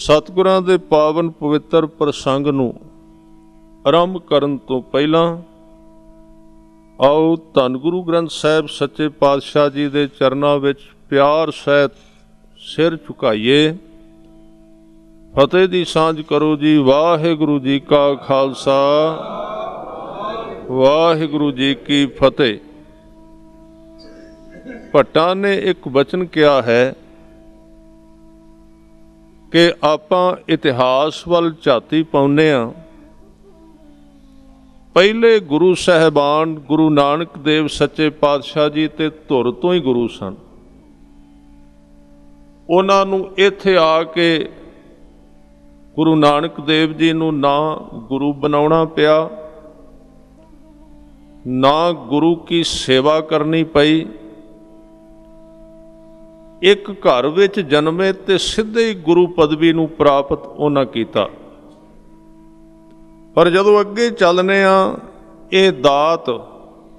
ਸਤਿਗੁਰਾਂ ਦੇ ਪਾਵਨ ਪਵਿੱਤਰ ਪ੍ਰਸੰਗ ਨੂੰ ਆਰੰਭ ਕਰਨ ਤੋਂ ਪਹਿਲਾਂ ਆਓ ਧੰਨ ਗੁਰੂ ਗ੍ਰੰਥ ਸਾਹਿਬ ਸੱਚੇ ਪਾਤਸ਼ਾਹ ਜੀ ਦੇ ਚਰਨਾਂ ਵਿੱਚ ਪਿਆਰ ਸਹਿਤ ਸਿਰ ਝੁਕਾਈਏ ਫਤਿਹ ਦੀ ਸਾਂਝ ਕਰੋ ਜੀ ਵਾਹਿਗੁਰੂ ਜੀ ਕਾ ਖਾਲਸਾ ਵਾਹਿਗੁਰੂ ਜੀ ਕੀ ਫਤਿਹ ਭੱਟਾਂ ਨੇ ਇੱਕ ਬਚਨ ਕਿਹਾ ਹੈ ਕਿ ਆਪਾਂ ਇਤਿਹਾਸ ਵੱਲ ਝਾਤੀ ਪਾਉਨੇ ਆ ਪਹਿਲੇ ਗੁਰੂ ਸਹਿਬਾਨ ਗੁਰੂ ਨਾਨਕ ਦੇਵ ਸੱਚੇ ਪਾਤਸ਼ਾਹ ਜੀ ਤੇ ਧੁਰ ਤੋਂ ਹੀ ਗੁਰੂ ਸਨ ਉਹਨਾਂ ਨੂੰ ਇੱਥੇ ਆ ਕੇ ਗੁਰੂ ਨਾਨਕ ਦੇਵ ਜੀ ਨੂੰ ਨਾ ਗੁਰੂ ਬਣਾਉਣਾ ਪਿਆ ਨਾ ਗੁਰੂ ਕੀ ਸੇਵਾ ਕਰਨੀ ਪਈ ਇੱਕ ਘਰ ਵਿੱਚ ਜਨਮੇ ਤੇ ਸਿੱਧੇ ਹੀ ਗੁਰੂ ਪਦਵੀ ਨੂੰ ਪ੍ਰਾਪਤ ਉਹਨਾਂ ਕੀਤਾ ਪਰ ਜਦੋਂ ਅੱਗੇ ਚੱਲਨੇ ਆ ਇਹ ਦਾਤ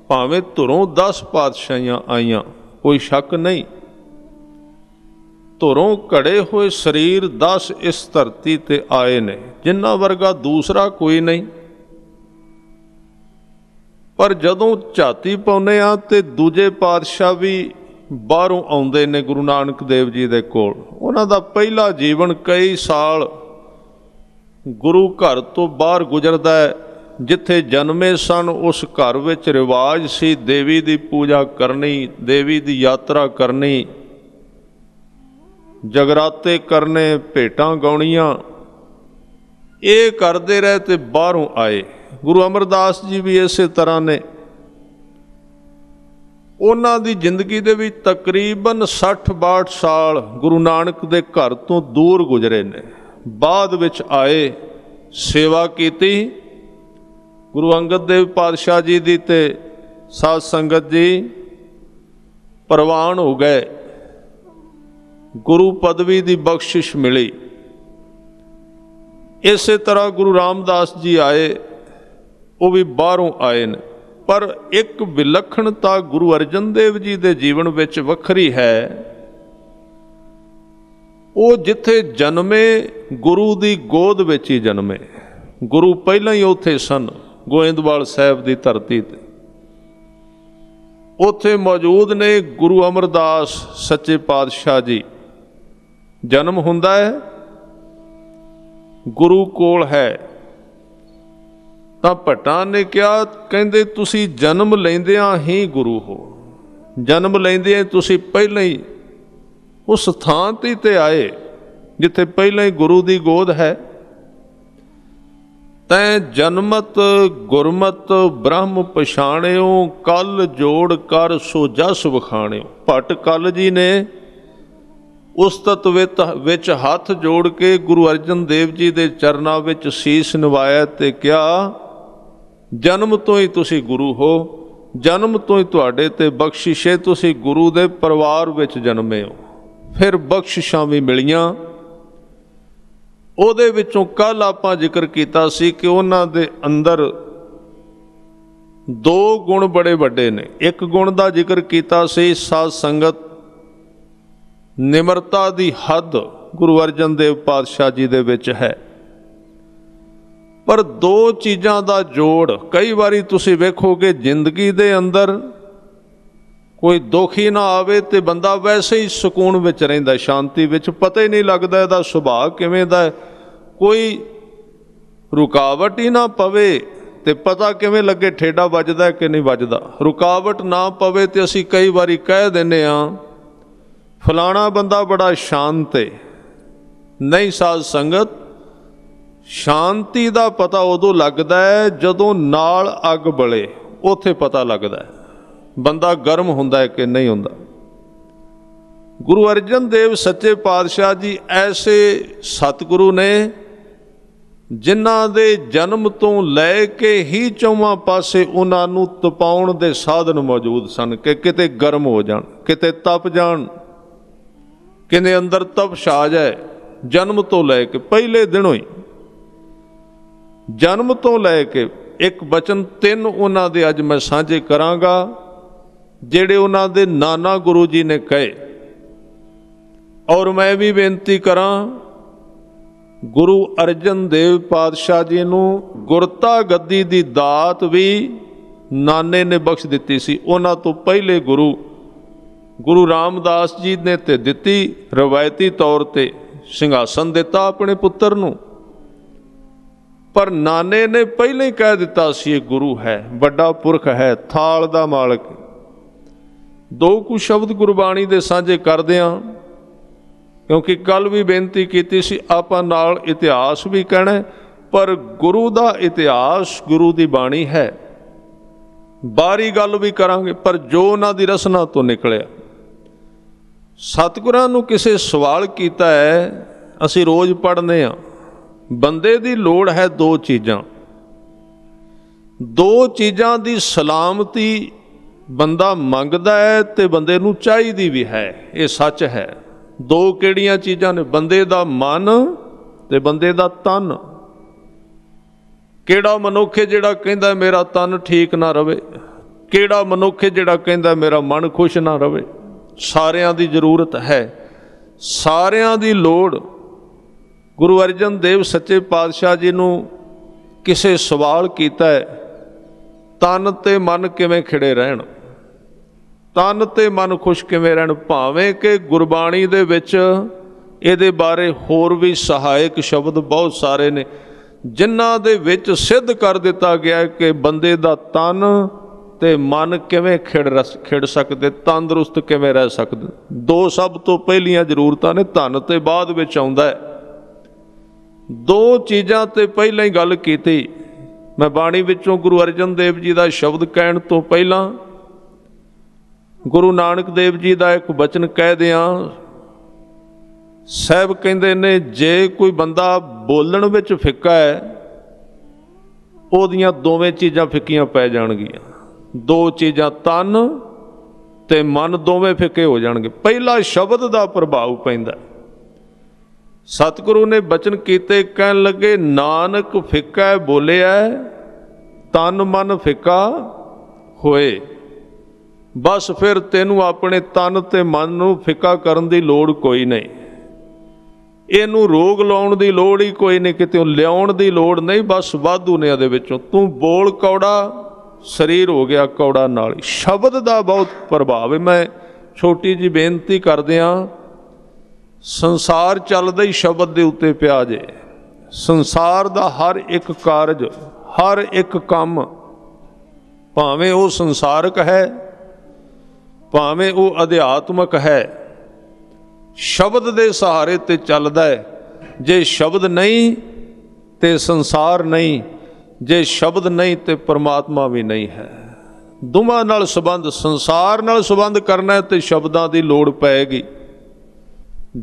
ਭਾਵੇਂ ਧੁਰੋਂ 10 ਪਾਤਸ਼ਾਹੀਆਂ ਆਈਆਂ ਕੋਈ ਸ਼ੱਕ ਨਹੀਂ ਧੁਰੋਂ ਘੜੇ ਹੋਏ ਸਰੀਰ 10 ਇਸ ਧਰਤੀ ਤੇ ਆਏ ਨੇ ਜਿੰਨਾ ਵਰਗਾ ਦੂਸਰਾ ਕੋਈ ਨਹੀਂ ਪਰ ਜਦੋਂ ਛਾਤੀ ਪਾਉਨੇ ਆ ਤੇ ਦੂਜੇ ਪਾਤਸ਼ਾਹ ਵੀ ਬਾਹਰੋਂ ਆਉਂਦੇ ਨੇ ਗੁਰੂ ਨਾਨਕ ਦੇਵ ਜੀ ਦੇ ਕੋਲ ਉਹਨਾਂ ਦਾ ਪਹਿਲਾ ਜੀਵਨ ਕਈ ਸਾਲ ਗੁਰੂ ਘਰ ਤੋਂ ਬਾਹਰ ਗੁਜ਼ਰਦਾ ਹੈ ਜਿੱਥੇ ਜਨਮੇ ਸਨ ਉਸ ਘਰ ਵਿੱਚ ਰਿਵਾਜ ਸੀ ਦੇਵੀ ਦੀ ਪੂਜਾ ਕਰਨੀ ਦੇਵੀ ਦੀ ਯਾਤਰਾ ਕਰਨੀ ਜਗਰਾਤੇ ਕਰਨੇ ਭੇਟਾਂ ਗਾਉਣੀਆਂ ਇਹ ਕਰਦੇ ਰਹੇ ਤੇ ਬਾਹਰੋਂ ਆਏ ਗੁਰੂ ਅਮਰਦਾਸ ਜੀ ਵੀ ਇਸੇ ਤਰ੍ਹਾਂ ਨੇ ਉਹਨਾਂ ਦੀ ਜ਼ਿੰਦਗੀ ਦੇ ਵਿੱਚ ਤਕਰੀਬਨ 60-62 ਸਾਲ ਗੁਰੂ ਨਾਨਕ ਦੇ ਘਰ ਤੋਂ ਦੂਰ ਗੁਜ਼ਰੇ ਨੇ ਬਾਅਦ ਵਿੱਚ ਆਏ ਸੇਵਾ ਕੀਤੀ ਗੁਰੂ ਅੰਗਦ ਦੇਵ ਪਾਤਸ਼ਾਹ ਜੀ ਦੀ ਤੇ ਸਾਧ ਸੰਗਤ ਜੀ ਪ੍ਰਵਾਨ ਹੋ ਗਏ ਗੁਰੂ ਪਦਵੀ ਦੀ ਬਖਸ਼ਿਸ਼ ਮਿਲੀ ਇਸੇ ਤਰ੍ਹਾਂ ਗੁਰੂ ਰਾਮਦਾਸ ਜੀ ਆਏ ਉਹ ਵੀ ਬਾਹਰੋਂ ਆਏ ਨੇ ਪਰ ਇੱਕ ਵਿਲੱਖਣਤਾ ਗੁਰੂ ਅਰਜਨ ਦੇਵ ਜੀ ਦੇ ਜੀਵਨ ਵਿੱਚ ਵੱਖਰੀ ਹੈ ਉਹ ਜਿੱਥੇ ਜਨਮੇ ਗੁਰੂ ਦੀ ਗੋਦ ਵਿੱਚ ਹੀ ਜਨਮੇ ਗੁਰੂ ਪਹਿਲਾਂ ਹੀ ਉੱਥੇ ਸਨ ਗੋਇੰਦਵਾਲ ਸਾਹਿਬ ਦੀ ਧਰਤੀ ਤੇ ਉੱਥੇ ਮੌਜੂਦ ਨੇ ਗੁਰੂ ਅਮਰਦਾਸ ਸੱਚੇ ਪਾਤਸ਼ਾਹ ਜੀ ਜਨਮ ਹੁੰਦਾ ਹੈ ਗੁਰੂ ਕੋਲ ਹੈ ਤਾਂ ਭਟਾਂ ਨੇ ਕਿਹਾ ਕਹਿੰਦੇ ਤੁਸੀਂ ਜਨਮ ਲੈਂਦਿਆਂ ਹੀ ਗੁਰੂ ਹੋ ਜਨਮ ਲੈਂਦੇ ਤੁਸੀਂ ਪਹਿਲਾਂ ਹੀ ਉਸ ਥਾਂ ਤੇ ਤੇ ਆਏ ਜਿੱਥੇ ਪਹਿਲਾਂ ਹੀ ਗੁਰੂ ਦੀ ਗੋਦ ਹੈ ਤੈ ਜਨਮਤ ਗੁਰਮਤ ਬ੍ਰਹਮ ਪਛਾਣਿਓ ਕਲ ਜੋੜ ਕਰ ਸੋ ਜਸ ਵਖਾਣਿਓ ਭਟ ਕਲ ਜੀ ਨੇ ਉਸ ਤਤਵਿਤ ਵਿੱਚ ਹੱਥ ਜੋੜ ਕੇ ਗੁਰੂ ਅਰਜਨ ਦੇਵ ਜੀ ਦੇ ਚਰਨਾਂ ਵਿੱਚ ਸੀਸ ਨਵਾਇਆ ਤੇ ਕਿਹਾ ਜਨਮ ਤੋਂ ਹੀ ਤੁਸੀਂ ਗੁਰੂ ਹੋ ਜਨਮ ਤੋਂ ਹੀ ਤੁਹਾਡੇ ਤੇ ਬਖਸ਼ਿਸ਼ ਹੈ ਤੁਸੀਂ ਗੁਰੂ ਦੇ ਪਰਿਵਾਰ ਵਿੱਚ ਜਨਮੇ ਹੋ ਫਿਰ ਬਖਸ਼ਿਸ਼ਾਂ ਵੀ ਮਿਲੀਆਂ ਉਹਦੇ ਵਿੱਚੋਂ ਕੱਲ ਆਪਾਂ ਜ਼ਿਕਰ ਕੀਤਾ ਸੀ ਕਿ ਉਹਨਾਂ ਦੇ ਅੰਦਰ ਦੋ ਗੁਣ ਬੜੇ ਵੱਡੇ ਨੇ ਇੱਕ ਗੁਣ ਦਾ ਜ਼ਿਕਰ ਕੀਤਾ ਸੀ ਸਾਧ ਸੰਗਤ ਨਿਮਰਤਾ ਦੀ ਹੱਦ ਗੁਰੂ ਅਰਜਨ ਦੇਵ ਪਾਤਸ਼ਾਹ ਜੀ ਦੇ ਵਿੱਚ ਹੈ ਪਰ ਦੋ ਚੀਜ਼ਾਂ ਦਾ ਜੋੜ ਕਈ ਵਾਰੀ ਤੁਸੀਂ ਵੇਖੋਗੇ ਜ਼ਿੰਦਗੀ ਦੇ ਅੰਦਰ ਕੋਈ ਦੁੱਖ ਹੀ ਨਾ ਆਵੇ ਤੇ ਬੰਦਾ ਵੈਸੇ ਹੀ ਸਕੂਨ ਵਿੱਚ ਰਹਿੰਦਾ ਸ਼ਾਂਤੀ ਵਿੱਚ ਪਤਾ ਹੀ ਨਹੀਂ ਲੱਗਦਾ ਇਹਦਾ ਸੁਭਾਅ ਕਿਵੇਂ ਦਾ ਕੋਈ ਰੁਕਾਵਟ ਹੀ ਨਾ ਪਵੇ ਤੇ ਪਤਾ ਕਿਵੇਂ ਲੱਗੇ ਠੇਡਾ ਵੱਜਦਾ ਕਿ ਨਹੀਂ ਵੱਜਦਾ ਰੁਕਾਵਟ ਨਾ ਪਵੇ ਤੇ ਅਸੀਂ ਕਈ ਵਾਰੀ ਕਹਿ ਦਿੰਨੇ ਆ ਫਲਾਣਾ ਬੰਦਾ ਬੜਾ ਸ਼ਾਂਤ ਹੈ ਨਹੀਂ ਸਾਧ ਸੰਗਤ ਸ਼ਾਂਤੀ ਦਾ ਪਤਾ ਉਦੋਂ ਲੱਗਦਾ ਹੈ ਜਦੋਂ ਨਾਲ ਅੱਗ ਬਲੇ ਉੱਥੇ ਪਤਾ ਲੱਗਦਾ ਹੈ ਬੰਦਾ ਗਰਮ ਹੁੰਦਾ ਹੈ ਕਿ ਨਹੀਂ ਹੁੰਦਾ ਗੁਰੂ ਅਰਜਨ ਦੇਵ ਸੱਚੇ ਪਾਤਸ਼ਾਹ ਜੀ ਐਸੇ ਸਤਿਗੁਰੂ ਨੇ ਜਿਨ੍ਹਾਂ ਦੇ ਜਨਮ ਤੋਂ ਲੈ ਕੇ ਹੀ ਚੌਵਾਂ ਪਾਸੇ ਉਹਨਾਂ ਨੂੰ ਤਪਾਉਣ ਦੇ ਸਾਧਨ ਮੌਜੂਦ ਸਨ ਕਿ ਕਿਤੇ ਗਰਮ ਹੋ ਜਾਣ ਕਿਤੇ ਤਪ ਜਾਣ ਕਿਨੇ ਅੰਦਰ ਤਪਸ਼ ਆ ਜਾਏ ਜਨਮ ਤੋਂ ਲੈ ਕੇ ਪਹਿਲੇ ਦਿਨੋਂ ਹੀ ਜਨਮ ਤੋਂ ਲੈ ਕੇ ਇੱਕ ਬਚਨ ਤਿੰਨ ਉਹਨਾਂ ਦੇ ਅੱਜ ਮੈਂ ਸਾਂਝੇ ਕਰਾਂਗਾ ਜਿਹੜੇ ਉਹਨਾਂ ਦੇ ਨਾਨਾ ਗੁਰੂ ਜੀ ਨੇ ਕਹੇ ਔਰ ਮੈਂ ਵੀ ਬੇਨਤੀ ਕਰਾਂ ਗੁਰੂ ਅਰਜਨ ਦੇਵ ਪਾਤਸ਼ਾਹ ਜੀ ਨੂੰ ਗੁਰਤਾ ਗੱਦੀ ਦੀ ਦਾਤ ਵੀ ਨਾਨੇ ਨੇ ਬਖਸ਼ ਦਿੱਤੀ ਸੀ ਉਹਨਾਂ ਤੋਂ ਪਹਿਲੇ ਗੁਰੂ ਗੁਰੂ ਰਾਮਦਾਸ ਜੀ ਨੇ ਤੇ ਦਿੱਤੀ ਰਵਾਇਤੀ ਤੌਰ ਤੇ ਸਿੰਘਾਸਨ ਦਿੱਤਾ ਆਪਣੇ ਪੁੱਤਰ ਨੂੰ ਪਰ ਨਾਨੇ ਨੇ ਪਹਿਲਾਂ ਹੀ ਕਹਿ ਦਿੱਤਾ ਸੀ ਇਹ ਗੁਰੂ ਹੈ ਵੱਡਾ ਪੁਰਖ ਹੈ ਥਾਲ ਦਾ ਮਾਲਕ ਦੋ ਕੁ ਸ਼ਬਦ ਗੁਰਬਾਣੀ ਦੇ ਸਾਂਝੇ ਕਰਦੇ ਆ ਕਿਉਂਕਿ ਕੱਲ ਵੀ ਬੇਨਤੀ ਕੀਤੀ ਸੀ ਆਪਾਂ ਨਾਲ ਇਤਿਹਾਸ ਵੀ ਕਹਿਣਾ ਪਰ ਗੁਰੂ ਦਾ ਇਤਿਹਾਸ ਗੁਰੂ ਦੀ ਬਾਣੀ ਹੈ ਬਾਰੀ ਗੱਲ ਵੀ ਕਰਾਂਗੇ ਪਰ ਜੋ ਉਹਨਾਂ ਦੀ ਰਸਨਾ ਤੋਂ ਨਿਕਲਿਆ ਸਤਿਗੁਰਾਂ ਨੂੰ ਕਿਸੇ ਸਵਾਲ ਕੀਤਾ ਹੈ ਅਸੀਂ ਰੋਜ਼ ਪੜ੍ਹਨੇ ਆ ਬੰਦੇ ਦੀ ਲੋੜ ਹੈ ਦੋ ਚੀਜ਼ਾਂ ਦੋ ਚੀਜ਼ਾਂ ਦੀ ਸਲਾਮਤੀ ਬੰਦਾ ਮੰਗਦਾ ਹੈ ਤੇ ਬੰਦੇ ਨੂੰ ਚਾਹੀਦੀ ਵੀ ਹੈ ਇਹ ਸੱਚ ਹੈ ਦੋ ਕਿਹੜੀਆਂ ਚੀਜ਼ਾਂ ਨੇ ਬੰਦੇ ਦਾ ਮਨ ਤੇ ਬੰਦੇ ਦਾ ਤਨ ਕਿਹੜਾ ਮਨੁੱਖ ਜਿਹੜਾ ਕਹਿੰਦਾ ਮੇਰਾ ਤਨ ਠੀਕ ਨਾ ਰਵੇ ਕਿਹੜਾ ਮਨੁੱਖ ਜਿਹੜਾ ਕਹਿੰਦਾ ਮੇਰਾ ਮਨ ਖੁਸ਼ ਨਾ ਰਵੇ ਸਾਰਿਆਂ ਦੀ ਜ਼ਰੂਰਤ ਹੈ ਸਾਰਿਆਂ ਦੀ ਲੋੜ ਗੁਰੂ ਅਰਜਨ ਦੇਵ ਸੱਚੇ ਪਾਤਸ਼ਾਹ ਜੀ ਨੂੰ ਕਿਸੇ ਸਵਾਲ ਕੀਤਾ ਹੈ ਤਨ ਤੇ ਮਨ ਕਿਵੇਂ ਖਿੜੇ ਰਹਿਣ ਤਨ ਤੇ ਮਨ ਖੁਸ਼ ਕਿਵੇਂ ਰਹਿਣ ਭਾਵੇਂ ਕਿ ਗੁਰਬਾਣੀ ਦੇ ਵਿੱਚ ਇਹਦੇ ਬਾਰੇ ਹੋਰ ਵੀ ਸਹਾਇਕ ਸ਼ਬਦ ਬਹੁਤ ਸਾਰੇ ਨੇ ਜਿਨ੍ਹਾਂ ਦੇ ਵਿੱਚ ਸਿੱਧ ਕਰ ਦਿੱਤਾ ਗਿਆ ਕਿ ਬੰਦੇ ਦਾ ਤਨ ਤੇ ਮਨ ਕਿਵੇਂ ਖਿੜ ਖਿੜ ਸਕਦੇ ਤੰਦਰੁਸਤ ਕਿਵੇਂ ਰਹਿ ਸਕਦੇ ਦੋ ਸਭ ਤੋਂ ਪਹਿਲੀਆਂ ਜ਼ਰੂਰਤਾਂ ਨੇ ਤਨ ਤੇ ਬਾਅਦ ਵਿੱਚ ਆਉਂਦਾ ਹੈ ਦੋ ਚੀਜ਼ਾਂ ਤੇ ਪਹਿਲਾਂ ਹੀ ਗੱਲ ਕੀਤੀ ਮੈਂ ਬਾਣੀ ਵਿੱਚੋਂ ਗੁਰੂ ਅਰਜਨ ਦੇਵ ਜੀ ਦਾ ਸ਼ਬਦ ਕਹਿਣ ਤੋਂ ਪਹਿਲਾਂ ਗੁਰੂ ਨਾਨਕ ਦੇਵ ਜੀ ਦਾ ਇੱਕ ਬਚਨ ਕਹਿ ਦਿਆਂ ਸਹਿਬ ਕਹਿੰਦੇ ਨੇ ਜੇ ਕੋਈ ਬੰਦਾ ਬੋਲਣ ਵਿੱਚ ਫਿੱਕਾ ਹੈ ਉਹਦੀਆਂ ਦੋਵੇਂ ਚੀਜ਼ਾਂ ਫਿੱਕੀਆਂ ਪੈ ਜਾਣਗੀਆਂ ਦੋ ਚੀਜ਼ਾਂ ਤਨ ਤੇ ਮਨ ਦੋਵੇਂ ਫਿੱਕੇ ਹੋ ਜਾਣਗੇ ਪਹਿਲਾ ਸ਼ਬਦ ਦਾ ਪ੍ਰਭਾਵ ਪੈਂਦਾ ਹੈ ਸਤਿਗੁਰੂ ਨੇ ਬਚਨ ਕੀਤੇ ਕਹਿਣ ਲੱਗੇ ਨਾਨਕ ਫਿੱਕਾ ਬੋਲਿਆ ਤਨ ਮਨ ਫਿੱਕਾ ਹੋਏ ਬਸ ਫਿਰ ਤੈਨੂੰ ਆਪਣੇ ਤਨ ਤੇ ਮਨ ਨੂੰ ਫਿੱਕਾ ਕਰਨ ਦੀ ਲੋੜ ਕੋਈ ਨਹੀਂ ਇਹਨੂੰ ਰੋਗ ਲਾਉਣ ਦੀ ਲੋੜ ਹੀ ਕੋਈ ਨਹੀਂ ਕਿਤੇ ਲਿਆਉਣ ਦੀ ਲੋੜ ਨਹੀਂ ਬਸ ਵਾਧੂ ਨੇ ਇਹਦੇ ਵਿੱਚੋਂ ਤੂੰ ਬੋਲ ਕੌੜਾ ਸਰੀਰ ਹੋ ਗਿਆ ਕੌੜਾ ਨਾਲ ਸ਼ਬਦ ਦਾ ਬਹੁਤ ਪ੍ਰਭਾਵ ਹੈ ਮੈਂ ਛੋਟੀ ਜੀ ਬੇਨਤੀ ਕਰਦੇ ਆਂ ਸੰਸਾਰ ਚੱਲਦਾ ਹੀ ਸ਼ਬਦ ਦੇ ਉੱਤੇ ਪਿਆ ਜੇ ਸੰਸਾਰ ਦਾ ਹਰ ਇੱਕ ਕਾਰਜ ਹਰ ਇੱਕ ਕੰਮ ਭਾਵੇਂ ਉਹ ਸੰਸਾਰਕ ਹੈ ਭਾਵੇਂ ਉਹ ਅਧਿਆਤਮਕ ਹੈ ਸ਼ਬਦ ਦੇ ਸਹਾਰੇ ਤੇ ਚੱਲਦਾ ਹੈ ਜੇ ਸ਼ਬਦ ਨਹੀਂ ਤੇ ਸੰਸਾਰ ਨਹੀਂ ਜੇ ਸ਼ਬਦ ਨਹੀਂ ਤੇ ਪਰਮਾਤਮਾ ਵੀ ਨਹੀਂ ਹੈ ਦੁਮਾ ਨਾਲ ਸੰਬੰਧ ਸੰਸਾਰ ਨਾਲ ਸੰਬੰਧ ਕਰਨਾ ਤੇ ਸ਼ਬਦਾਂ ਦੀ ਲੋੜ ਪੈਗੀ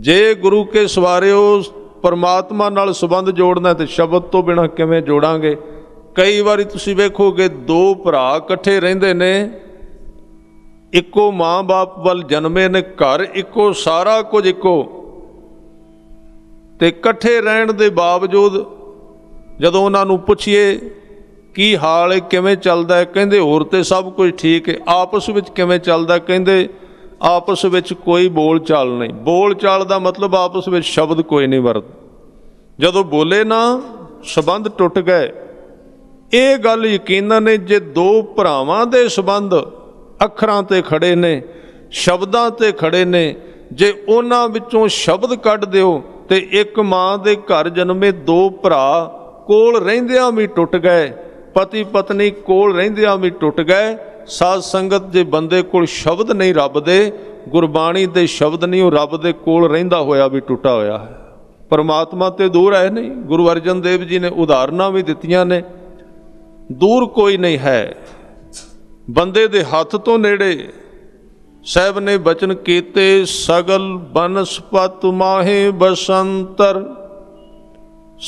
ਜੇ ਗੁਰੂ ਕੇ ਸਵਾਰਿਓ ਪਰਮਾਤਮਾ ਨਾਲ ਸੰਬੰਧ ਜੋੜਨਾ ਤੇ ਸ਼ਬਦ ਤੋਂ ਬਿਨਾ ਕਿਵੇਂ ਜੋੜਾਂਗੇ ਕਈ ਵਾਰੀ ਤੁਸੀਂ ਵੇਖੋਗੇ ਦੋ ਭਰਾ ਇਕੱਠੇ ਰਹਿੰਦੇ ਨੇ ਇੱਕੋ ਮਾਂ-ਬਾਪ ਵੱਲ ਜਨਮੇ ਨੇ ਘਰ ਇੱਕੋ ਸਾਰਾ ਕੁਝ ਇੱਕੋ ਤੇ ਇਕੱਠੇ ਰਹਿਣ ਦੇ ਬਾਵਜੂਦ ਜਦੋਂ ਉਹਨਾਂ ਨੂੰ ਪੁੱਛੀਏ ਕੀ ਹਾਲ ਹੈ ਕਿਵੇਂ ਚੱਲਦਾ ਹੈ ਕਹਿੰਦੇ ਹੋਰ ਤੇ ਸਭ ਕੁਝ ਠੀਕ ਹੈ ਆਪਸ ਵਿੱਚ ਕਿਵੇਂ ਚੱਲਦਾ ਕਹਿੰਦੇ ਆਪਸ ਵਿੱਚ ਕੋਈ ਬੋਲ ਚਾਲ ਨਹੀਂ ਬੋਲ ਚਾਲ ਦਾ ਮਤਲਬ ਆਪਸ ਵਿੱਚ ਸ਼ਬਦ ਕੋਈ ਨਹੀਂ ਵਰਤ ਜਦੋਂ ਬੋਲੇ ਨਾ ਸਬੰਧ ਟੁੱਟ ਗਏ ਇਹ ਗੱਲ ਯਕੀਨਨ ਨੇ ਜੇ ਦੋ ਭਰਾਵਾਂ ਦੇ ਸਬੰਧ ਅੱਖਰਾਂ ਤੇ ਖੜੇ ਨੇ ਸ਼ਬਦਾਂ ਤੇ ਖੜੇ ਨੇ ਜੇ ਉਹਨਾਂ ਵਿੱਚੋਂ ਸ਼ਬਦ ਕੱਢ ਦਿਓ ਤੇ ਇੱਕ ਮਾਂ ਦੇ ਘਰ ਜਨਮੇ ਦੋ ਭਰਾ ਕੋਲ ਰਹਿੰਦਿਆਂ ਵੀ ਟੁੱਟ ਗਏ ਪਤੀ ਪਤਨੀ ਕੋਲ ਰਹਿੰਦਿਆਂ ਵੀ ਟੁੱਟ ਗਏ ਸਾਧ ਸੰਗਤ ਦੇ ਬੰਦੇ ਕੋਲ ਸ਼ਬਦ ਨਹੀਂ ਰੱਬ ਦੇ ਗੁਰਬਾਣੀ ਦੇ ਸ਼ਬਦ ਨਹੀਂ ਉਹ ਰੱਬ ਦੇ ਕੋਲ ਰਹਿੰਦਾ ਹੋਇਆ ਵੀ ਟੁੱਟਾ ਹੋਇਆ ਹੈ ਪਰਮਾਤਮਾ ਤੇ ਦੂਰ ਹੈ ਨਹੀਂ ਗੁਰੂ ਅਰਜਨ ਦੇਵ ਜੀ ਨੇ ਉਦਾਹਰਨਾਂ ਵੀ ਦਿੱਤੀਆਂ ਨੇ ਦੂਰ ਕੋਈ ਨਹੀਂ ਹੈ ਬੰਦੇ ਦੇ ਹੱਥ ਤੋਂ ਨੇੜੇ ਸਹਿਬ ਨੇ ਬਚਨ ਕੀਤੇ ਸਗਲ ਬਨਸਪਤ ਮਾਹੇ ਬਸੰਤਰ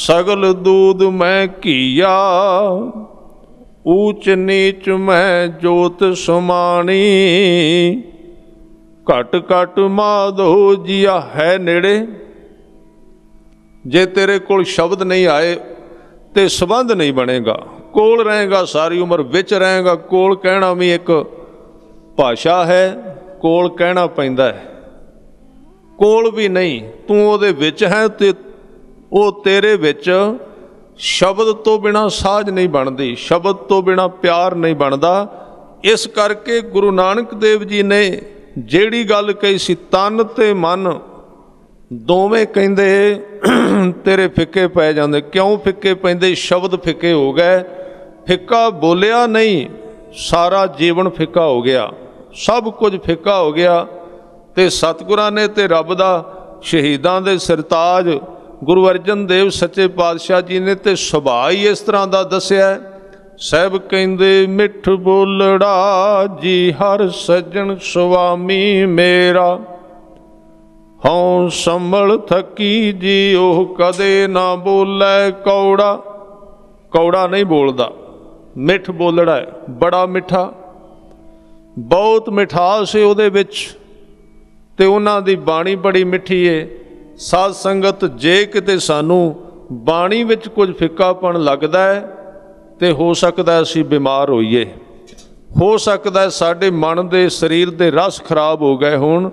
ਸਗਲ ਦੂਦ ਮੈਂ ਕੀਆ ਊਚ ਨੀਚ ਮੈਂ ਜੋਤ ਸਮਾਣੀ ਘਟ ਘਟ ਮਾਧੋ ਜੀਆ ਹੈ ਨੇੜੇ ਜੇ ਤੇਰੇ ਕੋਲ ਸ਼ਬਦ ਨਹੀਂ ਆਏ ਤੇ ਸੰਬੰਧ ਨਹੀਂ ਬਣੇਗਾ ਕੋਲ ਰਹੇਗਾ ساری ਉਮਰ ਵਿੱਚ ਰਹੇਗਾ ਕੋਲ ਕਹਿਣਾ ਵੀ ਇੱਕ ਭਾਸ਼ਾ ਹੈ ਕੋਲ ਕਹਿਣਾ ਪੈਂਦਾ ਹੈ ਕੋਲ ਵੀ ਨਹੀਂ ਤੂੰ ਉਹਦੇ ਵਿੱਚ ਹੈ ਤੇ ਉਹ ਤੇਰੇ ਵਿੱਚ ਸ਼ਬਦ ਤੋਂ ਬਿਨਾ ਸਾਜ ਨਹੀਂ ਬਣਦੀ ਸ਼ਬਦ ਤੋਂ ਬਿਨਾ ਪਿਆਰ ਨਹੀਂ ਬਣਦਾ ਇਸ ਕਰਕੇ ਗੁਰੂ ਨਾਨਕ ਦੇਵ ਜੀ ਨੇ ਜਿਹੜੀ ਗੱਲ ਕਹੀ ਸੀ ਤਨ ਤੇ ਮਨ ਦੋਵੇਂ ਕਹਿੰਦੇ ਤੇਰੇ ਫਿੱਕੇ ਪੈ ਜਾਂਦੇ ਕਿਉਂ ਫਿੱਕੇ ਪੈਂਦੇ ਸ਼ਬਦ ਫਿੱਕੇ ਹੋ ਗਏ ਫਿੱਕਾ ਬੋਲਿਆ ਨਹੀਂ ਸਾਰਾ ਜੀਵਨ ਫਿੱਕਾ ਹੋ ਗਿਆ ਸਭ ਕੁਝ ਫਿੱਕਾ ਹੋ ਗਿਆ ਤੇ ਸਤਿਗੁਰਾਂ ਨੇ ਤੇ ਰੱਬ ਦਾ ਸ਼ਹੀਦਾਂ ਦੇ ਸਰਤਾਜ ਗੁਰੂ ਅਰਜਨ ਦੇਵ ਸੱਚੇ ਪਾਤਸ਼ਾਹ ਜੀ ਨੇ ਤੇ ਸੁਭਾਅ ਹੀ ਇਸ ਤਰ੍ਹਾਂ ਦਾ ਦੱਸਿਆ ਸਹਿਬ ਕਹਿੰਦੇ ਮਿੱਠ ਬੋਲੜਾ ਜੀ ਹਰ ਸੱਜਣ ਸੁਆਮੀ ਮੇਰਾ ਹਉ ਸੰਭਲ ਥਕੀ ਜੀ ਉਹ ਕਦੇ ਨਾ ਬੋਲੇ ਕੌੜਾ ਕੌੜਾ ਨਹੀਂ ਬੋਲਦਾ ਮਿੱਠ ਬੋਲੜਾ ਹੈ ਬੜਾ ਮਿੱਠਾ ਬਹੁਤ ਮਿਠਾਸ ਹੈ ਉਹਦੇ ਵਿੱਚ ਤੇ ਉਹਨਾਂ ਦੀ ਬਾਣੀ ਬੜੀ ਮਿੱਠੀ ਏ ਸਾਧ ਸੰਗਤ ਜੇ ਕਿਤੇ ਸਾਨੂੰ ਬਾਣੀ ਵਿੱਚ ਕੁਝ ਫਿੱਕਾਪਣ ਲੱਗਦਾ ਹੈ ਤੇ ਹੋ ਸਕਦਾ ਅਸੀਂ ਬਿਮਾਰ ਹੋਈਏ ਹੋ ਸਕਦਾ ਸਾਡੇ ਮਨ ਦੇ ਸਰੀਰ ਦੇ ਰਸ ਖਰਾਬ ਹੋ ਗਏ ਹੋਣ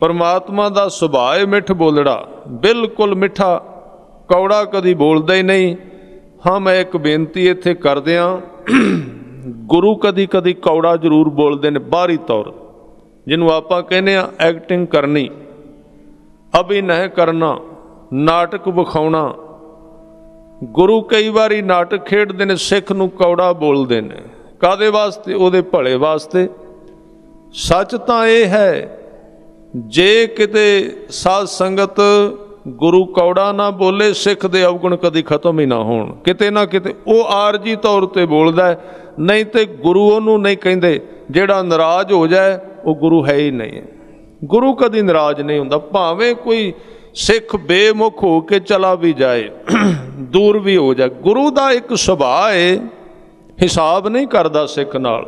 ਪਰਮਾਤਮਾ ਦਾ ਸੁਭਾਅ ਹੈ ਮਿੱਠ ਬੋਲੜਾ ਬਿਲਕੁਲ ਮਿੱਠਾ ਕੌੜਾ ਕਦੀ ਬੋਲਦਾ ਹੀ ਨਹੀਂ ਹਾਂ ਮੈਂ ਇੱਕ ਬੇਨਤੀ ਇੱਥੇ ਕਰਦੇ ਆ ਗੁਰੂ ਕਦੀ ਕਦੀ ਕੌੜਾ ਜ਼ਰੂਰ ਬੋਲਦੇ ਨੇ ਬਾਹਰੀ ਤੌਰ ਜਿਹਨੂੰ ਆਪਾਂ ਕਹਿੰਦੇ ਆ ਐਕਟਿੰਗ ਕਰਨੀ ਅਭਿਨੈ ਕਰਨਾ ਨਾਟਕ ਵਿਖਾਉਣਾ ਗੁਰੂ ਕਈ ਵਾਰੀ ਨਾਟਕ ਖੇਡਦੇ ਨੇ ਸਿੱਖ ਨੂੰ ਕੌੜਾ ਬੋਲਦੇ ਨੇ ਕਾਦੇ ਵਾਸਤੇ ਉਹਦੇ ਭਲੇ ਵਾਸਤੇ ਸੱਚ ਤਾਂ ਇਹ ਹੈ ਜੇ ਕਿਤੇ ਸਾਧ ਸੰਗਤ ਗੁਰੂ ਕੌੜਾ ਨਾ ਬੋਲੇ ਸਿੱਖ ਦੇ ਅਵਗੁਣ ਕਦੀ ਖਤਮ ਹੀ ਨਾ ਹੋਣ ਕਿਤੇ ਨਾ ਕਿਤੇ ਉਹ ਆਰਜੀ ਤੌਰ ਤੇ ਬੋਲਦਾ ਨਹੀਂ ਤੇ ਗੁਰੂ ਉਹਨੂੰ ਨਹੀਂ ਕਹਿੰਦੇ ਜਿਹੜਾ ਨਾਰਾਜ਼ ਹੋ ਜਾਏ ਉਹ ਗੁਰੂ ਹੈ ਹੀ ਨਹੀਂ ਗੁਰੂ ਕਦੀ ਨਾਰਾਜ਼ ਨਹੀਂ ਹੁੰਦਾ ਭਾਵੇਂ ਕੋਈ ਸਿੱਖ ਬੇਮੁਖ ਹੋ ਕੇ ਚਲਾ ਵੀ ਜਾਏ ਦੂਰ ਵੀ ਹੋ ਜਾ ਗੁਰੂ ਦਾ ਇੱਕ ਸੁਭਾਅ ਹੈ ਹਿਸਾਬ ਨਹੀਂ ਕਰਦਾ ਸਿੱਖ ਨਾਲ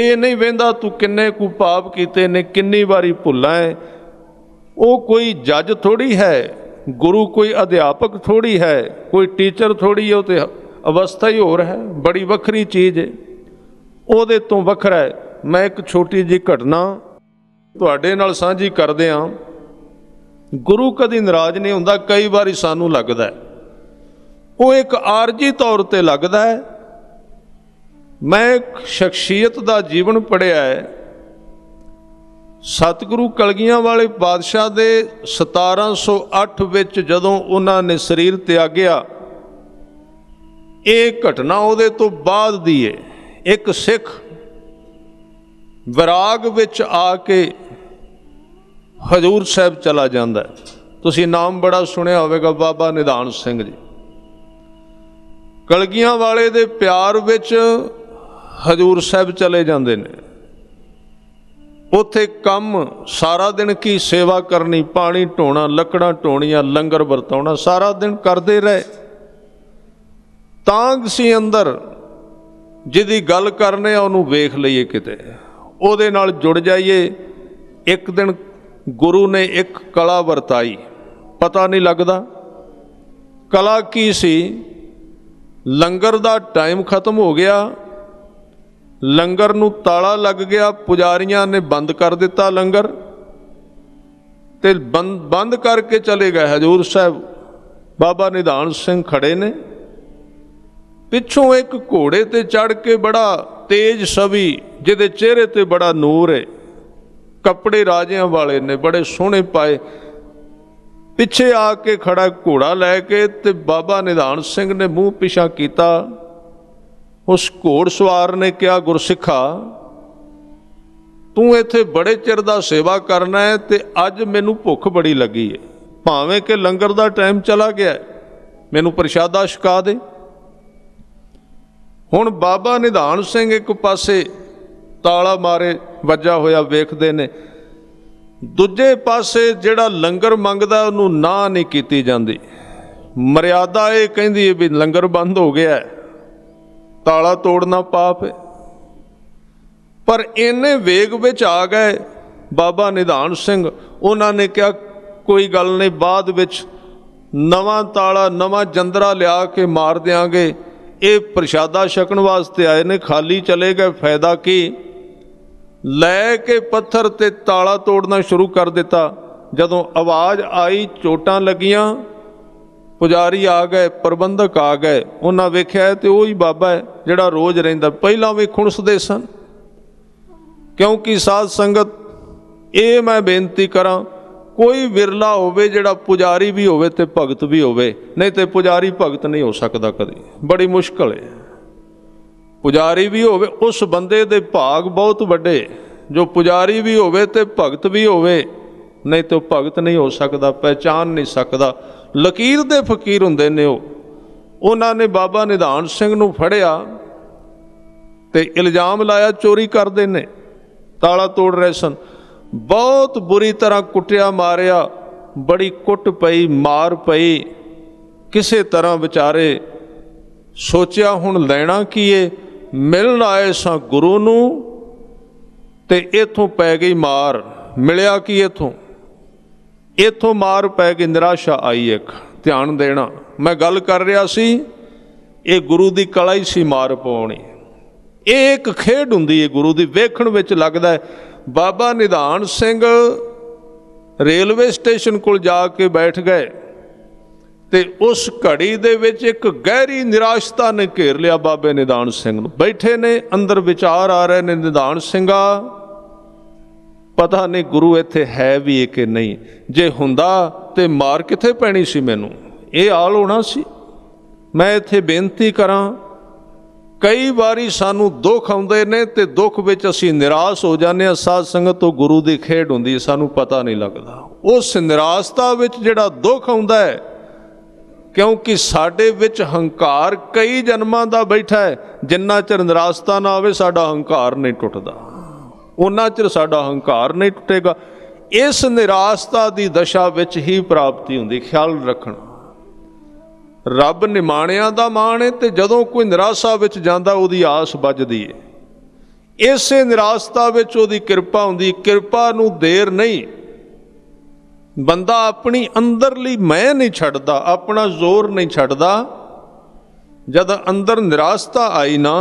ਇਹ ਨਹੀਂ ਵੇਂਦਾ ਤੂੰ ਕਿੰਨੇ ਕੁ ਪਾਪ ਕੀਤੇ ਨੇ ਕਿੰਨੀ ਵਾਰੀ ਭੁੱਲਾ ਹੈ ਉਹ ਕੋਈ ਜੱਜ ਥੋੜੀ ਹੈ ਗੁਰੂ ਕੋਈ ਅਧਿਆਪਕ ਥੋੜੀ ਹੈ ਕੋਈ ਟੀਚਰ ਥੋੜੀ ਹੈ ਉਹ ਤੇ ਅਵਸਥਾ ਹੀ ਹੋਰ ਹੈ ਬੜੀ ਵੱਖਰੀ ਚੀਜ਼ ਹੈ ਉਹਦੇ ਤੋਂ ਵੱਖਰਾ ਹੈ ਮੈਂ ਇੱਕ ਛੋਟੀ ਜੀ ਘਟਨਾ ਤੁਹਾਡੇ ਨਾਲ ਸਾਂਝੀ ਕਰਦੇ ਆਂ ਗੁਰੂ ਕਦੀ ਨਾਰਾਜ਼ ਨਹੀਂ ਹੁੰਦਾ ਕਈ ਵਾਰੀ ਸਾਨੂੰ ਲੱਗਦਾ ਉਹ ਇੱਕ ਆਰਜੀ ਤੌਰ ਤੇ ਲੱਗਦਾ ਹੈ ਮੈਂ ਇੱਕ ਸ਼ਖਸੀਅਤ ਦਾ ਜੀਵਨ ਪੜਿਆ ਹੈ ਸਤਿਗੁਰੂ ਕਲਗੀਆਂ ਵਾਲੇ ਪਾਤਸ਼ਾਹ ਦੇ 1708 ਵਿੱਚ ਜਦੋਂ ਉਹਨਾਂ ਨੇ ਸਰੀਰ ਤਿਆਗਿਆ ਇਹ ਘਟਨਾ ਉਹਦੇ ਤੋਂ ਬਾਅਦ ਦੀ ਹੈ ਇੱਕ ਸਿੱਖ ਵਿਰਾਗ ਵਿੱਚ ਆ ਕੇ ਹਜੂਰ ਸਾਹਿਬ ਚਲਾ ਜਾਂਦਾ ਤੁਸੀਂ ਨਾਮ ਬੜਾ ਸੁਣਿਆ ਹੋਵੇਗਾ ਬਾਬਾ ਨਿਧਾਨ ਸਿੰਘ ਜੀ ਕਲਗੀਆਂ ਵਾਲੇ ਦੇ ਪਿਆਰ ਵਿੱਚ ਹਜੂਰ ਸਾਹਿਬ ਚਲੇ ਜਾਂਦੇ ਨੇ ਉਥੇ ਕੰਮ ਸਾਰਾ ਦਿਨ ਕੀ ਸੇਵਾ ਕਰਨੀ ਪਾਣੀ ਢੋਣਾ ਲੱਕੜਾਂ ਢੋਣੀਆਂ ਲੰਗਰ ਵਰਤਾਉਣਾ ਸਾਰਾ ਦਿਨ ਕਰਦੇ ਰਹੇ ਤਾਂਗ ਸੀ ਅੰਦਰ ਜਿਹਦੀ ਗੱਲ ਕਰਨੇ ਆ ਉਹਨੂੰ ਵੇਖ ਲਈਏ ਕਿਤੇ ਉਹਦੇ ਨਾਲ ਜੁੜ ਜਾਈਏ ਇੱਕ ਦਿਨ ਗੁਰੂ ਨੇ ਇੱਕ ਕਲਾ ਵਰਤਾਈ ਪਤਾ ਨਹੀਂ ਲੱਗਦਾ ਕਲਾ ਕੀ ਸੀ ਲੰਗਰ ਦਾ ਟਾਈਮ ਖਤਮ ਹੋ ਗਿਆ ਲੰਗਰ ਨੂੰ ਤਾਲਾ ਲੱਗ ਗਿਆ ਪੁਜਾਰੀਆਂ ਨੇ ਬੰਦ ਕਰ ਦਿੱਤਾ ਲੰਗਰ ਤੇ ਬੰਦ ਕਰਕੇ ਚਲੇ ਗਏ ਹਜੂਰ ਸਾਹਿਬ ਬਾਬਾ ਨਿਧਾਨ ਸਿੰਘ ਖੜੇ ਨੇ ਪਿੱਛੋਂ ਇੱਕ ਘੋੜੇ ਤੇ ਚੜ ਕੇ ਬੜਾ ਤੇਜ ਸਵੀ ਜਿਹਦੇ ਚਿਹਰੇ ਤੇ ਬੜਾ ਨੂਰ ਹੈ ਕੱਪੜੇ ਰਾਜਿਆਂ ਵਾਲੇ ਨੇ ਬੜੇ ਸੋਹਣੇ ਪਾਏ ਪਿੱਛੇ ਆ ਕੇ ਖੜਾ ਘੋੜਾ ਲੈ ਕੇ ਤੇ ਬਾਬਾ ਨਿਧਾਨ ਸਿੰਘ ਨੇ ਮੂੰਹ ਪਿਛਾ ਕੀਤਾ ਉਸ ਘੋੜ ਸਵਾਰ ਨੇ ਕਿਹਾ ਗੁਰਸਿੱਖਾ ਤੂੰ ਇੱਥੇ ਬੜੇ ਚਿਰ ਦਾ ਸੇਵਾ ਕਰਨਾ ਹੈ ਤੇ ਅੱਜ ਮੈਨੂੰ ਭੁੱਖ ਬੜੀ ਲੱਗੀ ਹੈ ਭਾਵੇਂ ਕਿ ਲੰਗਰ ਦਾ ਟਾਈਮ ਚਲਾ ਗਿਆ ਮੈਨੂੰ ਪ੍ਰਸ਼ਾਦਾ ਛਕਾ ਦੇ ਹੁਣ ਬਾਬਾ ਨਿਧਾਨ ਸਿੰਘ ਇੱਕ ਪਾਸੇ ਤਾਲਾ ਮਾਰੇ ਵੱਜਾ ਹੋਇਆ ਵੇਖਦੇ ਨੇ ਦੂਜੇ ਪਾਸੇ ਜਿਹੜਾ ਲੰਗਰ ਮੰਗਦਾ ਉਹਨੂੰ ਨਾ ਨਹੀਂ ਕੀਤੀ ਜਾਂਦੀ ਮਰਿਆਦਾ ਇਹ ਕਹਿੰਦੀ ਹੈ ਵੀ ਲੰਗਰ ਬੰਦ ਹੋ ਗਿਆ ਤਾਲਾ ਤੋੜਨਾ ਪਾਪ ਹੈ ਪਰ ਇਹਨੇ ਵੇਗ ਵਿੱਚ ਆ ਗਏ ਬਾਬਾ ਨਿਧਾਨ ਸਿੰਘ ਉਹਨਾਂ ਨੇ ਕਿਹਾ ਕੋਈ ਗੱਲ ਨਹੀਂ ਬਾਅਦ ਵਿੱਚ ਨਵਾਂ ਤਾਲਾ ਨਵਾਂ ਜੰਦਰਾ ਲਿਆ ਕੇ ਮਾਰ ਦੇਾਂਗੇ ਇਹ ਪ੍ਰਸ਼ਾਦਾ ਛਕਣ ਵਾਸਤੇ ਆਏ ਨੇ ਖਾਲੀ ਚਲੇ ਗਏ ਫਾਇਦਾ ਕੀ ਲੈ ਕੇ ਪੱਥਰ ਤੇ ਤਾਲਾ ਤੋੜਨਾ ਸ਼ੁਰੂ ਕਰ ਦਿੱਤਾ ਜਦੋਂ ਆਵਾਜ਼ ਆਈ ਚੋਟਾਂ ਲੱਗੀਆਂ ਪੁਜਾਰੀ ਆ ਗਏ ਪ੍ਰਬੰਧਕ ਆ ਗਏ ਉਹਨਾਂ ਵੇਖਿਆ ਤੇ ਉਹ ਹੀ ਬਾਬਾ ਹੈ ਜਿਹੜਾ ਰੋਜ਼ ਰਹਿੰਦਾ ਪਹਿਲਾਂ ਵੀ ਖੁਣਸਦੇ ਸਨ ਕਿਉਂਕਿ ਸਾਧ ਸੰਗਤ ਇਹ ਮੈਂ ਬੇਨਤੀ ਕਰਾਂ ਕੋਈ ਵਿਰਲਾ ਹੋਵੇ ਜਿਹੜਾ ਪੁਜਾਰੀ ਵੀ ਹੋਵੇ ਤੇ ਭਗਤ ਵੀ ਹੋਵੇ ਨਹੀਂ ਤੇ ਪੁਜਾਰੀ ਭਗਤ ਨਹੀਂ ਹੋ ਸਕਦਾ ਕਦੇ ਬੜੀ ਮੁਸ਼ਕਲ ਹੈ ਪੁਜਾਰੀ ਵੀ ਹੋਵੇ ਉਸ ਬੰਦੇ ਦੇ ਭਾਗ ਬਹੁਤ ਵੱਡੇ ਜੋ ਪੁਜਾਰੀ ਵੀ ਹੋਵੇ ਤੇ ਭਗਤ ਵੀ ਹੋਵੇ ਨਹੀਂ ਤੇ ਭਗਤ ਨਹੀਂ ਹੋ ਸਕਦਾ ਪਹਿਚਾਨ ਨਹੀਂ ਸਕਦਾ ਲਕੀਰ ਦੇ ਫਕੀਰ ਹੁੰਦੇ ਨੇ ਉਹ ਉਹਨਾਂ ਨੇ ਬਾਬਾ ਨਿਧਾਨ ਸਿੰਘ ਨੂੰ ਫੜਿਆ ਤੇ ਇਲਜ਼ਾਮ ਲਾਇਆ ਚੋਰੀ ਕਰਦੇ ਨੇ ਤਾਲਾ ਤੋੜ ਰਹੇ ਸਨ ਬਹੁਤ ਬੁਰੀ ਤਰ੍ਹਾਂ ਕੁੱਟਿਆ ਮਾਰਿਆ ਬੜੀ ਕੁੱਟ ਪਈ ਮਾਰ ਪਈ ਕਿਸੇ ਤਰ੍ਹਾਂ ਵਿਚਾਰੇ ਸੋਚਿਆ ਹੁਣ ਲੈਣਾ ਕੀ ਏ ਮਿਲਣ ਆਏ ਸਾਂ ਗੁਰੂ ਨੂੰ ਤੇ ਇਥੋਂ ਪੈ ਗਈ ਮਾਰ ਮਿਲਿਆ ਕੀ ਇਥੋਂ ਇਥੋਂ ਮਾਰ ਪੈ ਗਈ ਨਿਰਾਸ਼ਾ ਆਈ ਇੱਕ ਧਿਆਨ ਦੇਣਾ ਮੈਂ ਗੱਲ ਕਰ ਰਿਹਾ ਸੀ ਇਹ ਗੁਰੂ ਦੀ ਕਲਾ ਹੀ ਸੀ ਮਾਰ ਪਾਉਣੀ ਇਹ ਇੱਕ ਖੇਡ ਹੁੰਦੀ ਹੈ ਗੁਰੂ ਦੀ ਵੇਖਣ ਵਿੱਚ ਲੱਗਦਾ ਹੈ ਬਾਬਾ ਨਿਧਾਨ ਸਿੰਘ ਰੇਲਵੇ ਸਟੇਸ਼ਨ ਕੋਲ ਜਾ ਕੇ ਬੈਠ ਗਏ ਤੇ ਉਸ ਘੜੀ ਦੇ ਵਿੱਚ ਇੱਕ ਗਹਿਰੀ ਨਿਰਾਸ਼ਤਾ ਨੇ ਘੇਰ ਲਿਆ ਬਾਬੇ ਨਿਦਾਨ ਸਿੰਘ ਨੂੰ ਬੈਠੇ ਨੇ ਅੰਦਰ ਵਿਚਾਰ ਆ ਰਹੇ ਨੇ ਨਿਦਾਨ ਸਿੰਘਾ ਪਤਾ ਨਹੀਂ ਗੁਰੂ ਇੱਥੇ ਹੈ ਵੀ ਏ ਕਿ ਨਹੀਂ ਜੇ ਹੁੰਦਾ ਤੇ ਮਾਰ ਕਿੱਥੇ ਪੈਣੀ ਸੀ ਮੈਨੂੰ ਇਹ ਹਾਲ ਹੋਣਾ ਸੀ ਮੈਂ ਇੱਥੇ ਬੇਨਤੀ ਕਰਾਂ ਕਈ ਵਾਰੀ ਸਾਨੂੰ ਦੁੱਖ ਆਉਂਦੇ ਨੇ ਤੇ ਦੁੱਖ ਵਿੱਚ ਅਸੀਂ ਨਿਰਾਸ਼ ਹੋ ਜਾਂਦੇ ਆ ਸਾਧ ਸੰਗਤ ਤੋਂ ਗੁਰੂ ਦੀ ਖੇਡ ਹੁੰਦੀ ਸਾਨੂੰ ਪਤਾ ਨਹੀਂ ਲੱਗਦਾ ਉਸ ਨਿਰਾਸ਼ਤਾ ਵਿੱਚ ਜਿਹੜਾ ਦੁੱਖ ਆਉਂਦਾ ਹੈ ਕਿਉਂਕਿ ਸਾਡੇ ਵਿੱਚ ਹੰਕਾਰ ਕਈ ਜਨਮਾਂ ਦਾ ਬੈਠਾ ਹੈ ਜਿੰਨਾ ਚਿਰ ਨਿਰਾਸਤਾ ਨਾ ਆਵੇ ਸਾਡਾ ਹੰਕਾਰ ਨਹੀਂ ਟੁੱਟਦਾ ਉਹਨਾਂ ਚਿਰ ਸਾਡਾ ਹੰਕਾਰ ਨਹੀਂ ਟੁੱਟੇਗਾ ਇਸ ਨਿਰਾਸਤਾ ਦੀ ਦਸ਼ਾ ਵਿੱਚ ਹੀ ਪ੍ਰਾਪਤੀ ਹੁੰਦੀ ਖਿਆਲ ਰੱਖਣਾ ਰੱਬ ਨਿਮਾਣਿਆਂ ਦਾ ਮਾਣ ਹੈ ਤੇ ਜਦੋਂ ਕੋਈ ਨਿਰਾਸ਼ਾ ਵਿੱਚ ਜਾਂਦਾ ਉਹਦੀ ਆਸ ਵੱਜਦੀ ਏ ਇਸੇ ਨਿਰਾਸ਼ਤਾ ਵਿੱਚ ਉਹਦੀ ਕਿਰਪਾ ਹੁੰਦੀ ਕਿਰਪਾ ਨੂੰ ਦੇਰ ਨਹੀਂ ਬੰਦਾ ਆਪਣੀ ਅੰਦਰਲੀ ਮੈਂ ਨਹੀਂ ਛੱਡਦਾ ਆਪਣਾ ਜ਼ੋਰ ਨਹੀਂ ਛੱਡਦਾ ਜਦ ਅੰਦਰ ਨਿਰਾਸਤਾ ਆਈ ਨਾ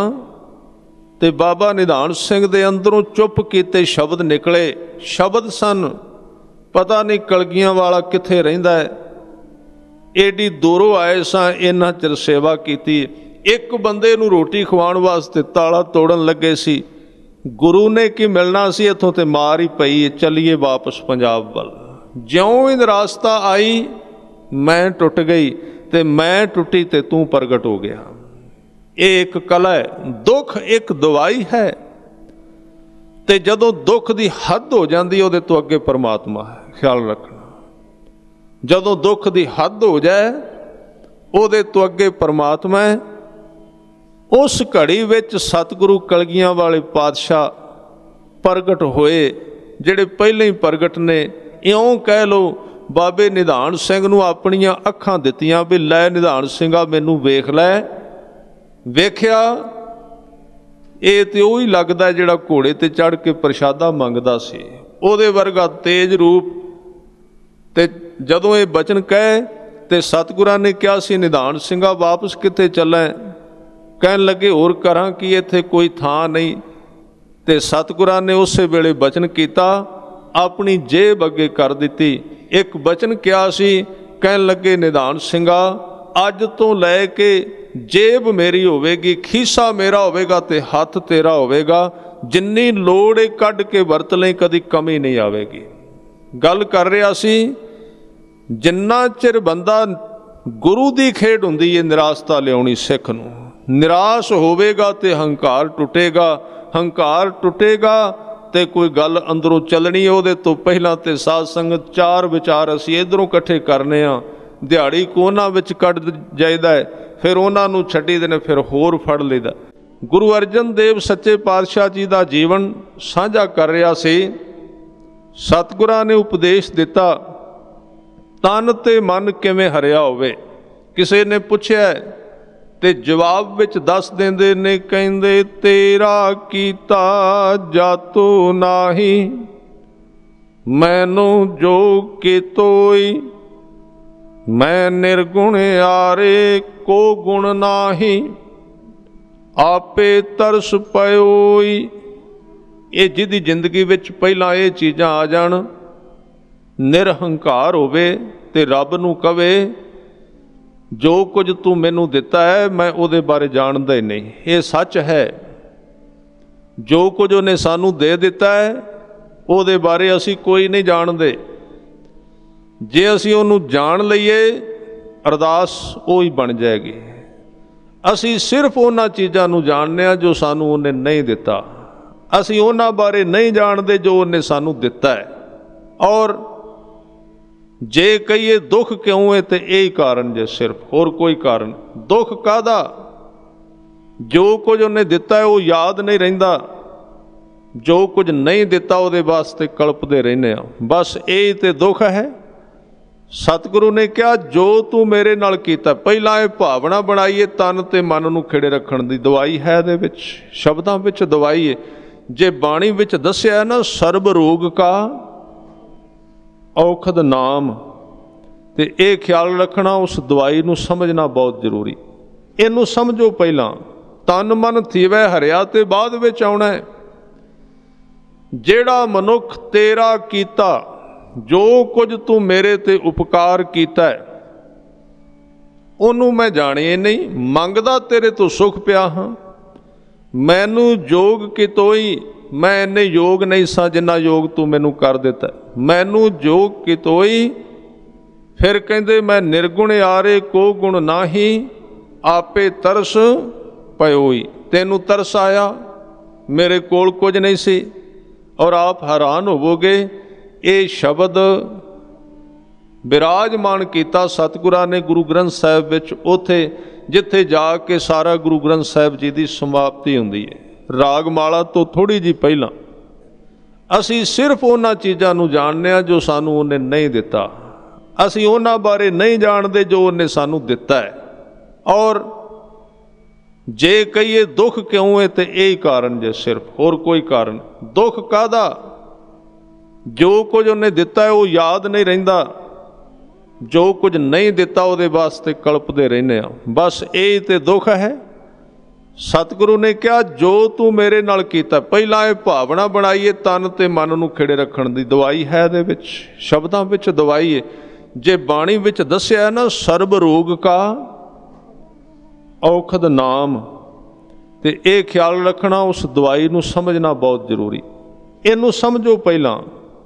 ਤੇ ਬਾਬਾ ਨਿਧਾਨ ਸਿੰਘ ਦੇ ਅੰਦਰੋਂ ਚੁੱਪ ਕੀਤੇ ਸ਼ਬਦ ਨਿਕਲੇ ਸ਼ਬਦ ਸਨ ਪਤਾ ਨਹੀਂ ਕਲਗੀਆਂ ਵਾਲਾ ਕਿੱਥੇ ਰਹਿੰਦਾ ਹੈ ਏਡੀ ਦੂਰੋਂ ਆਏ ਸਾਂ ਇਹਨਾਂ ਚਿਰ ਸੇਵਾ ਕੀਤੀ ਇੱਕ ਬੰਦੇ ਨੂੰ ਰੋਟੀ ਖਵਾਉਣ ਵਾਸਤੇ ਤਾਲਾ ਤੋੜਨ ਲੱਗੇ ਸੀ ਗੁਰੂ ਨੇ ਕੀ ਮਿਲਣਾ ਸੀ ਇੱਥੋਂ ਤੇ ਮਾਰ ਹੀ ਪਈ ਚੱਲੀਏ ਵਾਪਸ ਪੰਜਾਬ ਵੱਲ ਜਿਉਂ ਇਹ ਰਾਸਤਾ ਆਈ ਮੈਂ ਟੁੱਟ ਗਈ ਤੇ ਮੈਂ ਟੁੱਟੀ ਤੇ ਤੂੰ ਪ੍ਰਗਟ ਹੋ ਗਿਆ ਇਹ ਇੱਕ ਕਲਾ ਹੈ ਦੁੱਖ ਇੱਕ ਦਵਾਈ ਹੈ ਤੇ ਜਦੋਂ ਦੁੱਖ ਦੀ ਹੱਦ ਹੋ ਜਾਂਦੀ ਉਹਦੇ ਤੋਂ ਅੱਗੇ ਪਰਮਾਤਮਾ ਹੈ ਖਿਆਲ ਰੱਖਣਾ ਜਦੋਂ ਦੁੱਖ ਦੀ ਹੱਦ ਹੋ ਜਾਏ ਉਹਦੇ ਤੋਂ ਅੱਗੇ ਪਰਮਾਤਮਾ ਹੈ ਉਸ ਘੜੀ ਵਿੱਚ ਸਤਿਗੁਰੂ ਕਲਗੀਆਂ ਵਾਲੇ ਪਾਤਸ਼ਾਹ ਪ੍ਰਗਟ ਹੋਏ ਜਿਹੜੇ ਪਹਿਲਾਂ ਹੀ ਪ੍ਰਗਟ ਨੇ ਇਉਂ ਕਹਿ ਲੋ ਬਾਬੇ ਨਿਧਾਨ ਸਿੰਘ ਨੂੰ ਆਪਣੀਆਂ ਅੱਖਾਂ ਦਿੱਤੀਆਂ ਵੀ ਲੈ ਨਿਧਾਨ ਸਿੰਘਾ ਮੈਨੂੰ ਵੇਖ ਲੈ ਵੇਖਿਆ ਇਹ ਤੇ ਉਹ ਹੀ ਲੱਗਦਾ ਜਿਹੜਾ ਘੋੜੇ ਤੇ ਚੜ ਕੇ ਪ੍ਰਸ਼ਾਦਾ ਮੰਗਦਾ ਸੀ ਉਹਦੇ ਵਰਗਾ ਤੇਜ ਰੂਪ ਤੇ ਜਦੋਂ ਇਹ ਬਚਨ ਕਹੇ ਤੇ ਸਤਿਗੁਰਾਂ ਨੇ ਕਿਹਾ ਸੀ ਨਿਧਾਨ ਸਿੰਘਾ ਵਾਪਸ ਕਿੱਥੇ ਚੱਲੇ ਕਹਿਣ ਲੱਗੇ ਹੋਰ ਕਰਾਂ ਕਿ ਇੱਥੇ ਕੋਈ ਥਾਂ ਨਹੀਂ ਤੇ ਸਤਿਗੁਰਾਂ ਨੇ ਉਸੇ ਵੇਲੇ ਬਚਨ ਕੀਤਾ ਆਪਣੀ ਜੇਬ ਅੱਗੇ ਕਰ ਦਿੱਤੀ ਇੱਕ ਬਚਨ ਕਿਹਾ ਸੀ ਕਹਿਣ ਲੱਗੇ ਨਿਧਾਨ ਸਿੰਘਾ ਅੱਜ ਤੋਂ ਲੈ ਕੇ ਜੇਬ ਮੇਰੀ ਹੋਵੇਗੀ ਖੀਸਾ ਮੇਰਾ ਹੋਵੇਗਾ ਤੇ ਹੱਥ ਤੇਰਾ ਹੋਵੇਗਾ ਜਿੰਨੀ ਲੋੜ ਏ ਕੱਢ ਕੇ ਵਰਤ ਲੈ ਕਦੀ ਕਮੀ ਨਹੀਂ ਆਵੇਗੀ ਗੱਲ ਕਰ ਰਿਹਾ ਸੀ ਜਿੰਨਾ ਚਿਰ ਬੰਦਾ ਗੁਰੂ ਦੀ ਖੇਡ ਹੁੰਦੀ ਏ ਨਿਰਾਸ਼ਤਾ ਲਿਆਉਣੀ ਸਿੱਖ ਨੂੰ ਨਿਰਾਸ਼ ਹੋਵੇਗਾ ਤੇ ਹੰਕਾਰ ਟੁੱਟੇਗਾ ਹੰਕਾਰ ਟੁੱਟੇਗਾ ਤੇ ਕੋਈ ਗੱਲ ਅੰਦਰੋਂ ਚੱਲਣੀ ਉਹਦੇ ਤੋਂ ਪਹਿਲਾਂ ਤੇ ਸਾਧ ਸੰਗਤ ਚਾਰ ਵਿਚਾਰ ਅਸੀਂ ਇਧਰੋਂ ਇਕੱਠੇ ਕਰਨੇ ਆ ਦਿਹਾੜੀ ਕੋਨਾ ਵਿੱਚ ਕੱਢ ਜਾਇਦਾ ਹੈ ਫਿਰ ਉਹਨਾਂ ਨੂੰ ਛੱਡੀ ਦੇ ਨੇ ਫਿਰ ਹੋਰ ਫੜ ਲੈਦਾ ਗੁਰੂ ਅਰਜਨ ਦੇਵ ਸੱਚੇ ਪਾਤਸ਼ਾਹ ਜੀ ਦਾ ਜੀਵਨ ਸਾਂਝਾ ਕਰ ਰਿਹਾ ਸੀ ਸਤਿਗੁਰਾਂ ਨੇ ਉਪਦੇਸ਼ ਦਿੱਤਾ ਤਨ ਤੇ ਮਨ ਕਿਵੇਂ ਹਰਿਆ ਹੋਵੇ ਕਿਸੇ ਨੇ ਪੁੱਛਿਆ ਤੇ ਜਵਾਬ ਵਿੱਚ ਦੱਸ ਦਿੰਦੇ ਨੇ ਕਹਿੰਦੇ ਤੇਰਾ ਕੀਤਾ ਤੂੰ ਨਾਹੀ ਮੈਨੂੰ ਜੋ ਕੀਤੋਈ ਮੈਂ ਨਿਰਗੁਣ ਆਰੇ ਕੋ ਗੁਣ ਨਾਹੀ ਆਪੇ ਤਰਸ ਪਇਓਈ ਇਹ ਜਿਹਦੀ ਜ਼ਿੰਦਗੀ ਵਿੱਚ ਪਹਿਲਾਂ ਇਹ ਚੀਜ਼ਾਂ ਆ ਜਾਣ ਨਿਰਹੰਕਾਰ ਹੋਵੇ ਤੇ ਰੱਬ ਨੂੰ ਕਵੇ ਜੋ ਕੁਝ ਤੂੰ ਮੈਨੂੰ ਦਿੱਤਾ ਹੈ ਮੈਂ ਉਹਦੇ ਬਾਰੇ ਜਾਣਦਾ ਹੀ ਨਹੀਂ ਇਹ ਸੱਚ ਹੈ ਜੋ ਕੁਝ ਉਹਨੇ ਸਾਨੂੰ ਦੇ ਦਿੱਤਾ ਹੈ ਉਹਦੇ ਬਾਰੇ ਅਸੀਂ ਕੋਈ ਨਹੀਂ ਜਾਣਦੇ ਜੇ ਅਸੀਂ ਉਹਨੂੰ ਜਾਣ ਲਈਏ ਅਰਦਾਸ ਉਹ ਹੀ ਬਣ ਜਾਏਗੀ ਅਸੀਂ ਸਿਰਫ ਉਹਨਾਂ ਚੀਜ਼ਾਂ ਨੂੰ ਜਾਣਨੇ ਆ ਜੋ ਸਾਨੂੰ ਉਹਨੇ ਨਹੀਂ ਦਿੱਤਾ ਅਸੀਂ ਉਹਨਾਂ ਬਾਰੇ ਨਹੀਂ ਜਾਣਦੇ ਜੋ ਉਹਨੇ ਸਾਨੂੰ ਦਿੱਤਾ ਹੈ ਔਰ ਜੇ ਕਹੀਏ ਦੁੱਖ ਕਿਉਂ ਹੈ ਤੇ ਇਹ ਹੀ ਕਾਰਨ ਜੇ ਸਿਰਫ ਹੋਰ ਕੋਈ ਕਾਰਨ ਦੁੱਖ ਕਾਦਾ ਜੋ ਕੁਝ ਉਹਨੇ ਦਿੱਤਾ ਉਹ ਯਾਦ ਨਹੀਂ ਰਹਿੰਦਾ ਜੋ ਕੁਝ ਨਹੀਂ ਦਿੱਤਾ ਉਹਦੇ ਵਾਸਤੇ ਕਲਪਦੇ ਰਹਿੰਦੇ ਆ ਬਸ ਇਹ ਤੇ ਦੁੱਖ ਹੈ ਸਤਿਗੁਰੂ ਨੇ ਕਿਹਾ ਜੋ ਤੂੰ ਮੇਰੇ ਨਾਲ ਕੀਤਾ ਪਹਿਲਾਂ ਇਹ ਭਾਵਨਾ ਬਣਾਈਏ ਤਨ ਤੇ ਮਨ ਨੂੰ ਖਿੜੇ ਰੱਖਣ ਦੀ ਦਵਾਈ ਹੈ ਇਹਦੇ ਵਿੱਚ ਸ਼ਬਦਾਂ ਵਿੱਚ ਦਵਾਈ ਹੈ ਜੇ ਬਾਣੀ ਵਿੱਚ ਦੱਸਿਆ ਨਾ ਸਰਬ ਰੋਗ ਕਾ ਔਖਦ ਨਾਮ ਤੇ ਇਹ ਖਿਆਲ ਰੱਖਣਾ ਉਸ ਦਵਾਈ ਨੂੰ ਸਮਝਣਾ ਬਹੁਤ ਜ਼ਰੂਰੀ ਇਹਨੂੰ ਸਮਝੋ ਪਹਿਲਾਂ ਤਨ ਮਨ ਥੀਵੇ ਹਰਿਆ ਤੇ ਬਾਅਦ ਵਿੱਚ ਆਉਣਾ ਹੈ ਜਿਹੜਾ ਮਨੁੱਖ ਤੇਰਾ ਕੀਤਾ ਜੋ ਕੁਝ ਤੂੰ ਮੇਰੇ ਤੇ ਉਪਕਾਰ ਕੀਤਾ ਹੈ ਉਹਨੂੰ ਮੈਂ ਜਾਣੇ ਨਹੀਂ ਮੰਗਦਾ ਤੇਰੇ ਤੋਂ ਸੁਖ ਪਿਆ ਹਾਂ ਮੈਨੂੰ ਜੋਗ ਕਿਤੋਈ ਮੈਂ ਇੰਨੇ ਯੋਗ ਨਹੀਂ ਸਾਂ ਜਿੰਨਾ ਯੋਗ ਤੂੰ ਮੈਨੂੰ ਕਰ ਦਿੱਤਾ ਮੈਨੂੰ ਜੋਗ ਕਿਤੋਈ ਫਿਰ ਕਹਿੰਦੇ ਮੈਂ ਨਿਰਗੁਣ ਆਰੇ ਕੋ ਗੁਣ ਨਾਹੀ ਆਪੇ ਤਰਸ ਪਇਓਈ ਤੈਨੂੰ ਤਰਸ ਆਇਆ ਮੇਰੇ ਕੋਲ ਕੁਝ ਨਹੀਂ ਸੀ ਔਰ ਆਪ ਹੈਰਾਨ ਹੋਵੋਗੇ ਇਹ ਸ਼ਬਦ ਬਿਰਾਜਮਾਨ ਕੀਤਾ ਸਤਿਗੁਰਾਂ ਨੇ ਗੁਰੂ ਗ੍ਰੰਥ ਸਾਹਿਬ ਵਿੱਚ ਉਥੇ ਜਿੱਥੇ ਜਾ ਕੇ ਸਾਰਾ ਗੁਰੂ ਗ੍ਰੰਥ ਸਾਹਿਬ ਜੀ ਦੀ ਸਮਾਪਤੀ ਹੁੰਦੀ ਹੈ ਰਾਗਮਾਲਾ ਤੋਂ ਥੋੜੀ ਜੀ ਪਹਿਲਾਂ ਅਸੀਂ ਸਿਰਫ ਉਹਨਾਂ ਚੀਜ਼ਾਂ ਨੂੰ ਜਾਣਨੇ ਆ ਜੋ ਸਾਨੂੰ ਉਹਨੇ ਨਹੀਂ ਦਿੱਤਾ ਅਸੀਂ ਉਹਨਾਂ ਬਾਰੇ ਨਹੀਂ ਜਾਣਦੇ ਜੋ ਉਹਨੇ ਸਾਨੂੰ ਦਿੱਤਾ ਹੈ ਔਰ ਜੇ ਕਹੀਏ ਦੁੱਖ ਕਿਉਂ ਹੈ ਤੇ ਇਹ ਹੀ ਕਾਰਨ ਜੇ ਸਿਰਫ ਹੋਰ ਕੋਈ ਕਾਰਨ ਦੁੱਖ ਕਾਦਾ ਜੋ ਕੁਝ ਉਹਨੇ ਦਿੱਤਾ ਉਹ ਯਾਦ ਨਹੀਂ ਰਹਿੰਦਾ ਜੋ ਕੁਝ ਨਹੀਂ ਦਿੱਤਾ ਉਹਦੇ ਵਾਸਤੇ ਕਲਪਦੇ ਰਹਿੰਦੇ ਆ ਬਸ ਇਹ ਤੇ ਦੁੱਖ ਹੈ ਸਤਿਗੁਰੂ ਨੇ ਕਿਹਾ ਜੋ ਤੂੰ ਮੇਰੇ ਨਾਲ ਕੀਤਾ ਪਹਿਲਾਂ ਇਹ ਭਾਵਨਾ ਬਣਾਈਏ ਤਨ ਤੇ ਮਨ ਨੂੰ ਖਿੜੇ ਰੱਖਣ ਦੀ ਦਵਾਈ ਹੈ ਇਹਦੇ ਵਿੱਚ ਸ਼ਬਦਾਂ ਵਿੱਚ ਦਵਾਈ ਹੈ ਜੇ ਬਾਣੀ ਵਿੱਚ ਦੱਸਿਆ ਨਾ ਸਰਬ ਰੋਗ ਕਾ ਔਖਦ ਨਾਮ ਤੇ ਇਹ ਖਿਆਲ ਰੱਖਣਾ ਉਸ ਦਵਾਈ ਨੂੰ ਸਮਝਣਾ ਬਹੁਤ ਜ਼ਰੂਰੀ ਇਹਨੂੰ ਸਮਝੋ ਪਹਿਲਾਂ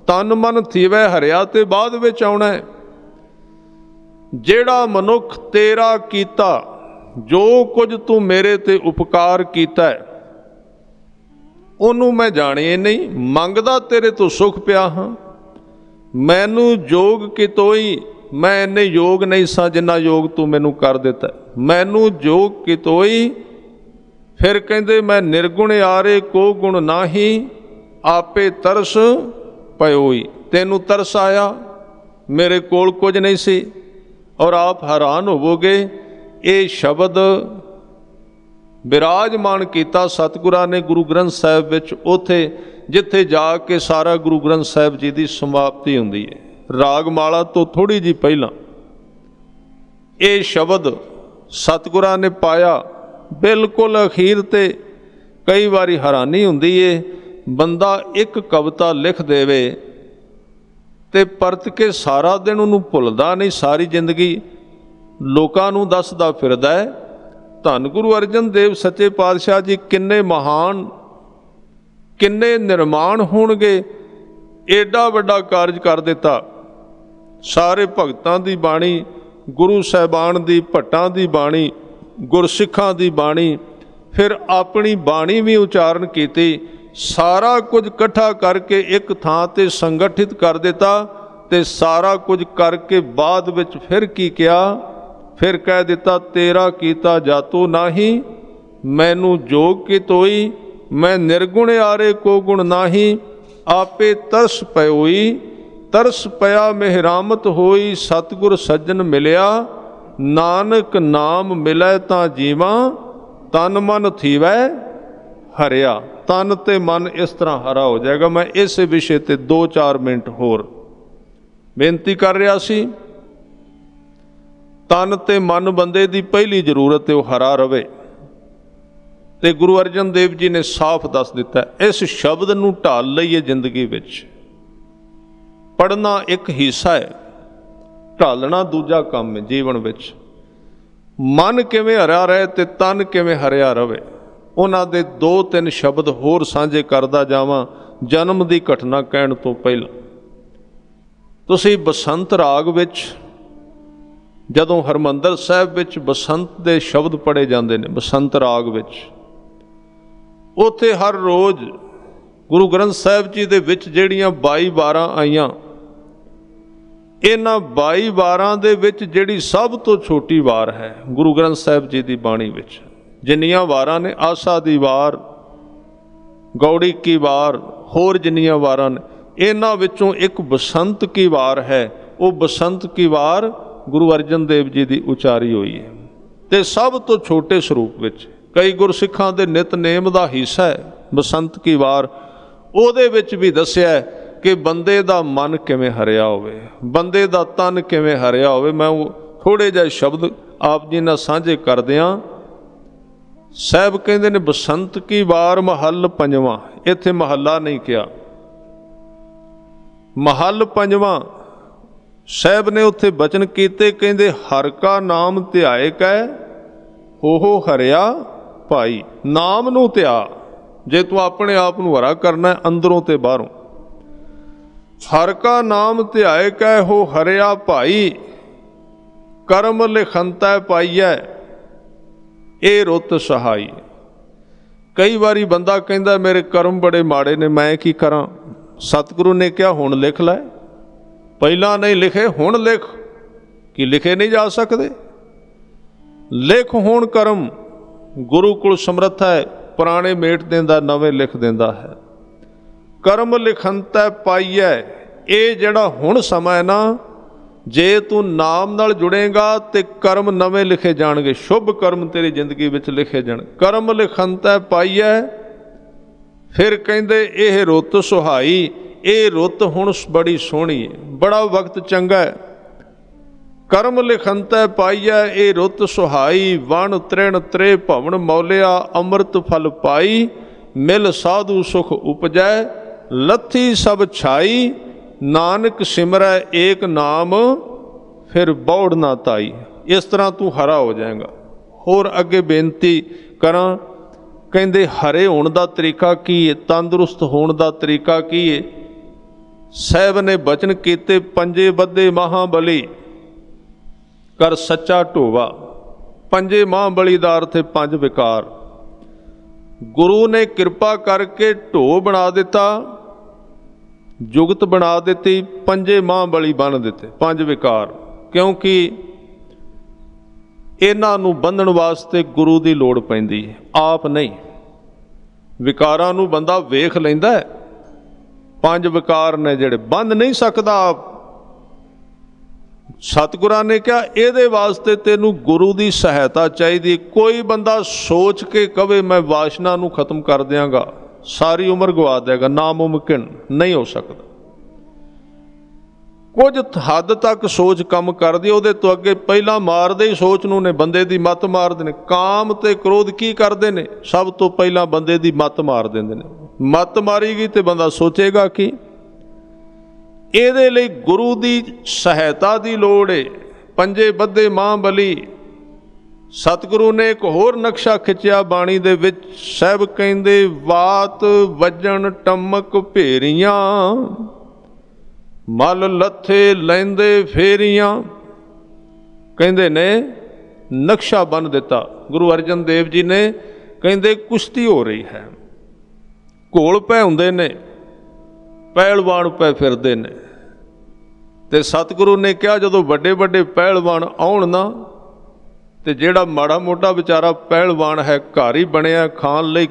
ਤਨ ਮਨ ਥੀਵੇ ਹਰਿਆ ਤੇ ਬਾਅਦ ਵਿੱਚ ਆਉਣਾ ਜਿਹੜਾ ਮਨੁੱਖ ਤੇਰਾ ਕੀਤਾ ਜੋ ਕੁਝ ਤੂੰ ਮੇਰੇ ਤੇ ਉਪਕਾਰ ਕੀਤਾ ਉਹਨੂੰ ਮੈਂ ਜਾਣੇ ਨਹੀਂ ਮੰਗਦਾ ਤੇਰੇ ਤੋਂ ਸੁਖ ਪਿਆ ਹਾਂ ਮੈਨੂੰ ਯੋਗ ਕਿਤੋਈ ਮੈਂ ਇੰਨੇ ਯੋਗ ਨਹੀਂ ਸਾਂ ਜਿੰਨਾ ਯੋਗ ਤੂੰ ਮੈਨੂੰ ਕਰ ਦਿੱਤਾ ਮੈਨੂੰ ਯੋਗ ਕਿਤੋਈ ਫਿਰ ਕਹਿੰਦੇ ਮੈਂ ਨਿਰਗੁਣ ਆਰੇ ਕੋ ਗੁਣ ਨਾਹੀ ਆਪੇ ਤਰਸ ਪਇਓਈ ਤੈਨੂੰ ਤਰਸ ਆਇਆ ਮੇਰੇ ਕੋਲ ਕੁਝ ਨਹੀਂ ਸੀ ਔਰ ਆਪ ਹੈਰਾਨ ਹੋਵੋਗੇ ਇਹ ਸ਼ਬਦ ਬਿਰਾਜਮਾਨ ਕੀਤਾ ਸਤਿਗੁਰਾਂ ਨੇ ਗੁਰੂ ਗ੍ਰੰਥ ਸਾਹਿਬ ਵਿੱਚ ਉਥੇ ਜਿੱਥੇ ਜਾ ਕੇ ਸਾਰਾ ਗੁਰੂ ਗ੍ਰੰਥ ਸਾਹਿਬ ਜੀ ਦੀ ਸਮਾਪਤੀ ਹੁੰਦੀ ਹੈ ਰਾਗਮਾਲਾ ਤੋਂ ਥੋੜੀ ਜੀ ਪਹਿਲਾਂ ਇਹ ਸ਼ਬਦ ਸਤਿਗੁਰਾਂ ਨੇ ਪਾਇਆ ਬਿਲਕੁਲ ਅਖੀਰ ਤੇ ਕਈ ਵਾਰੀ ਹੈਰਾਨੀ ਹੁੰਦੀ ਏ ਬੰਦਾ ਇੱਕ ਕਵਿਤਾ ਲਿਖ ਦੇਵੇ ਤੇ ਪਰਤ ਕੇ ਸਾਰਾ ਦਿਨ ਉਹਨੂੰ ਭੁੱਲਦਾ ਨਹੀਂ ਸਾਰੀ ਜ਼ਿੰਦਗੀ ਲੋਕਾਂ ਨੂੰ ਦੱਸਦਾ ਫਿਰਦਾ ਹੈ ਧੰਨ ਗੁਰੂ ਅਰਜਨ ਦੇਵ ਸੱਚੇ ਪਾਤਸ਼ਾਹ ਜੀ ਕਿੰਨੇ ਮਹਾਨ ਕਿੰਨੇ ਨਿਰਮਾਣ ਹੋਣਗੇ ਐਡਾ ਵੱਡਾ ਕਾਰਜ ਕਰ ਦਿੱਤਾ ਸਾਰੇ ਭਗਤਾਂ ਦੀ ਬਾਣੀ ਗੁਰੂ ਸਹਿਬਾਨ ਦੀ ਭੱਟਾਂ ਦੀ ਬਾਣੀ ਗੁਰਸਿੱਖਾਂ ਦੀ ਬਾਣੀ ਫਿਰ ਆਪਣੀ ਬਾਣੀ ਵੀ ਉਚਾਰਨ ਕੀਤੀ ਸਾਰਾ ਕੁਝ ਇਕੱਠਾ ਕਰਕੇ ਇੱਕ ਥਾਂ ਤੇ ਸੰਗਠਿਤ ਕਰ ਦਿੱਤਾ ਤੇ ਸਾਰਾ ਕੁਝ ਕਰਕੇ ਬਾਅਦ ਵਿੱਚ ਫਿਰ ਕੀ ਕਿਹਾ ਫਿਰ ਕਹਿ ਦਿੱਤਾ ਤੇਰਾ ਕੀਤਾ ਜਾਤੂ ਨਾਹੀ ਮੈਨੂੰ ਜੋਗ ਕੀ ਤੋਈ ਮੈਂ ਨਿਰਗੁਣ ਆਰੇ ਕੋ ਗੁਣ ਨਾਹੀ ਆਪੇ ਤਰਸ ਪਇਓਈ ਤਰਸ ਪਿਆ ਮਿਹਰਾਮਤ ਹੋਈ ਸਤਗੁਰ ਸੱਜਣ ਮਿਲਿਆ ਨਾਨਕ ਨਾਮ ਮਿਲੈ ਤਾਂ ਜੀਵਾ ਤਨ ਮਨ ਥੀਵੈ ਹਰਿਆ ਤਨ ਤੇ ਮਨ ਇਸ ਤਰ੍ਹਾਂ ਹਰਾ ਹੋ ਜਾਏਗਾ ਮੈਂ ਇਸ ਵਿਸ਼ੇ ਤੇ 2-4 ਮਿੰਟ ਹੋਰ ਬੇਨਤੀ ਕਰ ਰਿਹਾ ਸੀ ਤਨ ਤੇ ਮਨ ਬੰਦੇ ਦੀ ਪਹਿਲੀ ਜ਼ਰੂਰਤ ਹੈ ਉਹ ਹਰਾ ਰਵੇ ਤੇ ਗੁਰੂ ਅਰਜਨ ਦੇਵ ਜੀ ਨੇ ਸਾਫ਼ ਦੱਸ ਦਿੱਤਾ ਇਸ ਸ਼ਬਦ ਨੂੰ ਢਾਲ ਲਈਏ ਜ਼ਿੰਦਗੀ ਵਿੱਚ ਪੜਨਾ ਇੱਕ ਹਿੱਸਾ ਹੈ ਢਾਲਣਾ ਦੂਜਾ ਕੰਮ ਹੈ ਜੀਵਨ ਵਿੱਚ ਮਨ ਕਿਵੇਂ ਹਰਿਆ ਰਹੇ ਤੇ ਤਨ ਕਿਵੇਂ ਹਰਿਆ ਰਵੇ ਉਹਨਾਂ ਦੇ ਦੋ ਤਿੰਨ ਸ਼ਬਦ ਹੋਰ ਸਾਂਝੇ ਕਰਦਾ ਜਾਵਾਂ ਜਨਮ ਦੀ ਘਟਨਾ ਕਹਿਣ ਤੋਂ ਪਹਿਲਾਂ ਤੁਸੀਂ ਬਸੰਤ ਰਾਗ ਵਿੱਚ ਜਦੋਂ ਹਰਮੰਦਰ ਸਾਹਿਬ ਵਿੱਚ ਬਸੰਤ ਦੇ ਸ਼ਬਦ ਪੜੇ ਜਾਂਦੇ ਨੇ ਬਸੰਤ ਰਾਗ ਵਿੱਚ ਉੱਥੇ ਹਰ ਰੋਜ਼ ਗੁਰੂ ਗ੍ਰੰਥ ਸਾਹਿਬ ਜੀ ਦੇ ਵਿੱਚ ਜਿਹੜੀਆਂ 22 12 ਆਈਆਂ ਇਹਨਾਂ 22 12 ਦੇ ਵਿੱਚ ਜਿਹੜੀ ਸਭ ਤੋਂ ਛੋਟੀ ਵਾਰ ਹੈ ਗੁਰੂ ਗ੍ਰੰਥ ਸਾਹਿਬ ਜੀ ਦੀ ਬਾਣੀ ਵਿੱਚ ਜਿੰਨੀਆਂ ਵਾਰਾਂ ਨੇ ਆਸਾ ਦੀ ਵਾਰ ਗੌੜੀ ਕੀ ਵਾਰ ਹੋਰ ਜਿੰਨੀਆਂ ਵਾਰਾਂ ਨੇ ਇਹਨਾਂ ਵਿੱਚੋਂ ਇੱਕ ਬਸੰਤ ਕੀ ਵਾਰ ਹੈ ਉਹ ਬਸੰਤ ਕੀ ਵਾਰ ਗੁਰੂ ਅਰਜਨ ਦੇਵ ਜੀ ਦੀ ਉਚਾਰੀ ਹੋਈ ਹੈ ਤੇ ਸਭ ਤੋਂ ਛੋਟੇ ਸਰੂਪ ਵਿੱਚ ਕਈ ਗੁਰਸਿੱਖਾਂ ਦੇ ਨਿਤਨੇਮ ਦਾ ਹਿੱਸਾ ਹੈ ਬਸੰਤ ਕੀ ਵਾਰ ਉਹਦੇ ਵਿੱਚ ਵੀ ਦੱਸਿਆ ਕਿ ਬੰਦੇ ਦਾ ਮਨ ਕਿਵੇਂ ਹਰਿਆ ਹੋਵੇ ਬੰਦੇ ਦਾ ਤਨ ਕਿਵੇਂ ਹਰਿਆ ਹੋਵੇ ਮੈਂ ਉਹ ਥੋੜੇ ਜਿਹੇ ਸ਼ਬਦ ਆਪ ਜੀ ਨਾਲ ਸਾਂਝੇ ਕਰਦੇ ਆ ਸਾਹਿਬ ਕਹਿੰਦੇ ਨੇ ਬਸੰਤ ਕੀ ਵਾਰ ਮਹੱਲ ਪੰਜਵਾਂ ਇੱਥੇ ਮਹੱਲਾ ਨਹੀਂ ਕਿਹਾ ਮਹੱਲ ਪੰਜਵਾਂ ਸਾਹਿਬ ਨੇ ਉੱਥੇ ਬਚਨ ਕੀਤੇ ਕਹਿੰਦੇ ਹਰ ਕਾ ਨਾਮ ਧਿਆਇ ਕੈ ਹੋ ਹਰਿਆ ਭਾਈ ਨਾਮ ਨੂੰ ਧਿਆ ਜੇ ਤੂੰ ਆਪਣੇ ਆਪ ਨੂੰ ਹਰਾ ਕਰਨਾ ਅੰਦਰੋਂ ਤੇ ਬਾਹਰੋਂ ਹਰ ਕਾ ਨਾਮ ਧਿਆਇ ਕੈ ਹੋ ਹਰਿਆ ਭਾਈ ਕਰਮ ਲਿਖੰਤਾ ਪਾਈਐ ਇਹ ਰੁੱਤ ਸਹਾਈ ਕਈ ਵਾਰੀ ਬੰਦਾ ਕਹਿੰਦਾ ਮੇਰੇ ਕਰਮ ਬੜੇ ਮਾੜੇ ਨੇ ਮੈਂ ਕੀ ਕਰਾਂ ਸਤਿਗੁਰੂ ਨੇ ਕਿਹਾ ਹੁਣ ਲਿਖ ਲੈ ਪਹਿਲਾਂ ਨਹੀਂ ਲਿਖੇ ਹੁਣ ਲਿਖ ਕਿ ਲਿਖੇ ਨਹੀਂ ਜਾ ਸਕਦੇ ਲਿਖ ਹੋਣ ਕਰਮ ਗੁਰੂ ਕੋਲ ਸਮਰੱਥ ਹੈ ਪੁਰਾਣੇ ਮੇਟ ਦਿੰਦਾ ਨਵੇਂ ਲਿਖ ਦਿੰਦਾ ਹੈ ਕਰਮ ਲਿਖੰਤੈ ਪਾਈਐ ਇਹ ਜਿਹੜਾ ਹੁਣ ਸਮਾਂ ਹੈ ਨਾ ਜੇ ਤੂੰ ਨਾਮ ਨਾਲ ਜੁੜੇਗਾ ਤੇ ਕਰਮ ਨਵੇਂ ਲਿਖੇ ਜਾਣਗੇ ਸ਼ੁਭ ਕਰਮ ਤੇਰੀ ਜ਼ਿੰਦਗੀ ਵਿੱਚ ਲਿਖੇ ਜਾਣ ਕਰਮ ਲਿਖੰਤੈ ਪਾਈਐ ਫਿਰ ਕਹਿੰਦੇ ਇਹ ਰੁੱਤ ਸੁਹਾਈ ਇਹ ਰੁੱਤ ਹੁਣ ਬੜੀ ਸੋਹਣੀ ਹੈ ਬੜਾ ਵਕਤ ਚੰਗਾ ਹੈ ਕਰਮ ਲਿਖੰਤੈ ਪਾਈਐ ਇਹ ਰੁੱਤ ਸੁਹਾਈ ਵਣ ਤ੍ਰਿਣ ਤ੍ਰੇ ਭਵਨ ਮੌਲਿਆ ਅੰਮ੍ਰਿਤ ਫਲ ਪਾਈ ਮਿਲ ਸਾਧੂ ਸੁਖ ਉਪਜੈ ਲੱਥੀ ਸਭ ਛਾਈ ਨਾਨਕ ਸਿਮਰੈ ਏਕ ਨਾਮ ਫਿਰ ਬੌੜ ਨਾ ਤਾਈ ਇਸ ਤਰ੍ਹਾਂ ਤੂੰ ਹਰਾ ਹੋ ਜਾਏਗਾ ਹੋਰ ਅੱਗੇ ਬੇਨਤੀ ਕਰਾਂ ਕਹਿੰਦੇ ਹਰੇ ਹੋਣ ਦਾ ਤਰੀਕਾ ਕੀ ਹੈ ਤੰਦਰੁਸਤ ਹੋਣ ਦਾ ਤਰੀਕਾ ਕੀ ਹੈ ਸਹਿਬ ਨੇ ਬਚਨ ਕੀਤੇ ਪੰਜੇ ਬੱਦੇ ਮਹਾਬਲੀ ਕਰ ਸੱਚਾ ਢੋਵਾ ਪੰਜੇ ਮਹਾਬਲੀ ਦਾ ਅਰਥ ਹੈ ਪੰਜ ਵਿਕਾਰ ਗੁਰੂ ਨੇ ਕਿਰਪਾ ਕਰਕੇ ਢੋ ਬਣਾ ਦਿੱਤਾ ਜੁਗਤ ਬਣਾ ਦਿੱਤੀ ਪੰਜੇ ਮਹਾਬਲੀ ਬਣ ਦਿੱਤੇ ਪੰਜ ਵਿਕਾਰ ਕਿਉਂਕਿ ਇਹਨਾਂ ਨੂੰ ਬੰਧਣ ਵਾਸਤੇ ਗੁਰੂ ਦੀ ਲੋੜ ਪੈਂਦੀ ਆਪ ਨਹੀਂ ਵਿਕਾਰਾਂ ਨੂੰ ਬੰਦਾ ਵੇਖ ਲੈਂਦਾ ਹੈ ਪੰਜ ਵਿਕਾਰ ਨੇ ਜਿਹੜੇ ਬੰਦ ਨਹੀਂ ਸਕਦਾ ਸਤਿਗੁਰਾਂ ਨੇ ਕਿਹਾ ਇਹਦੇ ਵਾਸਤੇ ਤੈਨੂੰ ਗੁਰੂ ਦੀ ਸਹਾਇਤਾ ਚਾਹੀਦੀ ਕੋਈ ਬੰਦਾ ਸੋਚ ਕੇ ਕਵੇ ਮੈਂ ਵਾਸ਼ਨਾ ਨੂੰ ਖਤਮ ਕਰ ਦਿਆਂਗਾ ਸਾਰੀ ਉਮਰ ਗਵਾ ਦੇਗਾ ਨਾ ਮੁਮਕਿਨ ਨਹੀਂ ਹੋ ਸਕਦਾ ਕੁਝ ਹੱਦ ਤੱਕ ਸੋਚ ਕੰਮ ਕਰਦੀ ਉਹਦੇ ਤੋਂ ਅੱਗੇ ਪਹਿਲਾਂ ਮਾਰਦੇ ਹੀ ਸੋਚ ਨੂੰ ਨੇ ਬੰਦੇ ਦੀ ਮੱਤ ਮਾਰਦੇ ਨੇ ਕਾਮ ਤੇ ਕ੍ਰੋਧ ਕੀ ਕਰਦੇ ਨੇ ਸਭ ਤੋਂ ਪਹਿਲਾਂ ਬੰਦੇ ਦੀ ਮੱਤ ਮਾਰ ਦਿੰਦੇ ਨੇ ਮਤ ਮਾਰੀ ਗਈ ਤੇ ਬੰਦਾ ਸੋਚੇਗਾ ਕਿ ਇਹਦੇ ਲਈ ਗੁਰੂ ਦੀ ਸਹਾਇਤਾ ਦੀ ਲੋੜ ਏ ਪੰਜੇ ਬੱਧੇ ਮਾਂ ਬਲੀ ਸਤਿਗੁਰੂ ਨੇ ਇੱਕ ਹੋਰ ਨਕਸ਼ਾ ਖਿੱਚਿਆ ਬਾਣੀ ਦੇ ਵਿੱਚ ਸਹਿਬ ਕਹਿੰਦੇ ਬਾਤ ਵਜਣ ਟਮਕ ਭੇਰੀਆਂ ਮਲ ਲੱਥੇ ਲੈਂਦੇ ਫੇਰੀਆਂ ਕਹਿੰਦੇ ਨੇ ਨਕਸ਼ਾ ਬਨ ਦਿੱਤਾ ਗੁਰੂ ਅਰਜਨ ਦੇਵ ਜੀ ਨੇ ਕਹਿੰਦੇ ਕੁਸ਼ਤੀ ਹੋ ਰਹੀ ਹੈ ਘੋਲ ਪੈ ਹੁੰਦੇ ਨੇ ਪਹਿਲਵਾਨ ਪੈ ਫਿਰਦੇ ਨੇ ਤੇ ਸਤਿਗੁਰੂ ਨੇ ਕਿਹਾ ਜਦੋਂ ਵੱਡੇ ਵੱਡੇ ਪਹਿਲਵਾਨ ਆਉਣ ਨਾ ਤੇ ਜਿਹੜਾ ਮਾੜਾ ਮੋਟਾ ਵਿਚਾਰਾ ਪਹਿਲਵਾਨ ਹੈ ਘਰ ਹੀ ਬਣਿਆ ਖਾਣ ਲਈ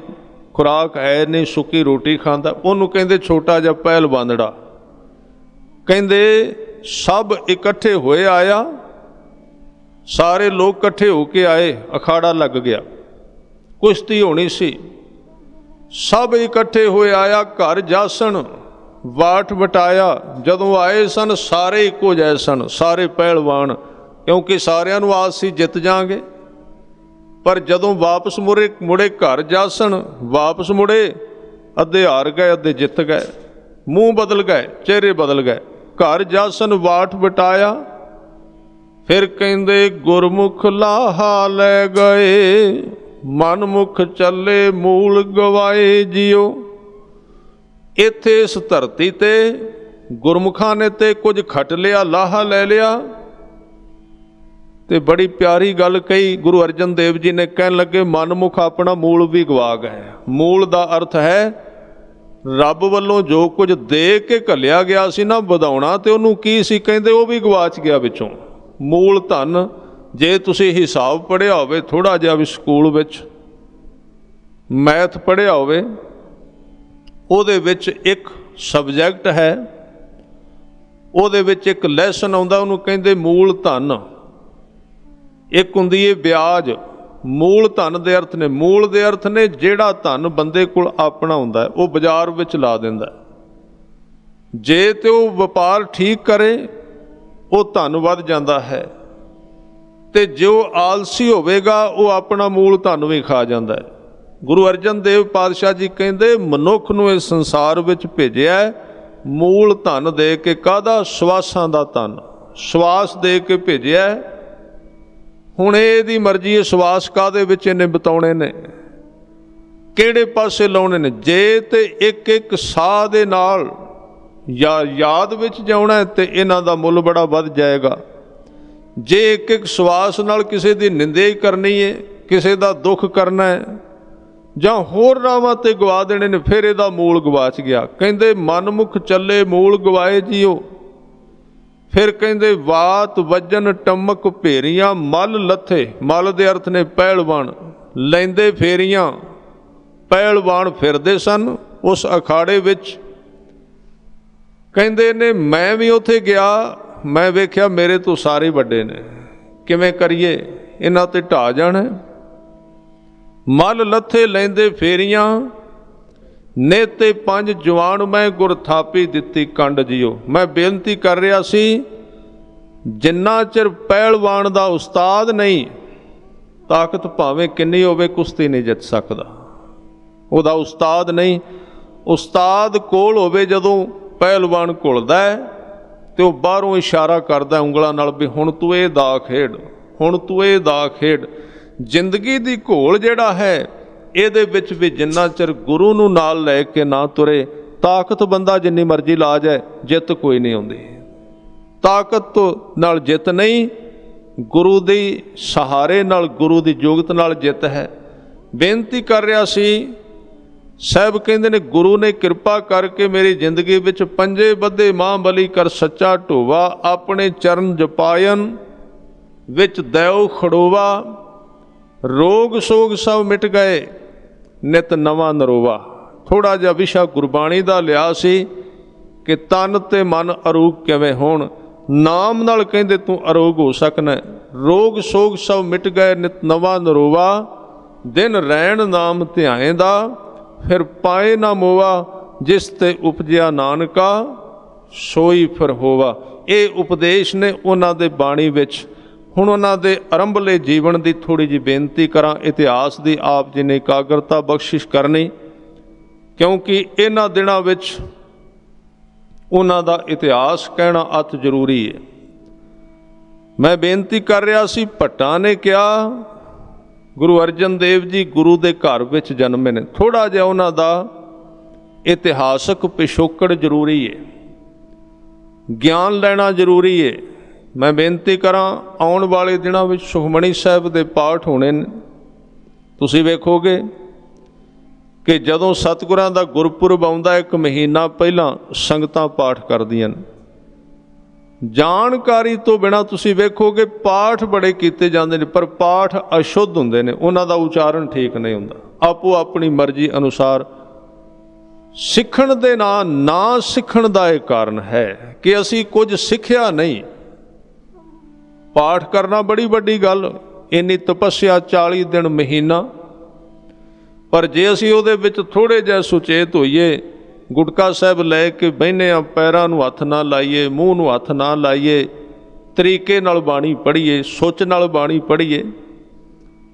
ਖੁਰਾਕ ਹੈ ਨਹੀਂ ਸੁੱਕੀ ਰੋਟੀ ਖਾਂਦਾ ਉਹਨੂੰ ਕਹਿੰਦੇ ਛੋਟਾ ਜਿਹਾ ਪਹਿਲਵਾਨੜਾ ਕਹਿੰਦੇ ਸਭ ਇਕੱਠੇ ਹੋਏ ਆਇਆ ਸਾਰੇ ਲੋਕ ਇਕੱਠੇ ਹੋ ਕੇ ਆਏ ਅਖਾੜਾ ਲੱਗ ਗਿਆ ਕੁਸ਼ਤੀ ਹੋਣੀ ਸੀ ਸਭ ਇਕੱਠੇ ਹੋਏ ਆਇਆ ਘਰ ਜਾਸਣ ਵਾਠ ਵਟਾਇਆ ਜਦੋਂ ਆਏ ਸਨ ਸਾਰੇ ਇੱਕੋ ਜੈ ਸਨ ਸਾਰੇ ਪਹਿਲਵਾਨ ਕਿਉਂਕਿ ਸਾਰਿਆਂ ਨੂੰ ਆਸ ਸੀ ਜਿੱਤ ਜਾਾਂਗੇ ਪਰ ਜਦੋਂ ਵਾਪਸ ਮੁੜੇ ਮੁੜੇ ਘਰ ਜਾਸਣ ਵਾਪਸ ਮੁੜੇ ਅੱਧੇ ਹਾਰ ਗਏ ਅੱਧੇ ਜਿੱਤ ਗਏ ਮੂੰਹ ਬਦਲ ਗਏ ਚਿਹਰੇ ਬਦਲ ਗਏ ਘਰ ਜਾਸਣ ਵਾਠ ਵਟਾਇਆ ਫਿਰ ਕਹਿੰਦੇ ਗੁਰਮੁਖ ਲਾਹਾ ਲੈ ਗਏ ਮਨ ਮੁਖ ਚੱਲੇ ਮੂਲ ਗਵਾਏ ਜਿਉ ਇੱਥੇ ਇਸ ਧਰਤੀ ਤੇ ਗੁਰਮੁਖਾਂ ਨੇ ਤੇ ਕੁਝ ਖਟ ਲਿਆ ਲਾਹਾ ਲੈ ਲਿਆ ਤੇ ਬੜੀ ਪਿਆਰੀ ਗੱਲ ਕਹੀ ਗੁਰੂ ਅਰਜਨ ਦੇਵ ਜੀ ਨੇ ਕਹਿਣ ਲੱਗੇ ਮਨਮੁਖ ਆਪਣਾ ਮੂਲ ਵੀ ਗਵਾ ਗਏ ਮੂਲ ਦਾ ਅਰਥ ਹੈ ਰੱਬ ਵੱਲੋਂ ਜੋ ਕੁਝ ਦੇ ਕੇ ਘੱਲਿਆ ਗਿਆ ਸੀ ਨਾ ਵਧਾਉਣਾ ਤੇ ਉਹਨੂੰ ਕੀ ਸੀ ਕਹਿੰਦੇ ਉਹ ਵੀ ਗਵਾਚ ਗਿਆ ਵਿੱਚੋਂ ਮੂਲ ਧਨ ਜੇ ਤੁਸੀਂ ਹਿਸਾਬ ਪੜਿਆ ਹੋਵੇ ਥੋੜਾ ਜਿਹਾ ਵੀ ਸਕੂਲ ਵਿੱਚ ਮੈਥ ਪੜਿਆ ਹੋਵੇ ਉਹਦੇ ਵਿੱਚ ਇੱਕ ਸਬਜੈਕਟ ਹੈ ਉਹਦੇ ਵਿੱਚ ਇੱਕ ਲੈਸਨ ਆਉਂਦਾ ਉਹਨੂੰ ਕਹਿੰਦੇ ਮੂਲ ਧਨ ਇੱਕ ਹੁੰਦੀ ਏ ਵਿਆਜ ਮੂਲ ਧਨ ਦੇ ਅਰਥ ਨੇ ਮੂਲ ਦੇ ਅਰਥ ਨੇ ਜਿਹੜਾ ਧਨ ਬੰਦੇ ਕੋਲ ਆਪਣਾ ਹੁੰਦਾ ਉਹ ਬਾਜ਼ਾਰ ਵਿੱਚ ਲਾ ਦਿੰਦਾ ਜੇ ਤੇ ਉਹ ਵਪਾਰ ਠੀਕ ਕਰੇ ਉਹ ਧਨ ਵੱਧ ਜਾਂਦਾ ਹੈ ਤੇ ਜੋ ਆਲਸੀ ਹੋਵੇਗਾ ਉਹ ਆਪਣਾ ਮੂਲ ਧਨ ਵੀ ਖਾ ਜਾਂਦਾ ਹੈ ਗੁਰੂ ਅਰਜਨ ਦੇਵ ਪਾਤਸ਼ਾਹ ਜੀ ਕਹਿੰਦੇ ਮਨੁੱਖ ਨੂੰ ਇਸ ਸੰਸਾਰ ਵਿੱਚ ਭੇਜਿਆ ਮੂਲ ਧਨ ਦੇ ਕੇ ਕਾਹਦਾ ਸਵਾਸਾਂ ਦਾ ਧਨ ਸਵਾਸ ਦੇ ਕੇ ਭੇਜਿਆ ਹੁਣ ਇਹਦੀ ਮਰਜ਼ੀ ਹੈ ਸਵਾਸ ਕਾਦੇ ਵਿੱਚ ਇਹਨੇ ਬਤਾਉਣੇ ਨੇ ਕਿਹੜੇ ਪਾਸੇ ਲਾਉਣੇ ਨੇ ਜੇ ਤੇ ਇੱਕ ਇੱਕ ਸਾਹ ਦੇ ਨਾਲ ਯਾਦ ਵਿੱਚ ਜਾਉਣਾ ਤੇ ਇਹਨਾਂ ਦਾ ਮੁੱਲ ਬੜਾ ਵੱਧ ਜਾਏਗਾ ਜੇ ਇੱਕ ਇੱਕ ਸਵਾਸ ਨਾਲ ਕਿਸੇ ਦੀ ਨਿੰਦਿਆ ਹੀ ਕਰਨੀ ਹੈ ਕਿਸੇ ਦਾ ਦੁੱਖ ਕਰਨਾ ਹੈ ਜਾਂ ਹੋਰ ਰਾਵਾਂ ਤੇ ਗਵਾ ਦੇਣੇ ਨੇ ਫਿਰ ਇਹਦਾ ਮੂਲ ਗਵਾਚ ਗਿਆ ਕਹਿੰਦੇ ਮਨਮੁਖ ਚੱਲੇ ਮੂਲ ਗਵਾਏ ਜੀਓ ਫਿਰ ਕਹਿੰਦੇ ਬਾਤ ਵਜਨ ਟਮਕ ਭੇਰੀਆਂ ਮਲ ਲਥੇ ਮਲ ਦੇ ਅਰਥ ਨੇ ਪਹਿਲਵਾਨ ਲੈਂਦੇ ਫੇਰੀਆਂ ਪਹਿਲਵਾਨ ਫਿਰਦੇ ਸਨ ਉਸ ਅਖਾੜੇ ਵਿੱਚ ਕਹਿੰਦੇ ਨੇ ਮੈਂ ਵੀ ਉੱਥੇ ਗਿਆ ਮੈਂ ਵੇਖਿਆ ਮੇਰੇ ਤੋਂ ਸਾਰੇ ਵੱਡੇ ਨੇ ਕਿਵੇਂ ਕਰੀਏ ਇਹਨਾਂ ਤੇ ਢਾ ਜਾਣਾ ਮਲ ਲੱਥੇ ਲੈਂਦੇ ਫੇਰੀਆਂ ਨੇਤੇ ਪੰਜ ਜਵਾਨ ਮੈਂ ਗੁਰ ਥਾਪੀ ਦਿੱਤੀ ਕੰਡ ਜਿਓ ਮੈਂ ਬੇਨਤੀ ਕਰ ਰਿਹਾ ਸੀ ਜਿੰਨਾ ਚਿਰ ਪਹਿਲਵਾਨ ਦਾ ਉਸਤਾਦ ਨਹੀਂ ਤਾਕਤ ਭਾਵੇਂ ਕਿੰਨੀ ਹੋਵੇ ਕੁਸ਼ਤੀ ਨਹੀਂ ਜਿੱਤ ਸਕਦਾ ਉਹਦਾ ਉਸਤਾਦ ਨਹੀਂ ਉਸਤਾਦ ਕੋਲ ਹੋਵੇ ਜਦੋਂ ਪਹਿਲਵਾਨ ਘੁਲਦਾ ਹੈ ਤੇ ਉਹ ਬਾਹਰੋਂ ਇਸ਼ਾਰਾ ਕਰਦਾ ਉਂਗਲਾਂ ਨਾਲ ਵੀ ਹੁਣ ਤੂੰ ਇਹ ਦਾ ਖੇਡ ਹੁਣ ਤੂੰ ਇਹ ਦਾ ਖੇਡ ਜ਼ਿੰਦਗੀ ਦੀ ਘੋਲ ਜਿਹੜਾ ਹੈ ਇਹਦੇ ਵਿੱਚ ਵੀ ਜਿੰਨਾ ਚਿਰ ਗੁਰੂ ਨੂੰ ਨਾਲ ਲੈ ਕੇ ਨਾ ਤੁਰੇ ਤਾਕਤ ਬੰਦਾ ਜਿੰਨੀ ਮਰਜ਼ੀ ਲਾਜ ਹੈ ਜਿੱਤ ਕੋਈ ਨਹੀਂ ਆਉਂਦੀ ਤਾਕਤ ਨਾਲ ਜਿੱਤ ਨਹੀਂ ਗੁਰੂ ਦੇ ਸਹਾਰੇ ਨਾਲ ਗੁਰੂ ਦੀ ਯੋਗਤ ਨਾਲ ਜਿੱਤ ਹੈ ਬੇਨਤੀ ਕਰ ਰਿਹਾ ਸੀ ਸਾਹਿਬ ਕਹਿੰਦੇ ਨੇ ਗੁਰੂ ਨੇ ਕਿਰਪਾ ਕਰਕੇ ਮੇਰੀ ਜ਼ਿੰਦਗੀ ਵਿੱਚ ਪੰਜੇ ਬੱਧੇ ਮਾਂ ਬਲੀ ਕਰ ਸੱਚਾ ਢੋਵਾ ਆਪਣੇ ਚਰਨ ਜਪਾਇਨ ਵਿੱਚ ਦਇਓ ਖੜੋਵਾ ਰੋਗ ਸੋਗ ਸਭ ਮਿਟ ਗਏ ਨਿਤ ਨਵਾਂ ਨਰੋਵਾ ਥੋੜਾ ਜਿਹਾ ਵਿਸ਼ਾ ਗੁਰਬਾਣੀ ਦਾ ਲਿਆ ਸੀ ਕਿ ਤਨ ਤੇ ਮਨ ਅਰੋਗ ਕਿਵੇਂ ਹੋਣ ਨਾਮ ਨਾਲ ਕਹਿੰਦੇ ਤੂੰ ਅਰੋਗ ਹੋ ਸਕਣਾ ਰੋਗ ਸੋਗ ਸਭ ਮਿਟ ਗਏ ਨਿਤ ਨਵਾਂ ਨਰੋਵਾ ਦਿਨ ਰਹਿਣ ਨਾਮ ਧਿਆਏ ਦਾ ਫਿਰ ਪਾਏ ਨਾ ਮੋਵਾ ਜਿਸ ਤੇ ਉਪਜਿਆ ਨਾਨਕਾ ਸੋਈ ਫਿਰ ਹੋਵਾ ਇਹ ਉਪਦੇਸ਼ ਨੇ ਉਹਨਾਂ ਦੇ ਬਾਣੀ ਵਿੱਚ ਹੁਣ ਉਹਨਾਂ ਦੇ ਆਰੰਭਲੇ ਜੀਵਨ ਦੀ ਥੋੜੀ ਜੀ ਬੇਨਤੀ ਕਰਾਂ ਇਤਿਹਾਸ ਦੀ ਆਪ ਜੀ ਨੇ ਇਕਾਗਰਤਾ ਬਖਸ਼ਿਸ਼ ਕਰਨੀ ਕਿਉਂਕਿ ਇਹਨਾਂ ਦਿਨਾਂ ਵਿੱਚ ਉਹਨਾਂ ਦਾ ਇਤਿਹਾਸ ਕਹਿਣਾ ਅਤ ਜ਼ਰੂਰੀ ਹੈ ਮੈਂ ਬੇਨਤੀ ਕਰ ਰਿਹਾ ਸੀ ਪਟਾ ਨੇ ਕਿਹਾ ਗੁਰੂ ਅਰਜਨ ਦੇਵ ਜੀ ਗੁਰੂ ਦੇ ਘਰ ਵਿੱਚ ਜਨਮੇ ਨੇ ਥੋੜਾ ਜਿਹਾ ਉਹਨਾਂ ਦਾ ਇਤਿਹਾਸਕ ਪਿਛੋਕੜ ਜ਼ਰੂਰੀ ਹੈ ਗਿਆਨ ਲੈਣਾ ਜ਼ਰੂਰੀ ਹੈ ਮੈਂ ਬੇਨਤੀ ਕਰਾਂ ਆਉਣ ਵਾਲੇ ਦਿਨਾਂ ਵਿੱਚ ਸੁਖਮਣੀ ਸਾਹਿਬ ਦੇ ਪਾਠ ਹੋਣੇ ਨੇ ਤੁਸੀਂ ਵੇਖੋਗੇ ਕਿ ਜਦੋਂ ਸਤਿਗੁਰਾਂ ਦਾ ਗੁਰਪੁਰਬ ਆਉਂਦਾ ਇੱਕ ਮਹੀਨਾ ਪਹਿਲਾਂ ਸੰਗਤਾਂ ਪਾਠ ਕਰਦੀਆਂ ਨੇ ਜਾਣਕਾਰੀ ਤੋਂ ਬਿਨਾ ਤੁਸੀਂ ਵੇਖੋਗੇ ਪਾਠ ਬੜੇ ਕੀਤੇ ਜਾਂਦੇ ਨੇ ਪਰ ਪਾਠ ਅਸ਼ੁੱਧ ਹੁੰਦੇ ਨੇ ਉਹਨਾਂ ਦਾ ਉਚਾਰਨ ਠੀਕ ਨਹੀਂ ਹੁੰਦਾ ਆਪੋ ਆਪਣੀ ਮਰਜ਼ੀ ਅਨੁਸਾਰ ਸਿੱਖਣ ਦੇ ਨਾਂ ਨਾ ਸਿੱਖਣ ਦਾ ਇਹ ਕਾਰਨ ਹੈ ਕਿ ਅਸੀਂ ਕੁਝ ਸਿੱਖਿਆ ਨਹੀਂ ਪਾਠ ਕਰਨਾ ਬੜੀ ਵੱਡੀ ਗੱਲ ਇੰਨੀ ਤਪੱਸਿਆ 40 ਦਿਨ ਮਹੀਨਾ ਪਰ ਜੇ ਅਸੀਂ ਉਹਦੇ ਵਿੱਚ ਥੋੜੇ ਜਿਹਾ ਸੁਚੇਤ ਹੋਈਏ ਗੁਟਕਾ ਸਾਹਿਬ ਲੈ ਕੇ ਬਹਿਨੇ ਆ ਪੈਰਾਂ ਨੂੰ ਹੱਥ ਨਾ ਲਾਈਏ ਮੂੰਹ ਨੂੰ ਹੱਥ ਨਾ ਲਾਈਏ ਤਰੀਕੇ ਨਾਲ ਬਾਣੀ ਪੜ੍ਹੀਏ ਸੋਚ ਨਾਲ ਬਾਣੀ ਪੜ੍ਹੀਏ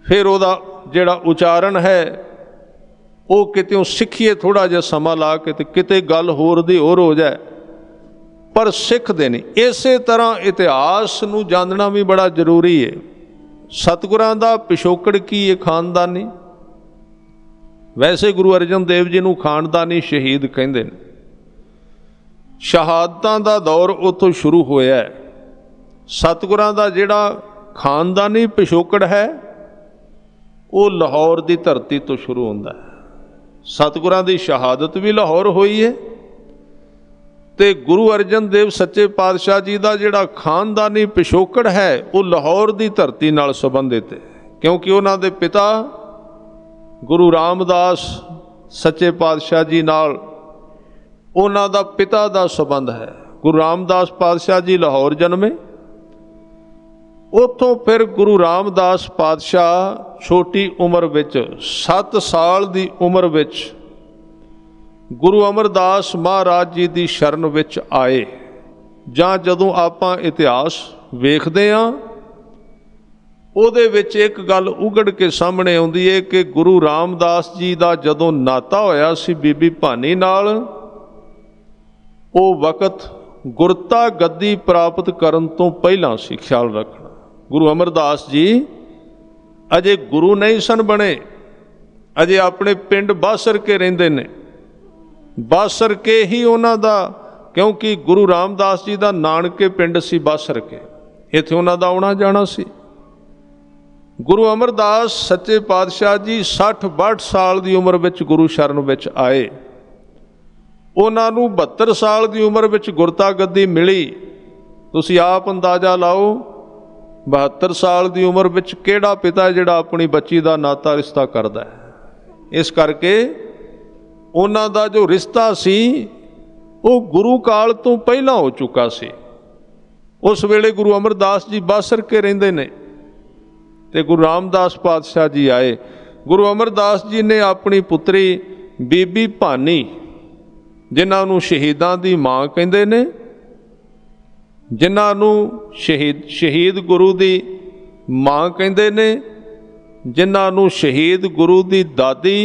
ਫਿਰ ਉਹਦਾ ਜਿਹੜਾ ਉਚਾਰਨ ਹੈ ਉਹ ਕਿਤੇ ਸਿੱਖੀਏ ਥੋੜਾ ਜਿਹਾ ਸਮਾਂ ਲਾ ਕੇ ਤੇ ਕਿਤੇ ਗੱਲ ਹੋਰ ਦੀ ਹੋਰ ਹੋ ਜਾਏ ਪਰ ਸਿੱਖਦੇ ਨੇ ਇਸੇ ਤਰ੍ਹਾਂ ਇਤਿਹਾਸ ਨੂੰ ਜਾਣਨਾ ਵੀ ਬੜਾ ਜ਼ਰੂਰੀ ਹੈ ਸਤਗੁਰਾਂ ਦਾ ਪਿਸ਼ੋਕੜ ਕੀ ਇਹ ਖਾਨਦਾਨੀ ਵੈਸੇ ਗੁਰੂ ਅਰਜਨ ਦੇਵ ਜੀ ਨੂੰ ਖਾਨਦਾਨੀ ਸ਼ਹੀਦ ਕਹਿੰਦੇ ਨੇ ਸ਼ਹਾਦਤਾਂ ਦਾ ਦੌਰ ਉਥੋਂ ਸ਼ੁਰੂ ਹੋਇਆ ਹੈ ਸਤਗੁਰਾਂ ਦਾ ਜਿਹੜਾ ਖਾਨਦਾਨੀ ਪਿਸ਼ੋਕੜ ਹੈ ਉਹ ਲਾਹੌਰ ਦੀ ਧਰਤੀ ਤੋਂ ਸ਼ੁਰੂ ਹੁੰਦਾ ਹੈ ਸਤਗੁਰਾਂ ਦੀ ਸ਼ਹਾਦਤ ਵੀ ਲਾਹੌਰ ਹੋਈ ਹੈ ਤੇ ਗੁਰੂ ਅਰਜਨ ਦੇਵ ਸੱਚੇ ਪਾਤਸ਼ਾਹ ਜੀ ਦਾ ਜਿਹੜਾ ਖਾਨਦਾਨੀ ਪਿਸ਼ੋਕੜ ਹੈ ਉਹ ਲਾਹੌਰ ਦੀ ਧਰਤੀ ਨਾਲ ਸੰਬੰਧਿਤ ਹੈ ਕਿਉਂਕਿ ਉਹਨਾਂ ਦੇ ਪਿਤਾ ਗੁਰੂ ਰਾਮਦਾਸ ਸੱਚੇ ਪਾਤਸ਼ਾਹ ਜੀ ਨਾਲ ਉਹਨਾਂ ਦਾ ਪਿਤਾ ਦਾ ਸਬੰਧ ਹੈ ਗੁਰੂ ਰਾਮਦਾਸ ਪਾਤਸ਼ਾਹ ਜੀ ਲਾਹੌਰ ਜਨਮੇ ਉਥੋਂ ਫਿਰ ਗੁਰੂ ਰਾਮਦਾਸ ਪਾਤਸ਼ਾਹ ਛੋਟੀ ਉਮਰ ਵਿੱਚ 7 ਸਾਲ ਦੀ ਉਮਰ ਵਿੱਚ ਗੁਰੂ ਅਮਰਦਾਸ ਮਹਾਰਾਜ ਜੀ ਦੀ ਸ਼ਰਨ ਵਿੱਚ ਆਏ ਜਾਂ ਜਦੋਂ ਆਪਾਂ ਇਤਿਹਾਸ ਵੇਖਦੇ ਆਂ ਉਹਦੇ ਵਿੱਚ ਇੱਕ ਗੱਲ ਉਗੜ ਕੇ ਸਾਹਮਣੇ ਆਉਂਦੀ ਏ ਕਿ ਗੁਰੂ ਰਾਮਦਾਸ ਜੀ ਦਾ ਜਦੋਂ ਨਾਤਾ ਹੋਇਆ ਸੀ ਬੀਬੀ ਭਾਨੀ ਨਾਲ ਉਹ ਵਕਤ ਗੁਰਤਾ ਗੱਦੀ ਪ੍ਰਾਪਤ ਕਰਨ ਤੋਂ ਪਹਿਲਾਂ ਸੀ ਖਿਆਲ ਰੱਖਣਾ ਗੁਰੂ ਅਮਰਦਾਸ ਜੀ ਅਜੇ ਗੁਰੂ ਨਹੀਂ ਸਨ ਬਣੇ ਅਜੇ ਆਪਣੇ ਪਿੰਡ ਬਾਸਰ ਕੇ ਰਹਿੰਦੇ ਨੇ ਬਾਸਰ ਕੇ ਹੀ ਉਹਨਾਂ ਦਾ ਕਿਉਂਕਿ ਗੁਰੂ ਰਾਮਦਾਸ ਜੀ ਦਾ ਨਾਨਕੇ ਪਿੰਡ ਸੀ ਬਾਸਰ ਕੇ ਇੱਥੇ ਉਹਨਾਂ ਦਾ ਆਉਣਾ ਜਾਣਾ ਸੀ ਗੁਰੂ ਅਮਰਦਾਸ ਸੱਚੇ ਪਾਤਸ਼ਾਹ ਜੀ 60 62 ਸਾਲ ਦੀ ਉਮਰ ਵਿੱਚ ਗੁਰੂ ਸ਼ਰਨ ਵਿੱਚ ਆਏ ਉਹਨਾਂ ਨੂੰ 72 ਸਾਲ ਦੀ ਉਮਰ ਵਿੱਚ ਗੁਰਤਾ ਗੱਦੀ ਮਿਲੀ ਤੁਸੀਂ ਆਪ ਅੰਦਾਜ਼ਾ ਲਾਓ 72 ਸਾਲ ਦੀ ਉਮਰ ਵਿੱਚ ਕਿਹੜਾ ਪਿਤਾ ਜਿਹੜਾ ਆਪਣੀ ਬੱਚੀ ਦਾ ਨਾਤਾ ਰਿਸ਼ਤਾ ਕਰਦਾ ਹੈ ਇਸ ਕਰਕੇ ਉਹਨਾਂ ਦਾ ਜੋ ਰਿਸ਼ਤਾ ਸੀ ਉਹ ਗੁਰੂ ਕਾਲ ਤੋਂ ਪਹਿਲਾਂ ਹੋ ਚੁੱਕਾ ਸੀ ਉਸ ਵੇਲੇ ਗੁਰੂ ਅਮਰਦਾਸ ਜੀ ਬਾਸਰ ਕੇ ਰਹਿੰਦੇ ਨੇ ਤੇ ਗੁਰੂ ਰਾਮਦਾਸ ਪਾਤਸ਼ਾਹ ਜੀ ਆਏ ਗੁਰੂ ਅਮਰਦਾਸ ਜੀ ਨੇ ਆਪਣੀ ਪੁੱਤਰੀ ਬੀਬੀ ਭਾਨੀ ਜਿਨ੍ਹਾਂ ਨੂੰ ਸ਼ਹੀਦਾਂ ਦੀ ਮਾਂ ਕਹਿੰਦੇ ਨੇ ਜਿਨ੍ਹਾਂ ਨੂੰ ਸ਼ਹੀਦ ਸ਼ਹੀਦ ਗੁਰੂ ਦੀ ਮਾਂ ਕਹਿੰਦੇ ਨੇ ਜਿਨ੍ਹਾਂ ਨੂੰ ਸ਼ਹੀਦ ਗੁਰੂ ਦੀ ਦਾਦੀ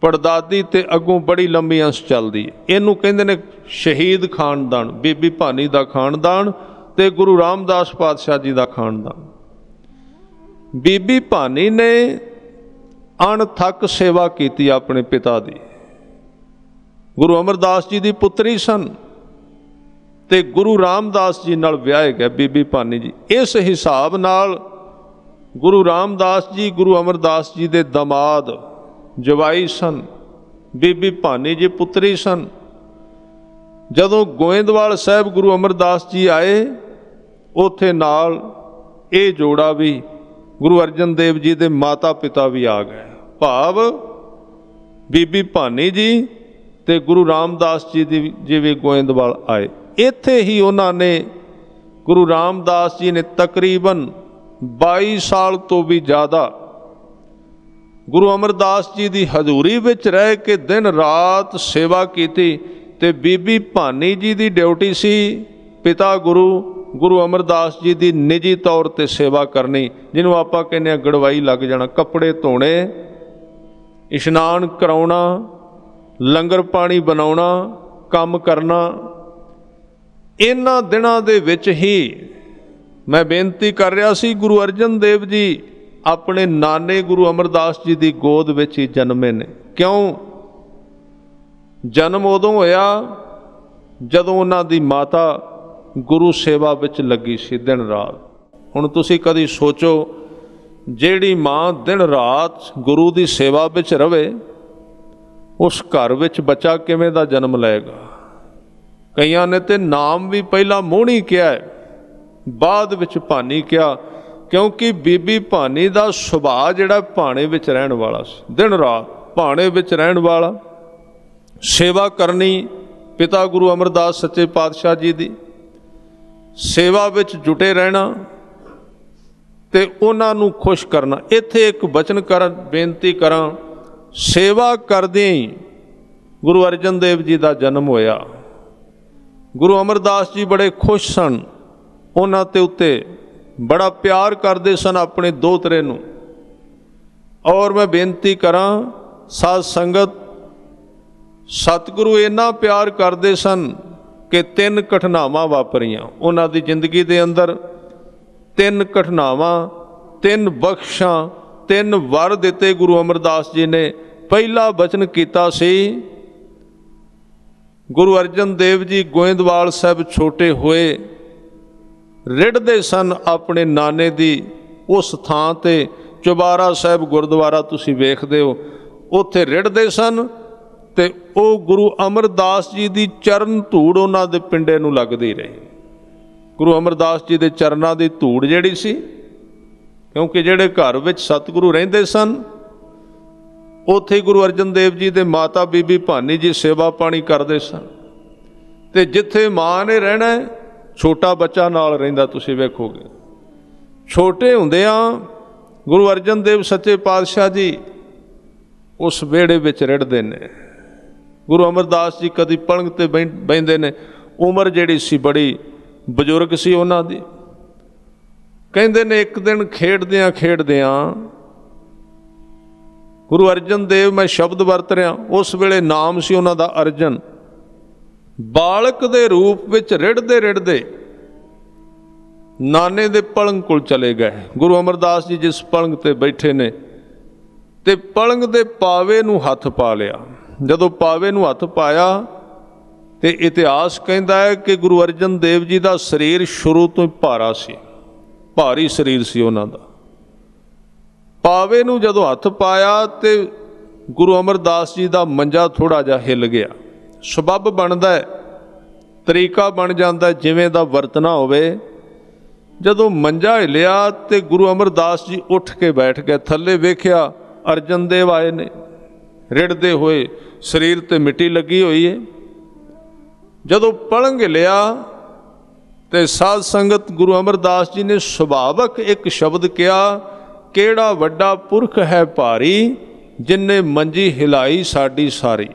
ਪੜਦਾਦੀ ਤੇ ਅੱਗੋਂ ਬੜੀ ਲੰਮੀ ਅੰਸ ਚੱਲਦੀ ਇਹਨੂੰ ਕਹਿੰਦੇ ਨੇ ਸ਼ਹੀਦ ਖਾਨਦਾਨ ਬੀਬੀ ਭਾਨੀ ਦਾ ਖਾਨਦਾਨ ਤੇ ਗੁਰੂ ਰਾਮਦਾਸ ਪਾਤਸ਼ਾਹ ਜੀ ਦਾ ਖਾਨਦਾਨ ਬੀਬੀ ਭਾਨੀ ਨੇ ਅਣਥੱਕ ਸੇਵਾ ਕੀਤੀ ਆਪਣੇ ਪਿਤਾ ਦੀ ਗੁਰੂ ਅਮਰਦਾਸ ਜੀ ਦੀ ਪੁੱਤਰੀ ਸਨ ਤੇ ਗੁਰੂ ਰਾਮਦਾਸ ਜੀ ਨਾਲ ਵਿਆਹੇ ਗਏ ਬੀਬੀ ਭਾਨੀ ਜੀ ਇਸ ਹਿਸਾਬ ਨਾਲ ਗੁਰੂ ਰਾਮਦਾਸ ਜੀ ਗੁਰੂ ਅਮਰਦਾਸ ਜੀ ਦੇ ਦਮਾਦ ਜਵਾਈ ਸਨ ਬੀਬੀ ਭਾਨੀ ਜੀ ਪੁੱਤਰੀ ਸਨ ਜਦੋਂ ਗੋਇੰਦਵਾਲ ਸਾਹਿਬ ਗੁਰੂ ਅਮਰਦਾਸ ਜੀ ਆਏ ਉਥੇ ਨਾਲ ਇਹ ਜੋੜਾ ਵੀ ਗੁਰੂ ਅਰਜਨ ਦੇਵ ਜੀ ਦੇ ਮਾਤਾ ਪਿਤਾ ਵੀ ਆ ਗਏ ਭਾਵ ਬੀਬੀ ਭਾਨੀ ਜੀ ਤੇ ਗੁਰੂ ਰਾਮਦਾਸ ਜੀ ਦੀ ਜਿਵੇਂ ਗੋਇੰਦਵਾਲ ਆਏ ਇੱਥੇ ਹੀ ਉਹਨਾਂ ਨੇ ਗੁਰੂ ਰਾਮਦਾਸ ਜੀ ਨੇ ਤਕਰੀਬਨ 22 ਸਾਲ ਤੋਂ ਵੀ ਜ਼ਿਆਦਾ ਗੁਰੂ ਅਮਰਦਾਸ ਜੀ ਦੀ ਹਜ਼ੂਰੀ ਵਿੱਚ ਰਹਿ ਕੇ ਦਿਨ ਰਾਤ ਸੇਵਾ ਕੀਤੀ ਤੇ ਬੀਬੀ ਭਾਨੀ ਜੀ ਦੀ ਡਿਊਟੀ ਸੀ ਪਿਤਾ ਗੁਰੂ ਗੁਰੂ ਅਮਰਦਾਸ ਜੀ ਦੀ ਨਿੱਜੀ ਤੌਰ ਤੇ ਸੇਵਾ ਕਰਨੀ ਜਿਹਨੂੰ ਆਪਾਂ ਕਹਿੰਦੇ ਆ ਗੜਵਾਈ ਲੱਗ ਜਾਣਾ ਕੱਪੜੇ ਧੋਣੇ ਇਸ਼ਨਾਨ ਕਰਾਉਣਾ ਲੰਗਰ ਪਾਣੀ ਬਣਾਉਣਾ ਕੰਮ ਕਰਨਾ ਇਹਨਾਂ ਦਿਨਾਂ ਦੇ ਵਿੱਚ ਹੀ ਮੈਂ ਬੇਨਤੀ ਕਰ ਰਿਹਾ ਸੀ ਗੁਰੂ ਅਰਜਨ ਦੇਵ ਜੀ ਆਪਣੇ ਨਾਨੇ ਗੁਰੂ ਅਮਰਦਾਸ ਜੀ ਦੀ ਗੋਦ ਵਿੱਚ ਹੀ ਜਨਮੇ ਨੇ ਕਿਉਂ ਜਨਮ ਉਦੋਂ ਹੋਇਆ ਜਦੋਂ ਉਹਨਾਂ ਦੀ ਮਾਤਾ ਗੁਰੂ ਸੇਵਾ ਵਿੱਚ ਲੱਗੀ ਸੀ ਦਿਨ ਰਾਤ ਹੁਣ ਤੁਸੀਂ ਕਦੀ ਸੋਚੋ ਜਿਹੜੀ ਮਾਂ ਦਿਨ ਰਾਤ ਗੁਰੂ ਦੀ ਸੇਵਾ ਵਿੱਚ ਰਵੇ ਉਸ ਘਰ ਵਿੱਚ ਬੱਚਾ ਕਿਵੇਂ ਦਾ ਜਨਮ ਲਏਗਾ ਕਈਆਂ ਨੇ ਤੇ ਨਾਮ ਵੀ ਪਹਿਲਾਂ ਮੋਹਣੀ ਕਿਹਾ ਹੈ ਬਾਅਦ ਵਿੱਚ ਭਾਨੀ ਕਿਹਾ ਕਿਉਂਕਿ ਬੀਬੀ ਭਾਨੀ ਦਾ ਸੁਭਾਅ ਜਿਹੜਾ ਭਾਣੇ ਵਿੱਚ ਰਹਿਣ ਵਾਲਾ ਸੀ ਦਿਨ ਰਾਤ ਭਾਣੇ ਵਿੱਚ ਰਹਿਣ ਵਾਲਾ ਸੇਵਾ ਕਰਨੀ ਪਿਤਾ ਗੁਰੂ ਅਮਰਦਾਸ ਸੱਚੇ ਪਾਤਸ਼ਾਹ ਜੀ ਦੀ ਸੇਵਾ ਵਿੱਚ ਜੁਟੇ ਰਹਿਣਾ ਤੇ ਉਹਨਾਂ ਨੂੰ ਖੁਸ਼ ਕਰਨਾ ਇੱਥੇ ਇੱਕ ਬਚਨ ਕਰ ਬੇਨਤੀ ਕਰਾਂ ਸੇਵਾ ਕਰਦੇ ਹੀ ਗੁਰੂ ਅਰਜਨ ਦੇਵ ਜੀ ਦਾ ਜਨਮ ਹੋਇਆ ਗੁਰੂ ਅਮਰਦਾਸ ਜੀ ਬੜੇ ਖੁਸ਼ ਸਨ ਉਹਨਾਂ ਤੇ ਉੱਤੇ ਬੜਾ ਪਿਆਰ ਕਰਦੇ ਸਨ ਆਪਣੇ ਦੋਤਰੇ ਨੂੰ ਔਰ ਮੈਂ ਬੇਨਤੀ ਕਰਾਂ ਸਾਧ ਸੰਗਤ ਸਤਿਗੁਰੂ ਇੰਨਾ ਪਿਆਰ ਕਰਦੇ ਸਨ ਕਿ ਤਿੰਨ ਘਟਨਾਵਾਂ ਵਾਪਰੀਆਂ ਉਹਨਾਂ ਦੀ ਜ਼ਿੰਦਗੀ ਦੇ ਅੰਦਰ ਤਿੰਨ ਘਟਨਾਵਾਂ ਤਿੰਨ ਬਖਸ਼ਾਂ ਤਿੰਨ ਵਰ ਦਿੱਤੇ ਗੁਰੂ ਅਮਰਦਾਸ ਜੀ ਨੇ ਪਹਿਲਾ ਬਚਨ ਕੀਤਾ ਸੀ ਗੁਰੂ ਅਰਜਨ ਦੇਵ ਜੀ ਗੋਇੰਦਵਾਲ ਸਾਹਿਬ ਛੋਟੇ ਹੋਏ ਰਿੜਦੇ ਸਨ ਆਪਣੇ ਨਾਨੇ ਦੀ ਉਸ ਥਾਂ ਤੇ ਚੁਬਾਰਾ ਸਾਹਿਬ ਗੁਰਦੁਆਰਾ ਤੁਸੀਂ ਵੇਖਦੇ ਹੋ ਉੱਥੇ ਰਿੜਦੇ ਸਨ ਤੇ ਉਹ ਗੁਰੂ ਅਮਰਦਾਸ ਜੀ ਦੀ ਚਰਨ ਧੂੜ ਉਹਨਾਂ ਦੇ ਪਿੰਡੇ ਨੂੰ ਲੱਗਦੀ ਰਹੀ ਗੁਰੂ ਅਮਰਦਾਸ ਜੀ ਦੇ ਚਰਨਾਂ ਦੀ ਧੂੜ ਜਿਹੜੀ ਸੀ ਕਿਉਂਕਿ ਜਿਹੜੇ ਘਰ ਵਿੱਚ ਸਤਿਗੁਰੂ ਰਹਿੰਦੇ ਸਨ ਉੱਥੇ ਗੁਰੂ ਅਰਜਨ ਦੇਵ ਜੀ ਦੇ ਮਾਤਾ ਬੀਬੀ ਭਾਨੀ ਜੀ ਸੇਵਾ ਪਾਣੀ ਕਰਦੇ ਸਨ ਤੇ ਜਿੱਥੇ ਮਾਂ ਨੇ ਰਹਿਣਾ ਛੋਟਾ ਬੱਚਾ ਨਾਲ ਰਹਿੰਦਾ ਤੁਸੀਂ ਵੇਖੋਗੇ ਛੋਟੇ ਹੁੰਦਿਆਂ ਗੁਰੂ ਅਰਜਨ ਦੇਵ ਸੱਚੇ ਪਾਤਸ਼ਾਹ ਜੀ ਉਸ ਵੇੜੇ ਵਿੱਚ ਰੜਦੇ ਨੇ ਗੁਰੂ ਅਮਰਦਾਸ ਜੀ ਕਦੀ ਪਲੰਗ ਤੇ ਬੈਂਦੇ ਨੇ ਉਮਰ ਜਿਹੜੀ ਸੀ ਬੜੀ ਬਜ਼ੁਰਗ ਸੀ ਉਹਨਾਂ ਦੀ ਕਹਿੰਦੇ ਨੇ ਇੱਕ ਦਿਨ ਖੇਡਦਿਆਂ ਖੇਡਦਿਆਂ ਗੁਰੂ ਅਰਜਨ ਦੇਵ ਮੈਂ ਸ਼ਬਦ ਵਰਤ ਰਿਹਾ ਉਸ ਵੇਲੇ ਨਾਮ ਸੀ ਉਹਨਾਂ ਦਾ ਅਰਜਨ ਬਾਲਕ ਦੇ ਰੂਪ ਵਿੱਚ ਰਿੜਦੇ ਰਿੜਦੇ ਨਾਨੇ ਦੇ ਪਲੰਗ ਕੋਲ ਚਲੇ ਗਏ ਗੁਰੂ ਅਮਰਦਾਸ ਜੀ ਜਿਸ ਪਲੰਗ ਤੇ ਬੈਠੇ ਨੇ ਤੇ ਪਲੰਗ ਦੇ ਪਾਵੇ ਨੂੰ ਹੱਥ ਪਾ ਲਿਆ ਜਦੋਂ ਪਾਵੇ ਨੂੰ ਹੱਥ ਪਾਇਆ ਤੇ ਇਤਿਹਾਸ ਕਹਿੰਦਾ ਹੈ ਕਿ ਗੁਰੂ ਅਰਜਨ ਦੇਵ ਜੀ ਦਾ ਸਰੀਰ ਸ਼ੁਰੂ ਤੋਂ ਹੀ ਭਾਰਾ ਸੀ ਭਾਰੀ ਸਰੀਰ ਸੀ ਉਹਨਾਂ ਦਾ ਪਾਵੇ ਨੂੰ ਜਦੋਂ ਹੱਥ ਪਾਇਆ ਤੇ ਗੁਰੂ ਅਮਰਦਾਸ ਜੀ ਦਾ ਮੰਜਾ ਥੋੜਾ ਜਿਹਾ ਹਿੱਲ ਗਿਆ ਸਬਬ ਬਣਦਾ ਹੈ ਤਰੀਕਾ ਬਣ ਜਾਂਦਾ ਜਿਵੇਂ ਦਾ ਵਰਤਣਾ ਹੋਵੇ ਜਦੋਂ ਮੰਜਾ ਹਿਲਿਆ ਤੇ ਗੁਰੂ ਅਮਰਦਾਸ ਜੀ ਉੱਠ ਕੇ ਬੈਠ ਗਏ ਥੱਲੇ ਵੇਖਿਆ ਅਰਜਨ ਦੇਵ ਆਏ ਨੇ ਰਿੜਦੇ ਹੋਏ ਸਰੀਰ ਤੇ ਮਿੱਟੀ ਲੱਗੀ ਹੋਈ ਹੈ ਜਦੋਂ ਪਲੰਘ ਲਿਆ ਤੇ ਸਾਧ ਸੰਗਤ ਗੁਰੂ ਅਮਰਦਾਸ ਜੀ ਨੇ ਸੁਭਾਵਕ ਇੱਕ ਸ਼ਬਦ ਕਿਹਾ ਕਿਹੜਾ ਵੱਡਾ ਪੁਰਖ ਹੈ ਭਾਰੀ ਜਿਨਨੇ ਮੰਜੀ ਹਿਲਾਈ ਸਾਡੀ ਸਾਰੀ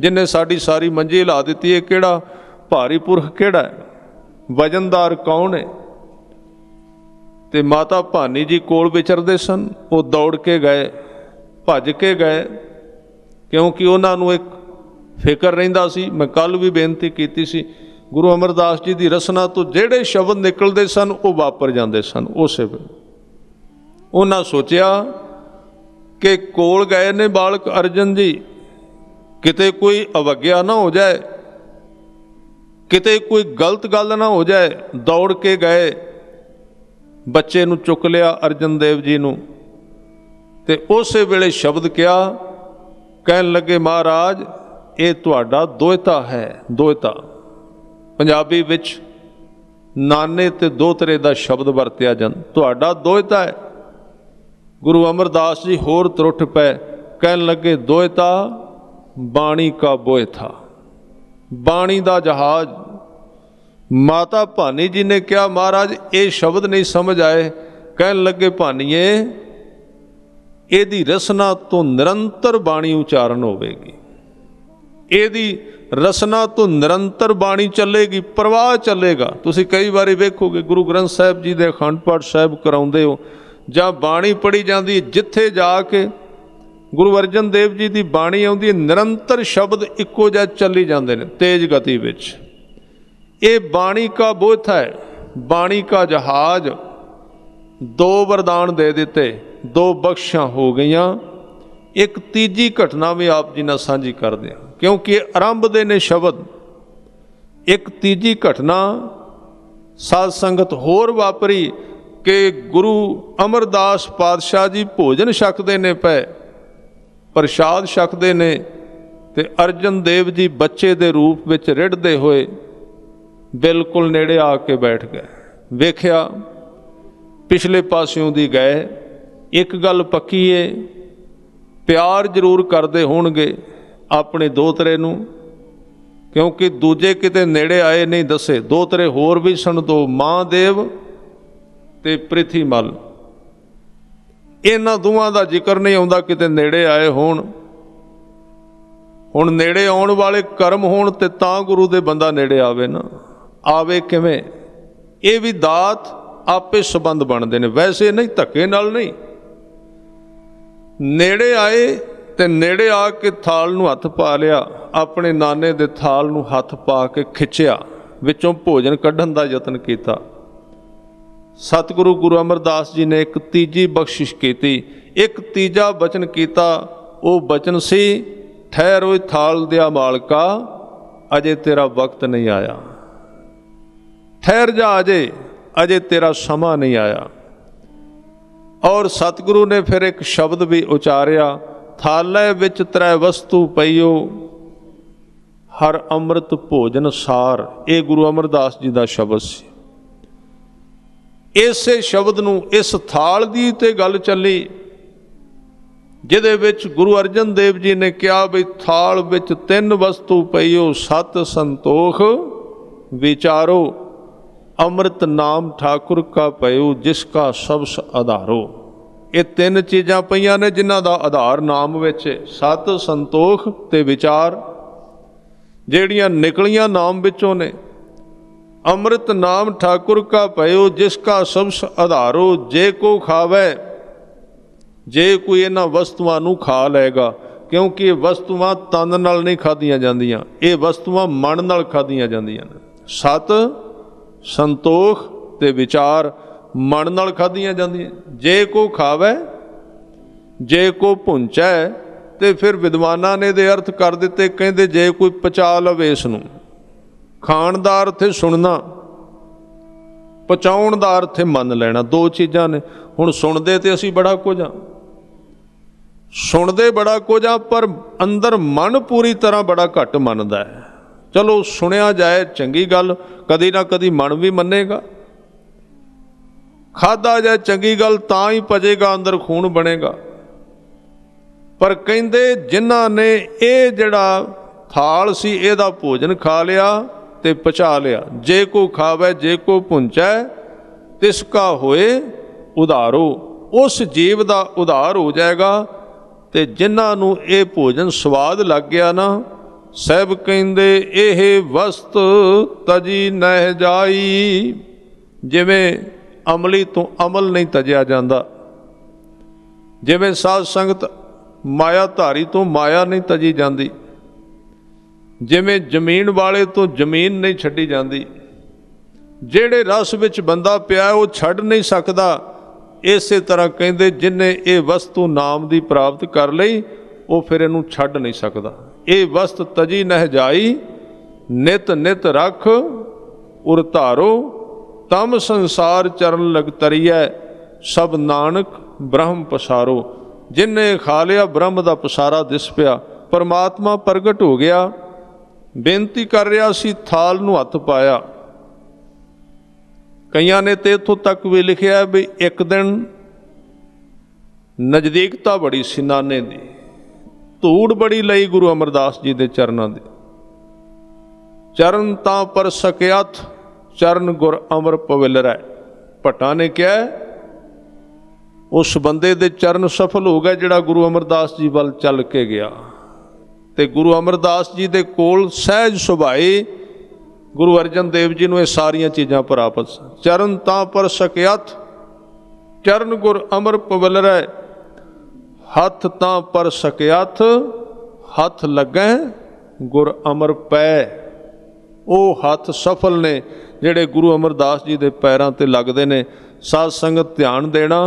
ਜਿਨਨੇ ਸਾਡੀ ਸਾਰੀ ਮੰਜੀ ਹਿਲਾ ਦਿੱਤੀ ਇਹ ਕਿਹੜਾ ਭਾਰੀ ਪੁਰਖ ਕਿਹੜਾ ਹੈ ਵਜਨਦਾਰ ਕੌਣ ਹੈ ਤੇ ਮਾਤਾ ਭਾਨੀ ਜੀ ਕੋਲ ਵਿਚਰਦੇ ਸਨ ਉਹ ਦੌੜ ਕੇ ਗਏ ਭੱਜ ਕੇ ਗਏ ਕਿਉਂਕਿ ਉਹਨਾਂ ਨੂੰ ਇੱਕ ਫਿਕਰ ਰਹਿੰਦਾ ਸੀ ਮੈਂ ਕੱਲ ਵੀ ਬੇਨਤੀ ਕੀਤੀ ਸੀ ਗੁਰੂ ਅਮਰਦਾਸ ਜੀ ਦੀ ਰਸਨਾ ਤੋਂ ਜਿਹੜੇ ਸ਼ਬਦ ਨਿਕਲਦੇ ਸਨ ਉਹ ਵਾਪਰ ਜਾਂਦੇ ਸਨ ਉਸੇ ਵੇਲੇ ਉਹਨਾਂ ਸੋਚਿਆ ਕਿ ਕੋਲ ਗਏ ਨੇ ਬਾਲਕ ਅਰਜਨ ਜੀ ਕਿਤੇ ਕੋਈ ਅਵਗਿਆ ਨਾ ਹੋ ਜਾਏ ਕਿਤੇ ਕੋਈ ਗਲਤ ਗੱਲ ਨਾ ਹੋ ਜਾਏ ਦੌੜ ਕੇ ਗਏ ਬੱਚੇ ਨੂੰ ਚੁੱਕ ਲਿਆ ਅਰਜਨ ਦੇਵ ਜੀ ਨੂੰ ਤੇ ਉਸੇ ਵੇਲੇ ਸ਼ਬਦ ਕਿਹਾ ਕਹਿਣ ਲੱਗੇ ਮਹਾਰਾਜ ਇਹ ਤੁਹਾਡਾ ਦੋਇਤਾ ਹੈ ਦੋਇਤਾ ਪੰਜਾਬੀ ਵਿੱਚ ਨਾਨੇ ਤੇ ਦੋਤਰੇ ਦਾ ਸ਼ਬਦ ਵਰਤਿਆ ਜਾਂਦਾ ਤੁਹਾਡਾ ਦੋਇਤਾ ਹੈ ਗੁਰੂ ਅਮਰਦਾਸ ਜੀ ਹੋਰ ਤਰੁੱਠ ਪਏ ਕਹਿਣ ਲੱਗੇ ਦੋਇਤਾ ਬਾਣੀ ਕਾ ਬੋਇਤਾ ਬਾਣੀ ਦਾ ਜਹਾਜ਼ ਮਾਤਾ ਭਾਨੀ ਜੀ ਨੇ ਕਿਹਾ ਮਹਾਰਾਜ ਇਹ ਸ਼ਬਦ ਨਹੀਂ ਸਮਝ ਆਏ ਕਹਿਣ ਲੱਗੇ ਭਾਨੀਏ ਇਹਦੀ ਰਸਨਾ ਤੋਂ ਨਿਰੰਤਰ ਬਾਣੀ ਉਚਾਰਨ ਹੋਵੇਗੀ ਇਹਦੀ ਰਸਨਾ ਤੋਂ ਨਿਰੰਤਰ ਬਾਣੀ ਚੱਲੇਗੀ ਪ੍ਰਵਾਹ ਚੱਲੇਗਾ ਤੁਸੀਂ ਕਈ ਵਾਰੀ ਵੇਖੋਗੇ ਗੁਰੂ ਗ੍ਰੰਥ ਸਾਹਿਬ ਜੀ ਦੇ ਅਖੰਡ ਪਾਠ ਸਾਹਿਬ ਕਰਾਉਂਦੇ ਹੋ ਜਾਂ ਬਾਣੀ ਪੜੀ ਜਾਂਦੀ ਜਿੱਥੇ ਜਾ ਕੇ ਗੁਰੂ ਅਰਜਨ ਦੇਵ ਜੀ ਦੀ ਬਾਣੀ ਆਉਂਦੀ ਹੈ ਨਿਰੰਤਰ ਸ਼ਬਦ ਇੱਕੋ ਜਿਹਾ ਚੱਲੀ ਜਾਂਦੇ ਨੇ ਤੇਜ਼ ਗਤੀ ਵਿੱਚ ਇਹ ਬਾਣੀ ਕਾ ਬੋਥ ਹੈ ਬਾਣੀ ਕਾ ਜਹਾਜ਼ ਦੋ ਵਰਦਾਨ ਦੇ ਦਿੱਤੇ ਦੋ ਬਖਸ਼ਾਂ ਹੋ ਗਈਆਂ ਇੱਕ ਤੀਜੀ ਘਟਨਾ ਵੀ ਆਪ ਜੀ ਨਾਲ ਸਾਂਝੀ ਕਰਦੇ ਹਾਂ ਕਿਉਂਕਿ ਆਰੰਭ ਦੇ ਨੇ ਸ਼ਬਦ ਇੱਕ ਤੀਜੀ ਘਟਨਾ ਸਾਧ ਸੰਗਤ ਹੋਰ ਵਾਪਰੀ ਕਿ ਗੁਰੂ ਅਮਰਦਾਸ ਪਾਤਸ਼ਾਹ ਜੀ ਭੋਜਨ ਛਕਦੇ ਨੇ ਪਏ ਪ੍ਰਸ਼ਾਦ ਛਕਦੇ ਨੇ ਤੇ ਅਰਜਨ ਦੇਵ ਜੀ ਬੱਚੇ ਦੇ ਰੂਪ ਵਿੱਚ ਰਿੜਦੇ ਹੋਏ ਬਿਲਕੁਲ ਨੇੜੇ ਆ ਕੇ ਬੈਠ ਗਏ ਵੇਖਿਆ ਪਿਛਲੇ ਪਾਸਿਓਂ ਦੀ ਗਏ ਇੱਕ ਗੱਲ ਪੱਕੀ ਏ ਪਿਆਰ ਜ਼ਰੂਰ ਕਰਦੇ ਹੋਣਗੇ ਆਪਣੇ ਦੋਤਰੇ ਨੂੰ ਕਿਉਂਕਿ ਦੂਜੇ ਕਿਤੇ ਨੇੜੇ ਆਏ ਨਹੀਂ ਦੱਸੇ ਦੋਤਰੇ ਹੋਰ ਵੀ ਸਨ ਦੋ ਮਾਦੇਵ ਤੇ ਪ੍ਰਿਥੀਮਲ ਇਹਨਾਂ ਦੋਵਾਂ ਦਾ ਜ਼ਿਕਰ ਨਹੀਂ ਆਉਂਦਾ ਕਿਤੇ ਨੇੜੇ ਆਏ ਹੋਣ ਹੁਣ ਨੇੜੇ ਆਉਣ ਵਾਲੇ ਕਰਮ ਹੋਣ ਤੇ ਤਾਂ ਗੁਰੂ ਦੇ ਬੰਦਾ ਨੇੜੇ ਆਵੇ ਨਾ ਆਵੇ ਕਿਵੇਂ ਇਹ ਵੀ ਦਾਤ ਆਪੇ ਸਬੰਧ ਬਣਦੇ ਨੇ ਵੈਸੇ ਨਹੀਂ ਧੱਕੇ ਨਾਲ ਨਹੀਂ ਨੇੜੇ ਆਏ ਤੇ ਨੇੜੇ ਆ ਕੇ ਥਾਲ ਨੂੰ ਹੱਥ ਪਾ ਲਿਆ ਆਪਣੇ ਨਾਨੇ ਦੇ ਥਾਲ ਨੂੰ ਹੱਥ ਪਾ ਕੇ ਖਿੱਚਿਆ ਵਿੱਚੋਂ ਭੋਜਨ ਕੱਢਣ ਦਾ ਯਤਨ ਕੀਤਾ ਸਤਿਗੁਰੂ ਗੁਰੂ ਅਮਰਦਾਸ ਜੀ ਨੇ ਇੱਕ ਤੀਜੀ ਬਖਸ਼ਿਸ਼ ਕੀਤੀ ਇੱਕ ਤੀਜਾ ਬਚਨ ਕੀਤਾ ਉਹ ਬਚਨ ਸੀ ਠਹਿਰੋ ਥਾਲ ਥਾਲ ਦਿਆ ਮਾਲਕਾ ਅਜੇ ਤੇਰਾ ਵਕਤ ਨਹੀਂ ਆਇਆ ਠਹਿਰ ਜਾ ਅਜੇ ਅਜੇ ਤੇਰਾ ਸਮਾਂ ਨਹੀਂ ਆਇਆ ਔਰ ਸਤਿਗੁਰੂ ਨੇ ਫਿਰ ਇੱਕ ਸ਼ਬਦ ਵੀ ਉਚਾਰਿਆ ਥਾਲੇ ਵਿੱਚ ਤ੍ਰੈ ਵਸਤੂ ਪਈਓ ਹਰ ਅੰਮ੍ਰਿਤ ਭੋਜਨ ਸਾਰ ਇਹ ਗੁਰੂ ਅਮਰਦਾਸ ਜੀ ਦਾ ਸ਼ਬਦ ਸੀ ਇਸੇ ਸ਼ਬਦ ਨੂੰ ਇਸ ਥਾਲ ਦੀ ਤੇ ਗੱਲ ਚੱਲੀ ਜਿਹਦੇ ਵਿੱਚ ਗੁਰੂ ਅਰਜਨ ਦੇਵ ਜੀ ਨੇ ਕਿਹਾ ਵੀ ਥਾਲ ਵਿੱਚ ਤਿੰਨ ਵਸਤੂ ਪਈਓ ਸਤ ਸੰਤੋਖ ਵਿਚਾਰੋ ਅੰਮ੍ਰਿਤ ਨਾਮ ਠਾਕੁਰ ਕਾ ਪਇਓ ਜਿਸ ਕਾ ਸਬਸ ਆਧਾਰੋ ਇਹ ਤਿੰਨ ਚੀਜ਼ਾਂ ਪਈਆਂ ਨੇ ਜਿਨ੍ਹਾਂ ਦਾ ਆਧਾਰ ਨਾਮ ਵਿੱਚ ਸਤ ਸੰਤੋਖ ਤੇ ਵਿਚਾਰ ਜਿਹੜੀਆਂ ਨਿਕਲੀਆਂ ਨਾਮ ਵਿੱਚੋਂ ਨੇ ਅੰਮ੍ਰਿਤ ਨਾਮ ਠਾਕੁਰ ਕਾ ਪਇਓ ਜਿਸ ਕਾ ਸਬਸ ਆਧਾਰੋ ਜੇ ਕੋ ਖਾਵੇ ਜੇ ਕੋਈ ਇਹਨਾਂ ਵਸਤੂਆਂ ਨੂੰ ਖਾ ਲਏਗਾ ਕਿਉਂਕਿ ਇਹ ਵਸਤੂਆਂ ਤਨ ਨਾਲ ਨਹੀਂ ਖਾਧੀਆਂ ਜਾਂਦੀਆਂ ਇਹ ਵਸਤੂਆਂ ਮਨ ਨਾਲ ਖਾਧੀਆਂ ਜਾਂਦੀਆਂ ਨੇ ਸਤ ਸੰਤੋਖ ਤੇ ਵਿਚਾਰ ਮਨ ਨਾਲ ਖਾਧੀਆਂ ਜਾਂਦੀਆਂ ਜੇ ਕੋ ਖਾਵੇ ਜੇ ਕੋ ਭੁੰਚੈ ਤੇ ਫਿਰ ਵਿਦਵਾਨਾਂ ਨੇ ਦੇ ਅਰਥ ਕਰ ਦਿੱਤੇ ਕਹਿੰਦੇ ਜੇ ਕੋਈ ਪਚਾ ਲਵੇ ਇਸ ਨੂੰ ਖਾਣ ਦਾ ਅਰਥ ਹੈ ਸੁਣਨਾ ਪਚਾਉਣ ਦਾ ਅਰਥ ਹੈ ਮੰਨ ਲੈਣਾ ਦੋ ਚੀਜ਼ਾਂ ਨੇ ਹੁਣ ਸੁਣਦੇ ਤੇ ਅਸੀਂ ਬੜਾ ਕੁਝ ਆ ਸੁਣਦੇ ਬੜਾ ਕੁਝ ਆ ਪਰ ਅੰਦਰ ਮਨ ਪੂਰੀ ਤਰ੍ਹਾਂ ਬੜਾ ਘੱਟ ਮੰਨਦਾ ਹੈ ਚਲੋ ਸੁਣਿਆ ਜਾਏ ਚੰਗੀ ਗੱਲ ਕਦੀ ਨਾ ਕਦੀ ਮਨ ਵੀ ਮੰਨੇਗਾ ਖਾਦਾ ਜਾਏ ਚੰਗੀ ਗੱਲ ਤਾਂ ਹੀ ਪਜੇਗਾ ਅੰਦਰ ਖੂਨ ਬਣੇਗਾ ਪਰ ਕਹਿੰਦੇ ਜਿਨ੍ਹਾਂ ਨੇ ਇਹ ਜਿਹੜਾ ਥਾਲ ਸੀ ਇਹਦਾ ਭੋਜਨ ਖਾ ਲਿਆ ਤੇ ਪਚਾ ਲਿਆ ਜੇ ਕੋ ਖਾਵੇ ਜੇ ਕੋ ਪੁੰਚੈ ਤਿਸ ਕਾ ਹੋਏ ਉਧਾਰੋ ਉਸ ਜੀਵ ਦਾ ਉਧਾਰ ਹੋ ਜਾਏਗਾ ਤੇ ਜਿਨ੍ਹਾਂ ਨੂੰ ਇਹ ਭੋਜਨ ਸਵਾਦ ਲੱਗ ਗਿਆ ਨਾ ਸਭ ਕਹਿੰਦੇ ਇਹ ਵਸਤ ਤਜੀ ਨਹਿ ਜਾਈ ਜਿਵੇਂ ਅਮਲੀ ਤੋਂ ਅਮਲ ਨਹੀਂ ਤਜਿਆ ਜਾਂਦਾ ਜਿਵੇਂ ਸਾਧ ਸੰਗਤ ਮਾਇਆ ਧਾਰੀ ਤੋਂ ਮਾਇਆ ਨਹੀਂ ਤਜੀ ਜਾਂਦੀ ਜਿਵੇਂ ਜ਼ਮੀਨ ਵਾਲੇ ਤੋਂ ਜ਼ਮੀਨ ਨਹੀਂ ਛੱਡੀ ਜਾਂਦੀ ਜਿਹੜੇ ਰਸ ਵਿੱਚ ਬੰਦਾ ਪਿਆ ਉਹ ਛੱਡ ਨਹੀਂ ਸਕਦਾ ਇਸੇ ਤਰ੍ਹਾਂ ਕਹਿੰਦੇ ਜਿਨੇ ਇਹ ਵਸਤੂ ਨਾਮ ਦੀ ਪ੍ਰਾਪਤ ਕਰ ਲਈ ਉਹ ਫਿਰ ਇਹਨੂੰ ਛੱਡ ਨਹੀਂ ਸਕਦਾ ਇਹ ਵਸਤ ਤਜੀ ਨਹਿ ਜਾਈ ਨਿਤ ਨਿਤ ਰਖ ਉਰ ਧਾਰੋ ਤਮ ਸੰਸਾਰ ਚਰਨ ਲਗ ਤਰੀਐ ਸਭ ਨਾਨਕ ਬ੍ਰਹਮ ਪਸਾਰੋ ਜਿਨੇ ਖਾ ਲਿਆ ਬ੍ਰਹਮ ਦਾ ਪਸਾਰਾ ਦਿਸ ਪਿਆ ਪਰਮਾਤਮਾ ਪ੍ਰਗਟ ਹੋ ਗਿਆ ਬੇਨਤੀ ਕਰ ਰਿਹਾ ਸੀ ਥਾਲ ਨੂੰ ਹੱਥ ਪਾਇਆ ਕਈਆਂ ਨੇ ਤੇ ਇਥੋਂ ਤੱਕ ਵੀ ਲਿਖਿਆ ਵੀ ਇੱਕ ਦਿਨ ਨਜ਼ਦੀਕਤਾ ਬੜੀ ਸੀ ਨਾਨੇ ਦੀ ਧੂੜ ਬੜੀ ਲਈ ਗੁਰੂ ਅਮਰਦਾਸ ਜੀ ਦੇ ਚਰਨਾਂ ਦੇ ਚਰਨ ਤਾਂ ਪਰ ਸਕਿਆਤ ਚਰਨ ਗੁਰ ਅਮਰ ਪਵਿਲ ਭਟਾ ਨੇ ਕਿਹਾ ਉਸ ਬੰਦੇ ਦੇ ਚਰਨ ਸਫਲ ਹੋ ਗਏ ਜਿਹੜਾ ਗੁਰੂ ਅਮਰਦਾਸ ਜੀ ਵੱਲ ਚੱਲ ਕੇ ਗਿਆ ਤੇ ਗੁਰੂ ਅਮਰਦਾਸ ਜੀ ਦੇ ਕੋਲ ਸਹਿਜ ਸੁਭਾਈ ਗੁਰੂ ਅਰਜਨ ਦੇਵ ਜੀ ਨੂੰ ਇਹ ਸਾਰੀਆਂ ਚੀਜ਼ਾਂ ਪ੍ਰਾਪਤ ਚਰਨ ਤਾਂ ਪਰ ਸਕਿਆਤ ਚਰਨ ਗੁਰ ਅਮਰ ਪਵਿਲ ਹੱਥ ਤਾਂ ਪਰ ਸਕਿਆਥ ਹੱਥ ਲੱਗੈ ਗੁਰ ਅਮਰ ਪੈ ਉਹ ਹੱਥ ਸਫਲ ਨੇ ਜਿਹੜੇ ਗੁਰੂ ਅਮਰਦਾਸ ਜੀ ਦੇ ਪੈਰਾਂ ਤੇ ਲੱਗਦੇ ਨੇ ਸਾਧ ਸੰਗਤ ਧਿਆਨ ਦੇਣਾ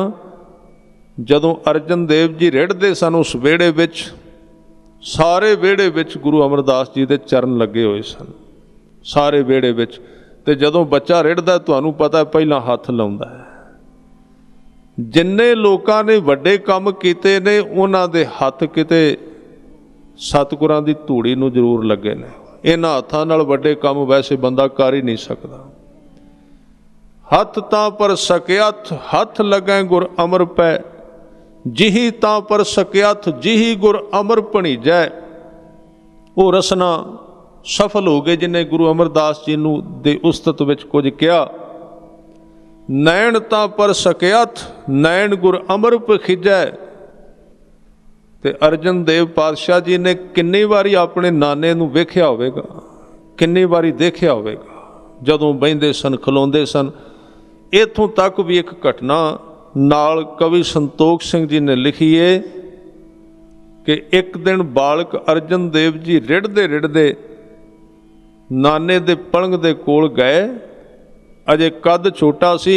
ਜਦੋਂ ਅਰਜਨ ਦੇਵ ਜੀ ਰਿੜਦੇ ਸਨ ਉਸ ਵੇੜੇ ਵਿੱਚ ਸਾਰੇ ਵੇੜੇ ਵਿੱਚ ਗੁਰੂ ਅਮਰਦਾਸ ਜੀ ਦੇ ਚਰਨ ਲੱਗੇ ਹੋਏ ਸਨ ਸਾਰੇ ਵੇੜੇ ਵਿੱਚ ਤੇ ਜਦੋਂ ਬੱਚਾ ਰਿੜਦਾ ਤੁਹਾਨੂੰ ਪਤਾ ਪਹਿਲਾਂ ਹੱਥ ਲਾਉਂਦਾ ਹੈ ਜਿੰਨੇ ਲੋਕਾਂ ਨੇ ਵੱਡੇ ਕੰਮ ਕੀਤੇ ਨੇ ਉਹਨਾਂ ਦੇ ਹੱਥ ਕਿਤੇ ਸਤਿਗੁਰਾਂ ਦੀ ਧੂੜੀ ਨੂੰ ਜ਼ਰੂਰ ਲੱਗੇ ਨੇ ਇਹਨਾਂ ਹੱਥਾਂ ਨਾਲ ਵੱਡੇ ਕੰਮ ਵੈਸੇ ਬੰਦਾ ਕਰ ਹੀ ਨਹੀਂ ਸਕਦਾ ਹੱਥ ਤਾਂ ਪਰ ਸਕਿਆਥ ਹੱਥ ਲਗੈ ਗੁਰ ਅਮਰ ਪੈ ਜਿਹੀ ਤਾਂ ਪਰ ਸਕਿਆਥ ਜਿਹੀ ਗੁਰ ਅਮਰ ਭਣੀਜੈ ਉਹ ਰਸਨਾ ਸਫਲ ਹੋ ਗਏ ਜਿਨੇ ਗੁਰੂ ਅਮਰਦਾਸ ਜੀ ਨੂੰ ਦੇ ਉਸਤਤ ਵਿੱਚ ਕੁਝ ਕਿਹਾ ਨੈਣ ਤਾਂ ਪਰ ਸਕਿਆਤ ਨੈਣ ਗੁਰ ਅਮਰ ਪਖਿਜੈ ਤੇ ਅਰਜਨ ਦੇਵ ਪਾਤਸ਼ਾਹ ਜੀ ਨੇ ਕਿੰਨੀ ਵਾਰੀ ਆਪਣੇ ਨਾਨੇ ਨੂੰ ਵੇਖਿਆ ਹੋਵੇਗਾ ਕਿੰਨੀ ਵਾਰੀ ਦੇਖਿਆ ਹੋਵੇਗਾ ਜਦੋਂ ਬੈਂਦੇ ਸਨ ਖਲੋਂਦੇ ਸਨ ਇਥੋਂ ਤੱਕ ਵੀ ਇੱਕ ਘਟਨਾ ਨਾਲ ਕਵੀ ਸੰਤੋਖ ਸਿੰਘ ਜੀ ਨੇ ਲਿਖੀ ਏ ਕਿ ਇੱਕ ਦਿਨ ਬਾਲਕ ਅਰਜਨ ਦੇਵ ਜੀ ਰਿੜਦੇ ਰਿੜਦੇ ਨਾਨੇ ਦੇ ਪਲੰਗ ਦੇ ਕੋਲ ਗਏ ਅਜੇ ਕੱਦ ਛੋਟਾ ਸੀ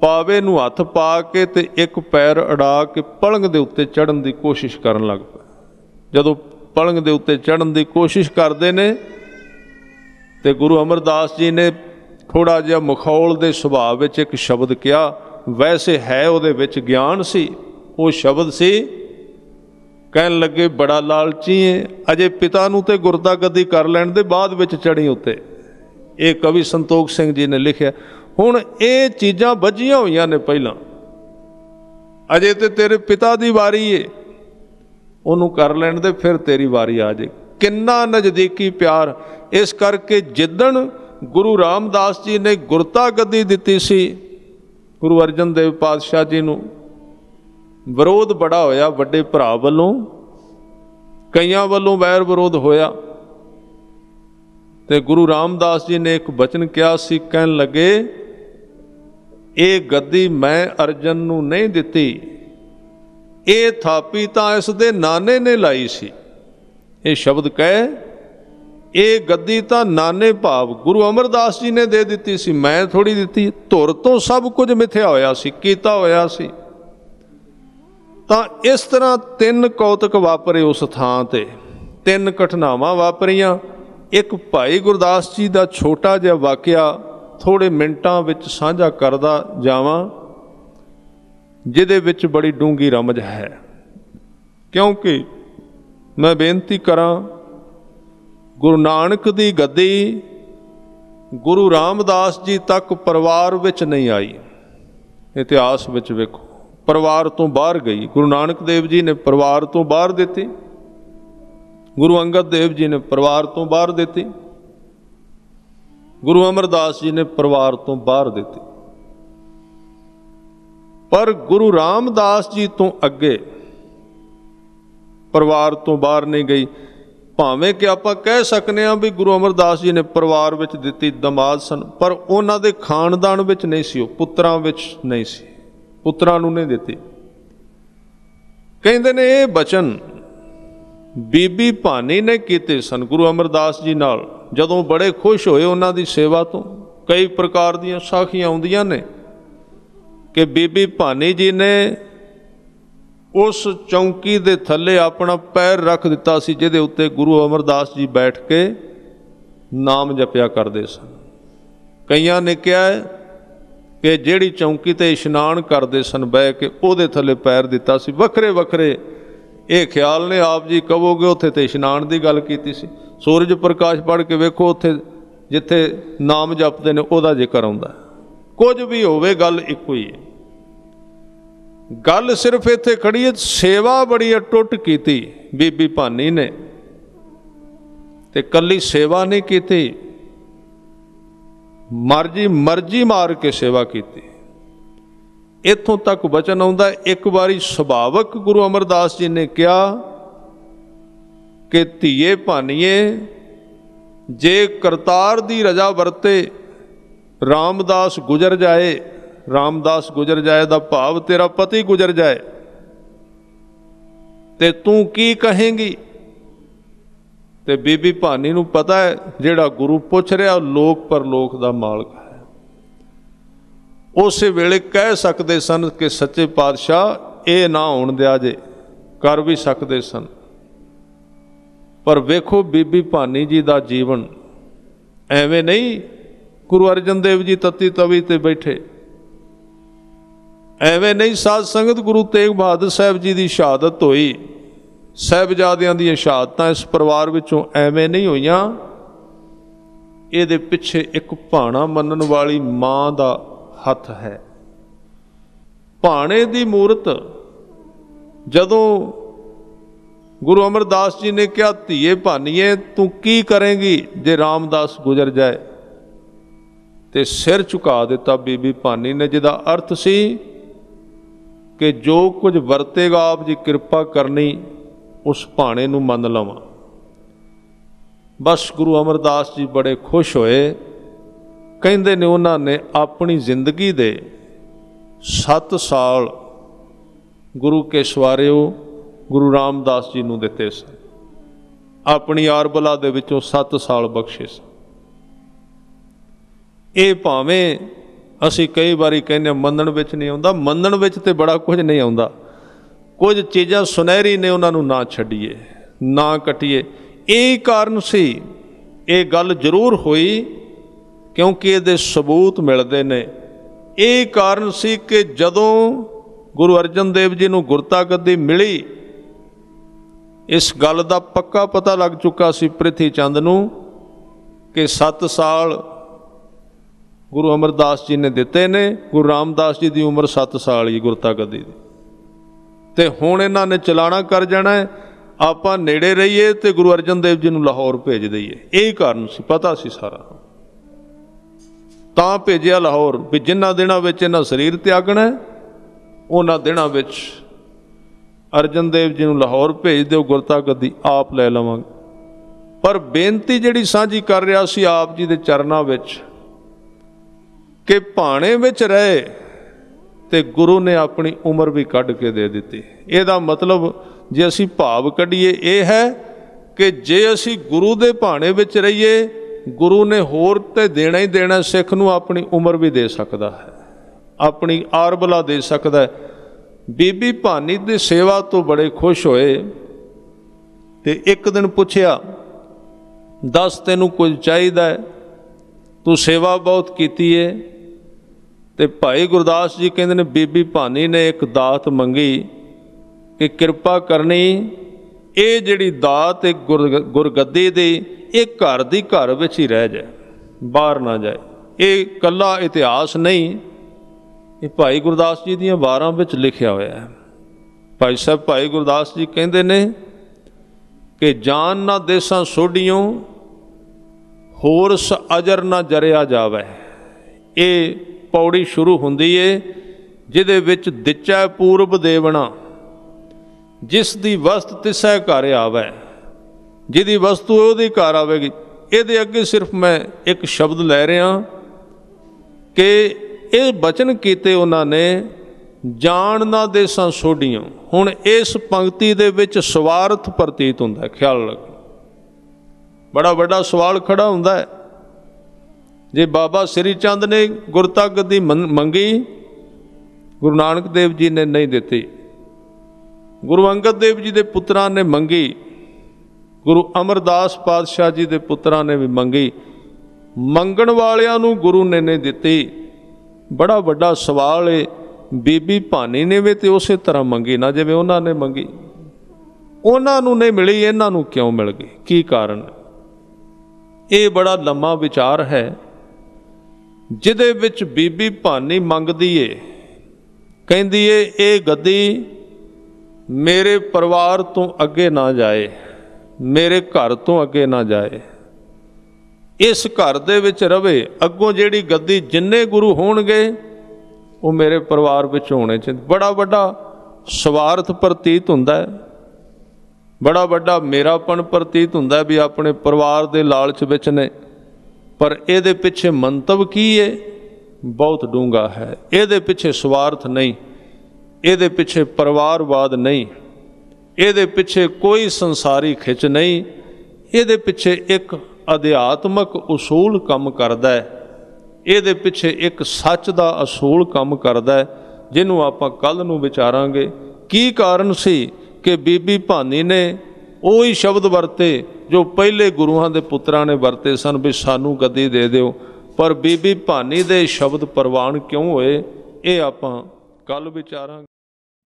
ਪਾਵੇ ਨੂੰ ਹੱਥ ਪਾ ਕੇ ਤੇ ਇੱਕ ਪੈਰ ਅੜਾ ਕੇ ਪਲੰਗ ਦੇ ਉੱਤੇ ਚੜਨ ਦੀ ਕੋਸ਼ਿਸ਼ ਕਰਨ ਲੱਗ ਪਿਆ ਜਦੋਂ ਪਲੰਗ ਦੇ ਉੱਤੇ ਚੜਨ ਦੀ ਕੋਸ਼ਿਸ਼ ਕਰਦੇ ਨੇ ਤੇ ਗੁਰੂ ਅਮਰਦਾਸ ਜੀ ਨੇ ਥੋੜਾ ਜਿਹਾ ਮਖੌਲ ਦੇ ਸੁਭਾਅ ਵਿੱਚ ਇੱਕ ਸ਼ਬਦ ਕਿਹਾ ਵੈਸੇ ਹੈ ਉਹਦੇ ਵਿੱਚ ਗਿਆਨ ਸੀ ਉਹ ਸ਼ਬਦ ਸੀ ਕਹਿਣ ਲੱਗੇ ਬੜਾ ਲਾਲਚੀ ਹੈ ਅਜੇ ਪਿਤਾ ਨੂੰ ਤੇ ਗੁਰਦਾ ਗੱਦੀ ਕਰ ਲੈਣ ਦੇ ਬਾਅਦ ਵਿੱਚ ਚੜੀ ਉੱਤੇ ਇਹ ਕਵੀ ਸੰਤੋਖ ਸਿੰਘ ਜੀ ਨੇ ਲਿਖਿਆ ਹੁਣ ਇਹ ਚੀਜ਼ਾਂ ਵੱਜੀਆਂ ਹੋਈਆਂ ਨੇ ਪਹਿਲਾਂ ਅਜੇ ਤੇ ਤੇਰੇ ਪਿਤਾ ਦੀ ਵਾਰੀ ਏ ਉਹਨੂੰ ਕਰ ਲੈਣ ਦੇ ਫਿਰ ਤੇਰੀ ਵਾਰੀ ਆ ਜੇ ਕਿੰਨਾ ਨਜ਼ਦੀਕੀ ਪਿਆਰ ਇਸ ਕਰਕੇ ਜਿੱਦਣ ਗੁਰੂ ਰਾਮਦਾਸ ਜੀ ਨੇ ਗੁਰਤਾ ਗੱਦੀ ਦਿੱਤੀ ਸੀ ਗੁਰੂ ਅਰਜਨ ਦੇਵ ਪਾਤਸ਼ਾਹ ਜੀ ਨੂੰ ਵਿਰੋਧ ਬੜਾ ਹੋਇਆ ਵੱਡੇ ਭਰਾ ਵੱਲੋਂ ਕਈਆਂ ਵੱਲੋਂ ਵੈਰ ਵਿਰੋਧ ਹੋਇਆ ਤੇ ਗੁਰੂ ਰਾਮਦਾਸ ਜੀ ਨੇ ਇੱਕ ਬਚਨ ਕਿਹਾ ਸੀ ਕਹਿਣ ਲੱਗੇ ਇਹ ਗੱਦੀ ਮੈਂ ਅਰਜਨ ਨੂੰ ਨਹੀਂ ਦਿੱਤੀ ਇਹ ਥਾਪੀ ਤਾਂ ਇਸ ਦੇ ਨਾਨੇ ਨੇ ਲਾਈ ਸੀ ਇਹ ਸ਼ਬਦ ਕਹੇ ਇਹ ਗੱਦੀ ਤਾਂ ਨਾਨੇ ਭਾਵ ਗੁਰੂ ਅਮਰਦਾਸ ਜੀ ਨੇ ਦੇ ਦਿੱਤੀ ਸੀ ਮੈਂ ਥੋੜੀ ਦਿੱਤੀ ਧੁਰ ਤੋਂ ਸਭ ਕੁਝ ਮਿੱਥਿਆ ਹੋਇਆ ਸੀ ਕੀਤਾ ਹੋਇਆ ਸੀ ਤਾਂ ਇਸ ਤਰ੍ਹਾਂ ਤਿੰਨ ਕੌਤਕ ਵਾਪਰੇ ਉਸ ਥਾਂ ਤੇ ਤਿੰਨ ਘਟਨਾਵਾਂ ਵਾਪਰੀਆਂ ਇੱਕ ਭਾਈ ਗੁਰਦਾਸ ਜੀ ਦਾ ਛੋਟਾ ਜਿਹਾ ਵਾਕਿਆ ਥੋੜੇ ਮਿੰਟਾਂ ਵਿੱਚ ਸਾਂਝਾ ਕਰਦਾ ਜਾਵਾਂ ਜਿਹਦੇ ਵਿੱਚ ਬੜੀ ਡੂੰਗੀ ਰਮਜ ਹੈ ਕਿਉਂਕਿ ਮੈਂ ਬੇਨਤੀ ਕਰਾਂ ਗੁਰੂ ਨਾਨਕ ਦੀ ਗੱਦੀ ਗੁਰੂ ਰਾਮਦਾਸ ਜੀ ਤੱਕ ਪਰਿਵਾਰ ਵਿੱਚ ਨਹੀਂ ਆਈ ਇਤਿਹਾਸ ਵਿੱਚ ਵੇਖੋ ਪਰਿਵਾਰ ਤੋਂ ਬਾਹਰ ਗਈ ਗੁਰੂ ਨਾਨਕ ਦੇਵ ਜੀ ਨੇ ਪਰਿਵਾਰ ਤੋਂ ਬਾਹਰ ਦਿੱਤੀ ਗੁਰੂ ਅੰਗਦ ਦੇਵ ਜੀ ਨੇ ਪਰਿਵਾਰ ਤੋਂ ਬਾਹਰ ਦਿੱਤੀ ਗੁਰੂ ਅਮਰਦਾਸ ਜੀ ਨੇ ਪਰਿਵਾਰ ਤੋਂ ਬਾਹਰ ਦਿੱਤੀ ਪਰ ਗੁਰੂ ਰਾਮਦਾਸ ਜੀ ਤੋਂ ਅੱਗੇ ਪਰਿਵਾਰ ਤੋਂ ਬਾਹਰ ਨਹੀਂ ਗਈ ਭਾਵੇਂ ਕਿ ਆਪਾਂ ਕਹਿ ਸਕਨੇ ਆ ਵੀ ਗੁਰੂ ਅਮਰਦਾਸ ਜੀ ਨੇ ਪਰਿਵਾਰ ਵਿੱਚ ਦਿੱਤੀ ਦਮਾਦ ਸਨ ਪਰ ਉਹਨਾਂ ਦੇ ਖਾਨਦਾਨ ਵਿੱਚ ਨਹੀਂ ਸੀ ਉਹ ਪੁੱਤਰਾਂ ਵਿੱਚ ਨਹੀਂ ਸੀ ਪੁੱਤਰਾਂ ਨੂੰ ਨਹੀਂ ਦਿੱਤੀ ਕਹਿੰਦੇ ਨੇ ਇਹ ਬਚਨ ਬੀਬੀ ਭਾਨੀ ਨੇ ਕੀਤੇ ਸਨ ਗੁਰੂ ਅਮਰਦਾਸ ਜੀ ਨਾਲ ਜਦੋਂ ਬੜੇ ਖੁਸ਼ ਹੋਏ ਉਹਨਾਂ ਦੀ ਸੇਵਾ ਤੋਂ ਕਈ ਪ੍ਰਕਾਰ ਦੀਆਂ ਸਾਖੀਆਂ ਆਉਂਦੀਆਂ ਨੇ ਕਿ ਬੀਬੀ ਭਾਨੀ ਜੀ ਨੇ ਉਸ ਚੌਂਕੀ ਦੇ ਥੱਲੇ ਆਪਣਾ ਪੈਰ ਰੱਖ ਦਿੱਤਾ ਸੀ ਜਿਹਦੇ ਉੱਤੇ ਗੁਰੂ ਅਮਰਦਾਸ ਜੀ ਬੈਠ ਕੇ ਨਾਮ ਜਪਿਆ ਕਰਦੇ ਸਨ ਕਈਆਂ ਨੇ ਕਿਹਾ ਕਿ ਜਿਹੜੀ ਚੌਂਕੀ ਤੇ ਇਸ਼ਨਾਨ ਕਰਦੇ ਸਨ ਬਹਿ ਕੇ ਉਹਦੇ ਥੱਲੇ ਪੈਰ ਦਿੱਤਾ ਸੀ ਵੱਖਰੇ ਵੱਖਰੇ ਇਹ ਖਿਆਲ ਨੇ ਆਪ ਜੀ ਕਹੋਗੇ ਉੱਥੇ ਤੇ ਇਸ਼ਨਾਨ ਦੀ ਗੱਲ ਕੀਤੀ ਸੀ ਸੂਰਜ ਪ੍ਰਕਾਸ਼ ਪੜ ਕੇ ਵੇਖੋ ਉੱਥੇ ਜਿੱਥੇ ਨਾਮ ਜਪਦੇ ਨੇ ਉਹਦਾ ਜ਼ਿਕਰ ਆਉਂਦਾ ਕੁਝ ਵੀ ਹੋਵੇ ਗੱਲ ਇੱਕੋ ਹੀ ਹੈ ਗੱਲ ਸਿਰਫ ਇੱਥੇ ਖੜੀ ਹੈ ਸੇਵਾ ਬੜੀ ਟੁੱਟ ਕੀਤੀ ਬੀਬੀ ਭਾਨੀ ਨੇ ਤੇ ਕੱਲੀ ਸੇਵਾ ਨਹੀਂ ਕੀਤੀ ਮਰਜੀ ਮਰਜੀ ਮਾਰ ਕੇ ਸੇਵਾ ਕੀਤੀ ਇਥੋਂ ਤੱਕ ਬਚਨ ਆਉਂਦਾ ਇੱਕ ਵਾਰੀ ਸੁਭਾਵਕ ਗੁਰੂ ਅਮਰਦਾਸ ਜੀ ਨੇ ਕਿਹਾ ਕਿ ਧੀਏ ਭਾਨੀਏ ਜੇ ਕਰਤਾਰ ਦੀ ਰਜਾ ਵਰਤੇ ਰਾਮਦਾਸ ਗੁਜਰ ਜਾਏ ਰਾਮਦਾਸ ਗੁਜਰ ਜਾਏ ਦਾ ਭਾਵ ਤੇਰਾ ਪਤੀ ਗੁਜਰ ਜਾਏ ਤੇ ਤੂੰ ਕੀ ਕਹੇਂਗੀ ਤੇ ਬੀਬੀ ਭਾਨੀ ਨੂੰ ਪਤਾ ਹੈ ਜਿਹੜਾ ਗੁਰੂ ਪੁੱਛ ਰਿਹਾ ਲੋਕ ਪਰਲੋਕ ਦਾ ਮਾਲਕ ਹੈ ਉਸੇ ਵੇਲੇ ਕਹਿ ਸਕਦੇ ਸਨ ਕਿ ਸੱਚੇ ਪਾਤਸ਼ਾਹ ਇਹ ਨਾ ਹੋਣ ਦਿਆ ਜੇ ਕਰ ਵੀ ਸਕਦੇ ਸਨ ਪਰ ਵੇਖੋ ਬੀਬੀ ਭਾਨੀ ਜੀ ਦਾ ਜੀਵਨ ਐਵੇਂ ਨਹੀਂ ਗੁਰੂ ਅਰਜਨ ਦੇਵ ਜੀ ਤਤੀ ਤਵੀ ਤੇ ਬੈਠੇ ਐਵੇਂ ਨਹੀਂ ਸਾਧ ਸੰਗਤ ਗੁਰੂ ਤੇਗ ਬਹਾਦਰ ਸਾਹਿਬ ਜੀ ਦੀ ਸ਼ਹਾਦਤ ਹੋਈ ਸਹਿਬਜ਼ਾਦਿਆਂ ਦੀਆਂ ਸ਼ਹਾਦਤਾਂ ਇਸ ਪਰਿਵਾਰ ਵਿੱਚੋਂ ਐਵੇਂ ਨਹੀਂ ਹੋਈਆਂ ਇਹਦੇ ਪਿੱਛੇ ਇੱਕ ਭਾਣਾ ਮੰਨਣ ਵਾਲੀ ਮਾਂ ਦਾ ਹੱਥ ਹੈ ਭਾਣੇ ਦੀ ਮੂਰਤ ਜਦੋਂ ਗੁਰੂ ਅਮਰਦਾਸ ਜੀ ਨੇ ਕਿਹਾ ਧੀਏ ਭਾਨੀਏ ਤੂੰ ਕੀ ਕਰੇਂਗੀ ਜੇ ਰਾਮਦਾਸ ਗੁਜ਼ਰ ਜਾਏ ਤੇ ਸਿਰ ਝੁਕਾ ਦਿੱਤਾ ਬੀਬੀ ਭਾਨੀ ਨੇ ਜਿਹਦਾ ਅਰਥ ਸੀ ਕਿ ਜੋ ਕੁਝ ਵਰਤੇਗਾ ਆਪ ਜੀ ਕਿਰਪਾ ਕਰਨੀ ਉਸ ਭਾਣੇ ਨੂੰ ਮੰਨ ਲਵਾਂ ਬਸ ਗੁਰੂ ਅਮਰਦਾਸ ਜੀ ਬੜੇ ਖੁਸ਼ ਹੋਏ ਕਹਿੰਦੇ ਨੇ ਉਹਨਾਂ ਨੇ ਆਪਣੀ ਜ਼ਿੰਦਗੀ ਦੇ 7 ਸਾਲ ਗੁਰੂ ਕੇ ਸਵਾਰਿਓ ਗੁਰੂ ਰਾਮਦਾਸ ਜੀ ਨੂੰ ਦਿੱਤੇ ਸਨ ਆਪਣੀ ਆਰਬਲਾ ਦੇ ਵਿੱਚੋਂ 7 ਸਾਲ ਬਖਸ਼ੇ ਸਨ ਇਹ ਭਾਵੇਂ ਅਸੀਂ ਕਈ ਵਾਰੀ ਕਹਿੰਦੇ ਮੰਨਣ ਵਿੱਚ ਨਹੀਂ ਆਉਂਦਾ ਮੰਨਣ ਵਿੱਚ ਤੇ ਬੜਾ ਕੁਝ ਨਹੀਂ ਆਉਂਦਾ ਕੁਝ ਚੀਜ਼ਾਂ ਸੁਨਹਿਰੀ ਨੇ ਉਹਨਾਂ ਨੂੰ ਨਾ ਛੱਡੀਏ ਨਾ ਕਟਿਏ ਇਹ ਕਾਰਨ ਸੀ ਇਹ ਗੱਲ ਜ਼ਰੂਰ ਹੋਈ ਕਿਉਂਕਿ ਇਹਦੇ ਸਬੂਤ ਮਿਲਦੇ ਨੇ ਇਹ ਕਾਰਨ ਸੀ ਕਿ ਜਦੋਂ ਗੁਰੂ ਅਰਜਨ ਦੇਵ ਜੀ ਨੂੰ ਗੁਰਤਾ ਗੱਦੀ ਮਿਲੀ ਇਸ ਗੱਲ ਦਾ ਪੱਕਾ ਪਤਾ ਲੱਗ ਚੁੱਕਾ ਸੀ ਪ੍ਰਿਥੀ ਚੰਦ ਨੂੰ ਕਿ 7 ਸਾਲ ਗੁਰੂ ਅਮਰਦਾਸ ਜੀ ਨੇ ਦਿੱਤੇ ਨੇ ਗੁਰੂ ਰਾਮਦਾਸ ਜੀ ਦੀ ਉਮਰ 7 ਸਾਲ ਹੀ ਗੁਰਤਾ ਗੱਦੀ ਦੀ ਤੇ ਹੁਣ ਇਹਨਾਂ ਨੇ ਚਲਾਣਾ ਕਰ ਜਾਣਾ ਆਪਾਂ ਨੇੜੇ ਰਹੀਏ ਤੇ ਗੁਰੂ ਅਰਜਨ ਦੇਵ ਜੀ ਨੂੰ ਲਾਹੌਰ ਭੇਜ ਦਈਏ ਇਹ ਕਾਰਨ ਸੀ ਪਤਾ ਸੀ ਸਾਰਾ ਤਾਂ ਭੇਜਿਆ ਲਾਹੌਰ ਵੀ ਜਿਨ੍ਹਾਂ ਦਿਨਾਂ ਵਿੱਚ ਇਹਨਾਂ ਸਰੀਰ ਤਿਆਗਣਾ ਉਹਨਾਂ ਦਿਨਾਂ ਵਿੱਚ ਅਰਜਨ ਦੇਵ ਜੀ ਨੂੰ ਲਾਹੌਰ ਭੇਜ ਦਿਓ ਗੁਰਤਾ ਗੱਦੀ ਆਪ ਲੈ ਲਵਾਂਗੇ ਪਰ ਬੇਨਤੀ ਜਿਹੜੀ ਸਾਂਝੀ ਕਰ ਰਿਹਾ ਸੀ ਆਪ ਜੀ ਦੇ ਚਰਨਾਂ ਵਿੱਚ ਕਿ ਭਾਣੇ ਵਿੱਚ ਰਹੇ ਤੇ ਗੁਰੂ ਨੇ ਆਪਣੀ ਉਮਰ ਵੀ ਕੱਢ ਕੇ ਦੇ ਦਿੱਤੀ ਇਹਦਾ ਮਤਲਬ ਜੇ ਅਸੀਂ ਭਾਵ ਕੱਢੀਏ ਇਹ ਹੈ ਕਿ ਜੇ ਅਸੀਂ ਗੁਰੂ ਦੇ ਭਾਣੇ ਵਿੱਚ ਰਹੀਏ ਗੁਰੂ ਨੇ ਹੋਰ ਤੇ ਦੇਣਾ ਹੀ ਦੇਣਾ ਸਿੱਖ ਨੂੰ ਆਪਣੀ ਉਮਰ ਵੀ ਦੇ ਸਕਦਾ ਹੈ ਆਪਣੀ ਆਰਬਲਾ ਦੇ ਸਕਦਾ ਹੈ ਬੀਬੀ ਭਾਨੀ ਦੀ ਸੇਵਾ ਤੋਂ ਬੜੇ ਖੁਸ਼ ਹੋਏ ਤੇ ਇੱਕ ਦਿਨ ਪੁੱਛਿਆ ਦੱਸ ਤੈਨੂੰ ਕੁਝ ਚਾਹੀਦਾ ਹੈ ਤੂੰ ਸੇਵਾ ਬਹੁਤ ਕੀਤੀ ਏ ਤੇ ਭਾਈ ਗੁਰਦਾਸ ਜੀ ਕਹਿੰਦੇ ਨੇ ਬੀਬੀ ਭਾਨੀ ਨੇ ਇੱਕ ਦਾਤ ਮੰਗੀ ਕਿ ਕਿਰਪਾ ਕਰਨੀ ਇਹ ਜਿਹੜੀ ਦਾਤ ਤੇ ਗੁਰਗੱਦੀ ਦੇ ਇਹ ਘਰ ਦੀ ਘਰ ਵਿੱਚ ਹੀ ਰਹਿ ਜਾਏ ਬਾਹਰ ਨਾ ਜਾਏ ਇਹ ਕੱਲਾ ਇਤਿਹਾਸ ਨਹੀਂ ਇਹ ਭਾਈ ਗੁਰਦਾਸ ਜੀ ਦੀਆਂ 12 ਵਿੱਚ ਲਿਖਿਆ ਹੋਇਆ ਹੈ ਭਾਈ ਸਾਹਿਬ ਭਾਈ ਗੁਰਦਾਸ ਜੀ ਕਹਿੰਦੇ ਨੇ ਕਿ ਜਾਨ ਨਾ ਦੇਸਾਂ ਸੋਡੀਆਂ ਹੋਰ ਸ ਅਜਰ ਨਾ ਜਰਿਆ ਜਾਵੇ ਇਹ ਪੌੜੀ ਸ਼ੁਰੂ ਹੁੰਦੀ ਏ ਜਿਹਦੇ ਵਿੱਚ ਦਿੱਚਾ ਪੂਰਬ ਦੇਵਣਾ ਜਿਸ ਦੀ ਵਸਤ ਤਿਸੈ ਘਰ ਆਵੇ ਜਿਹਦੀ ਵਸਤੂ ਉਹਦੇ ਘਰ ਆਵੇਗੀ ਇਹਦੇ ਅੱਗੇ ਸਿਰਫ ਮੈਂ ਇੱਕ ਸ਼ਬਦ ਲੈ ਰਿਹਾ ਕਿ ਇਹ ਬਚਨ ਕੀਤੇ ਉਹਨਾਂ ਨੇ ਜਾਣ ਨਾ ਦੇ ਸੰਸੋਡੀਆਂ ਹੁਣ ਇਸ ਪੰਕਤੀ ਦੇ ਵਿੱਚ ਸਵਾਰਥ ਪ੍ਰਤੀਤ ਹੁੰਦਾ ਖਿਆਲ ਰੱਖ ਬੜਾ ਵੱਡਾ ਸਵਾਲ ਖੜਾ ਹੁੰਦਾ ਜੇ ਬਾਬਾ ਸ੍ਰੀ ਚੰਦ ਨੇ ਗੁਰਤਗ ਦੀ ਮੰਗੀ ਗੁਰੂ ਨਾਨਕ ਦੇਵ ਜੀ ਨੇ ਨਹੀਂ ਦਿੱਤੀ ਗੁਰੂ ਅੰਗਦ ਦੇਵ ਜੀ ਦੇ ਪੁੱਤਰਾਂ ਨੇ ਮੰਗੀ ਗੁਰੂ ਅਮਰਦਾਸ ਪਾਤਸ਼ਾਹ ਜੀ ਦੇ ਪੁੱਤਰਾਂ ਨੇ ਵੀ ਮੰਗੀ ਮੰਗਣ ਵਾਲਿਆਂ ਨੂੰ ਗੁਰੂ ਨੇ ਨੇ ਦਿੱਤੀ ਬੜਾ ਵੱਡਾ ਸਵਾਲ ਏ ਬੀਬੀ ਭਾਨੀ ਨੇ ਵੀ ਤੇ ਉਸੇ ਤਰ੍ਹਾਂ ਮੰਗੀ ਨਾ ਜਿਵੇਂ ਉਹਨਾਂ ਨੇ ਮੰਗੀ ਉਹਨਾਂ ਨੂੰ ਨਹੀਂ ਮਿਲੀ ਇਹਨਾਂ ਨੂੰ ਕਿਉਂ ਮਿਲ ਗਈ ਕੀ ਕਾਰਨ ਇਹ ਬੜਾ ਲੰਮਾ ਵਿਚਾਰ ਹੈ ਜਿਹਦੇ ਵਿੱਚ ਬੀਬੀ ਭਾਨੀ ਮੰਗਦੀ ਏ ਕਹਿੰਦੀ ਏ ਇਹ ਗੱਦੀ ਮੇਰੇ ਪਰਿਵਾਰ ਤੋਂ ਅੱਗੇ ਨਾ ਜਾਏ ਮੇਰੇ ਘਰ ਤੋਂ ਅੱਗੇ ਨਾ ਜਾਏ ਇਸ ਘਰ ਦੇ ਵਿੱਚ ਰਵੇ ਅੱਗੋਂ ਜਿਹੜੀ ਗੱਦੀ ਜਿੰਨੇ ਗੁਰੂ ਹੋਣਗੇ ਉਹ ਮੇਰੇ ਪਰਿਵਾਰ ਵਿੱਚ ਹੋਣੇ ਚਾਹੀਦੇ ਬੜਾ ਵੱਡਾ ਸਵਾਰਥ ਪ੍ਰਤੀਤ ਹੁੰਦਾ ਹੈ ਬੜਾ ਵੱਡਾ ਮੇਰਾਪਣ ਪ੍ਰਤੀਤ ਹੁੰਦਾ ਵੀ ਆਪਣੇ ਪਰਿਵਾਰ ਦੇ ਲਾਲਚ ਵਿੱਚ ਨੇ ਪਰ ਇਹਦੇ ਪਿੱਛੇ ਮੰਤਵ ਕੀ ਹੈ ਬਹੁਤ ਡੂੰਗਾ ਹੈ ਇਹਦੇ ਪਿੱਛੇ ਸਵਾਰਥ ਨਹੀਂ ਇਹਦੇ ਪਿੱਛੇ ਪਰਿਵਾਰਵਾਦ ਨਹੀਂ ਇਹਦੇ ਪਿੱਛੇ ਕੋਈ ਸੰਸਾਰੀ ਖਿੱਚ ਨਹੀਂ ਇਹਦੇ ਪਿੱਛੇ ਇੱਕ ਅਧਿਆਤਮਕ ਉਸੂਲ ਕੰਮ ਕਰਦਾ ਹੈ ਇਹਦੇ ਪਿੱਛੇ ਇੱਕ ਸੱਚ ਦਾ ਅਸੂਲ ਕੰਮ ਕਰਦਾ ਹੈ ਜਿਹਨੂੰ ਆਪਾਂ ਕੱਲ ਨੂੰ ਵਿਚਾਰਾਂਗੇ ਕੀ ਕਾਰਨ ਸੀ ਕਿ ਬੀਬੀ ਭਾਨੀ ਨੇ ਉਹੀ ਸ਼ਬਦ ਵਰਤੇ ਜੋ ਪਹਿਲੇ ਗੁਰੂਆਂ ਦੇ ਪੁੱਤਰਾਂ ਨੇ ਵਰਤੇ ਸਨ ਵੀ ਸਾਨੂੰ ਗੱਦੀ ਦੇ ਦਿਓ ਪਰ ਬੀਬੀ ਭਾਨੀ ਦੇ ਸ਼ਬਦ ਪ੍ਰਵਾਨ ਕਿਉਂ ਹੋਏ ਇਹ ਆਪਾਂ ਕੱਲ ਵਿਚਾਰਾਂ